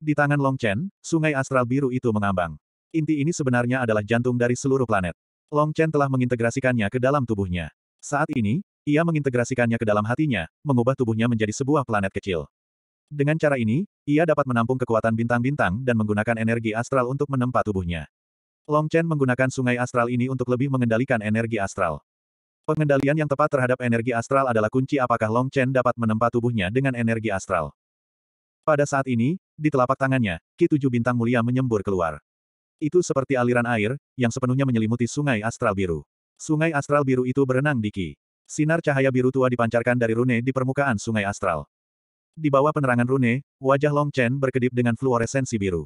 Di tangan Long Chen, sungai astral biru itu mengambang. Inti ini sebenarnya adalah jantung dari seluruh planet. Long Chen telah mengintegrasikannya ke dalam tubuhnya. Saat ini, ia mengintegrasikannya ke dalam hatinya, mengubah tubuhnya menjadi sebuah planet kecil. Dengan cara ini, ia dapat menampung kekuatan bintang-bintang dan menggunakan energi astral untuk menempa tubuhnya. Long Chen menggunakan sungai astral ini untuk lebih mengendalikan energi astral. Pengendalian yang tepat terhadap energi astral adalah kunci apakah Long Chen dapat menempa tubuhnya dengan energi astral. Pada saat ini, di telapak tangannya, Ki Tujuh Bintang Mulia menyembur keluar. Itu seperti aliran air, yang sepenuhnya menyelimuti sungai astral biru. Sungai astral biru itu berenang di Ki Sinar cahaya biru tua dipancarkan dari rune di permukaan sungai astral. Di bawah penerangan rune, wajah Long Chen berkedip dengan fluoresensi biru.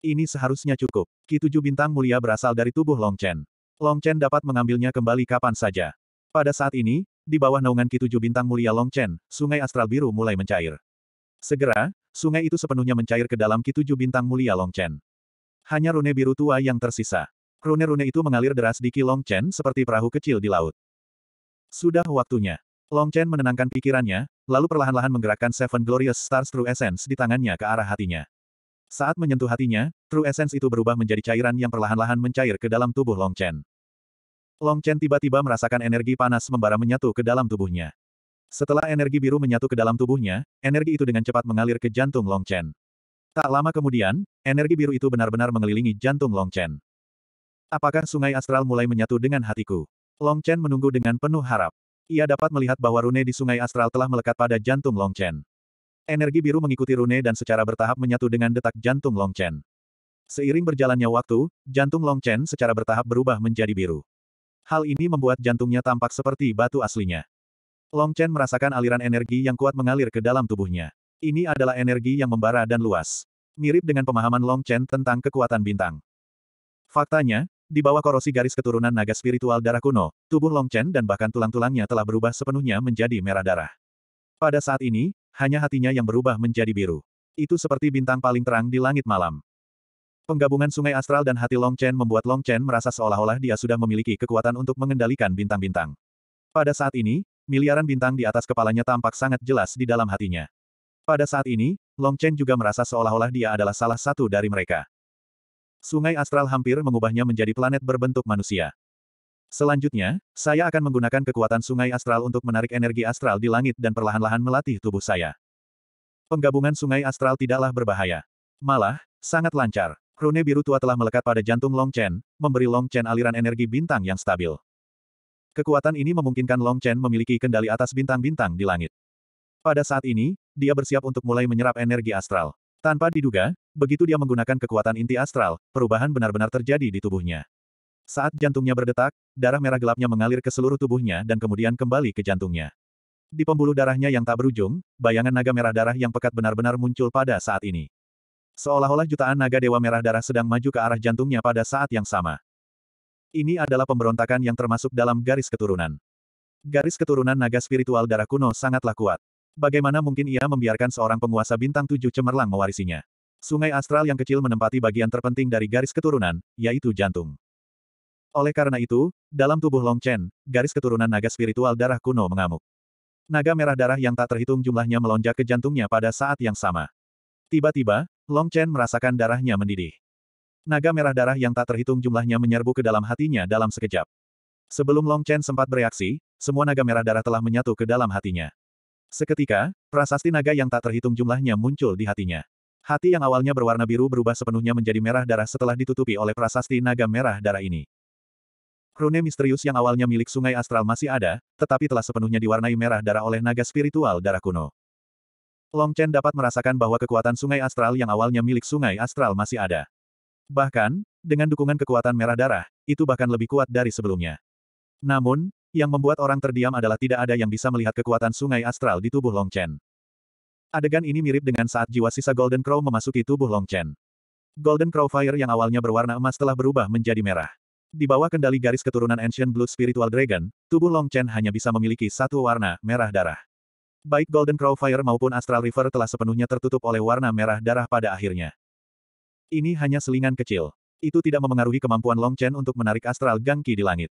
Ini seharusnya cukup. ki tujuh bintang mulia berasal dari tubuh Long Chen. Long Chen dapat mengambilnya kembali kapan saja. Pada saat ini, di bawah naungan ki tujuh bintang mulia Long Chen, sungai astral biru mulai mencair. Segera, sungai itu sepenuhnya mencair ke dalam ki tujuh bintang mulia Long Chen. Hanya rune biru tua yang tersisa. Rune-rune itu mengalir deras di Long Chen seperti perahu kecil di laut. Sudah waktunya. Long Chen menenangkan pikirannya, lalu perlahan-lahan menggerakkan Seven Glorious Stars True Essence di tangannya ke arah hatinya. Saat menyentuh hatinya, True Essence itu berubah menjadi cairan yang perlahan-lahan mencair ke dalam tubuh Long Chen. Long Chen tiba-tiba merasakan energi panas membara menyatu ke dalam tubuhnya. Setelah energi biru menyatu ke dalam tubuhnya, energi itu dengan cepat mengalir ke jantung Long Chen. Tak lama kemudian, energi biru itu benar-benar mengelilingi jantung Long Chen. Apakah sungai astral mulai menyatu dengan hatiku? Long Chen menunggu dengan penuh harap. Ia dapat melihat bahwa rune di sungai astral telah melekat pada jantung Long Chen. Energi biru mengikuti rune dan secara bertahap menyatu dengan detak jantung Long Chen. Seiring berjalannya waktu, jantung Long Chen secara bertahap berubah menjadi biru. Hal ini membuat jantungnya tampak seperti batu aslinya. Long Chen merasakan aliran energi yang kuat mengalir ke dalam tubuhnya. Ini adalah energi yang membara dan luas. Mirip dengan pemahaman Long Chen tentang kekuatan bintang. Faktanya, di bawah korosi garis keturunan naga spiritual darah kuno, tubuh Long Chen dan bahkan tulang-tulangnya telah berubah sepenuhnya menjadi merah darah. Pada saat ini, hanya hatinya yang berubah menjadi biru. Itu seperti bintang paling terang di langit malam. Penggabungan sungai astral dan hati Long Chen membuat Long Chen merasa seolah-olah dia sudah memiliki kekuatan untuk mengendalikan bintang-bintang. Pada saat ini, miliaran bintang di atas kepalanya tampak sangat jelas di dalam hatinya. Pada saat ini, Long Chen juga merasa seolah-olah dia adalah salah satu dari mereka. Sungai astral hampir mengubahnya menjadi planet berbentuk manusia. Selanjutnya, saya akan menggunakan kekuatan sungai astral untuk menarik energi astral di langit dan perlahan-lahan melatih tubuh saya. Penggabungan sungai astral tidaklah berbahaya. Malah, sangat lancar. Rune biru tua telah melekat pada jantung Long Chen, memberi Long Chen aliran energi bintang yang stabil. Kekuatan ini memungkinkan Long Chen memiliki kendali atas bintang-bintang di langit. Pada saat ini, dia bersiap untuk mulai menyerap energi astral. Tanpa diduga, begitu dia menggunakan kekuatan inti astral, perubahan benar-benar terjadi di tubuhnya. Saat jantungnya berdetak, darah merah gelapnya mengalir ke seluruh tubuhnya dan kemudian kembali ke jantungnya. Di pembuluh darahnya yang tak berujung, bayangan naga merah darah yang pekat benar-benar muncul pada saat ini. Seolah-olah jutaan naga dewa merah darah sedang maju ke arah jantungnya pada saat yang sama. Ini adalah pemberontakan yang termasuk dalam garis keturunan. Garis keturunan naga spiritual darah kuno sangatlah kuat. Bagaimana mungkin ia membiarkan seorang penguasa bintang tujuh cemerlang mewarisinya? Sungai astral yang kecil menempati bagian terpenting dari garis keturunan, yaitu jantung. Oleh karena itu, dalam tubuh Long Chen, garis keturunan naga spiritual darah kuno mengamuk. Naga merah darah yang tak terhitung jumlahnya melonjak ke jantungnya pada saat yang sama. Tiba-tiba, Long Chen merasakan darahnya mendidih. Naga merah darah yang tak terhitung jumlahnya menyerbu ke dalam hatinya dalam sekejap. Sebelum Long Chen sempat bereaksi, semua naga merah darah telah menyatu ke dalam hatinya. Seketika, prasasti naga yang tak terhitung jumlahnya muncul di hatinya. Hati yang awalnya berwarna biru berubah sepenuhnya menjadi merah darah setelah ditutupi oleh prasasti naga merah darah ini. Rune misterius yang awalnya milik sungai astral masih ada, tetapi telah sepenuhnya diwarnai merah darah oleh naga spiritual darah kuno. Long Chen dapat merasakan bahwa kekuatan sungai astral yang awalnya milik sungai astral masih ada. Bahkan, dengan dukungan kekuatan merah darah, itu bahkan lebih kuat dari sebelumnya. Namun, yang membuat orang terdiam adalah tidak ada yang bisa melihat kekuatan sungai astral di tubuh Long Chen. Adegan ini mirip dengan saat jiwa sisa Golden Crow memasuki tubuh Long Chen. Golden Crow Fire yang awalnya berwarna emas telah berubah menjadi merah. Di bawah kendali garis keturunan Ancient Blood Spiritual Dragon, tubuh Long Chen hanya bisa memiliki satu warna, merah darah. Baik Golden Crow Fire maupun Astral River telah sepenuhnya tertutup oleh warna merah darah pada akhirnya. Ini hanya selingan kecil. Itu tidak memengaruhi kemampuan Long Chen untuk menarik Astral Gangki di langit.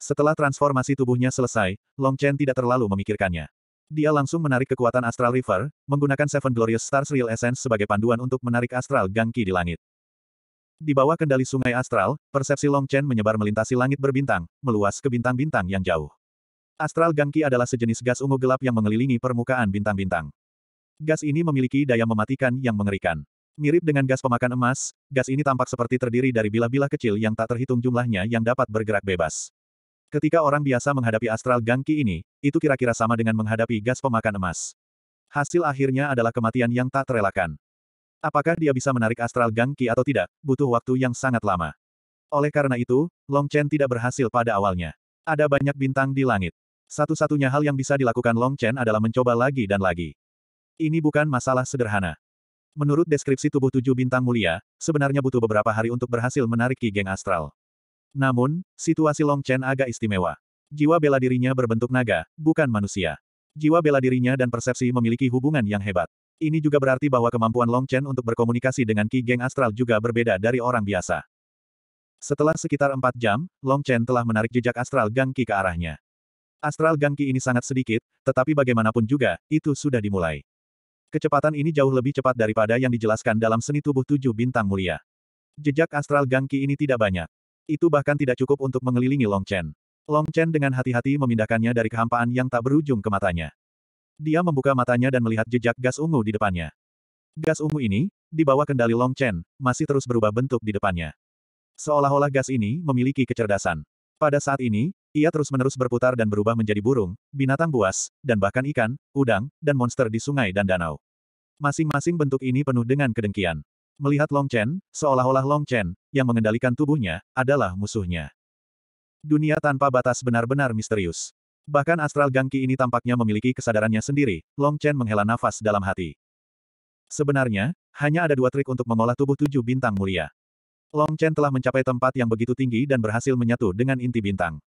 Setelah transformasi tubuhnya selesai, Long Chen tidak terlalu memikirkannya dia langsung menarik kekuatan Astral River, menggunakan Seven Glorious Stars Real Essence sebagai panduan untuk menarik Astral Gangki di langit. Di bawah kendali sungai Astral, persepsi Long Chen menyebar melintasi langit berbintang, meluas ke bintang-bintang yang jauh. Astral Gangki adalah sejenis gas ungu gelap yang mengelilingi permukaan bintang-bintang. Gas ini memiliki daya mematikan yang mengerikan. Mirip dengan gas pemakan emas, gas ini tampak seperti terdiri dari bilah-bilah kecil yang tak terhitung jumlahnya yang dapat bergerak bebas. Ketika orang biasa menghadapi astral gangki ini, itu kira-kira sama dengan menghadapi gas pemakan emas. Hasil akhirnya adalah kematian yang tak terelakkan. Apakah dia bisa menarik astral gangki atau tidak, butuh waktu yang sangat lama. Oleh karena itu, Long Chen tidak berhasil pada awalnya. Ada banyak bintang di langit. Satu-satunya hal yang bisa dilakukan Long Chen adalah mencoba lagi dan lagi. Ini bukan masalah sederhana. Menurut deskripsi tubuh tujuh bintang mulia, sebenarnya butuh beberapa hari untuk berhasil menarik ki geng astral. Namun, situasi Long Chen agak istimewa. Jiwa bela dirinya berbentuk naga, bukan manusia. Jiwa bela dirinya dan persepsi memiliki hubungan yang hebat. Ini juga berarti bahwa kemampuan Long Chen untuk berkomunikasi dengan Ki Geng Astral juga berbeda dari orang biasa. Setelah sekitar empat jam, Long Chen telah menarik jejak Astral Gang Ki ke arahnya. Astral Gang Ki ini sangat sedikit, tetapi bagaimanapun juga, itu sudah dimulai. Kecepatan ini jauh lebih cepat daripada yang dijelaskan dalam seni tubuh tujuh bintang mulia. Jejak Astral Gang Ki ini tidak banyak. Itu bahkan tidak cukup untuk mengelilingi Long Chen. Long Chen dengan hati-hati memindahkannya dari kehampaan yang tak berujung ke matanya. Dia membuka matanya dan melihat jejak gas ungu di depannya. Gas ungu ini, di bawah kendali Long Chen, masih terus berubah bentuk di depannya. Seolah-olah gas ini memiliki kecerdasan. Pada saat ini, ia terus-menerus berputar dan berubah menjadi burung, binatang buas, dan bahkan ikan, udang, dan monster di sungai dan danau. Masing-masing bentuk ini penuh dengan kedengkian. Melihat Long Chen, seolah-olah Long Chen, yang mengendalikan tubuhnya, adalah musuhnya. Dunia tanpa batas benar-benar misterius. Bahkan astral gangki ini tampaknya memiliki kesadarannya sendiri, Long Chen menghela nafas dalam hati. Sebenarnya, hanya ada dua trik untuk mengolah tubuh tujuh bintang mulia. Long Chen telah mencapai tempat yang begitu tinggi dan berhasil menyatu dengan inti bintang.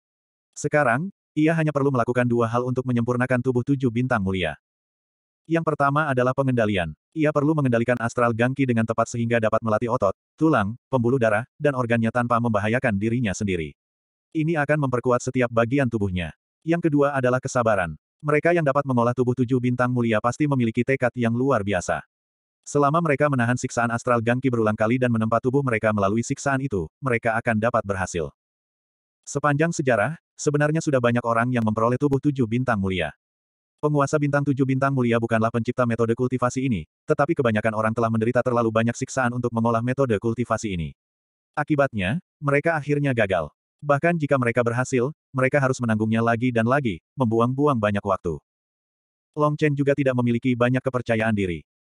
Sekarang, ia hanya perlu melakukan dua hal untuk menyempurnakan tubuh tujuh bintang mulia. Yang pertama adalah pengendalian. Ia perlu mengendalikan astral gangki dengan tepat sehingga dapat melatih otot, tulang, pembuluh darah, dan organnya tanpa membahayakan dirinya sendiri. Ini akan memperkuat setiap bagian tubuhnya. Yang kedua adalah kesabaran. Mereka yang dapat mengolah tubuh tujuh bintang mulia pasti memiliki tekad yang luar biasa. Selama mereka menahan siksaan astral gangki berulang kali dan menempa tubuh mereka melalui siksaan itu, mereka akan dapat berhasil. Sepanjang sejarah, sebenarnya sudah banyak orang yang memperoleh tubuh tujuh bintang mulia. Penguasa bintang tujuh bintang mulia bukanlah pencipta metode kultivasi ini, tetapi kebanyakan orang telah menderita terlalu banyak siksaan untuk mengolah metode kultivasi ini. Akibatnya, mereka akhirnya gagal. Bahkan jika mereka berhasil, mereka harus menanggungnya lagi dan lagi, membuang-buang banyak waktu. Long Chen juga tidak memiliki banyak kepercayaan diri.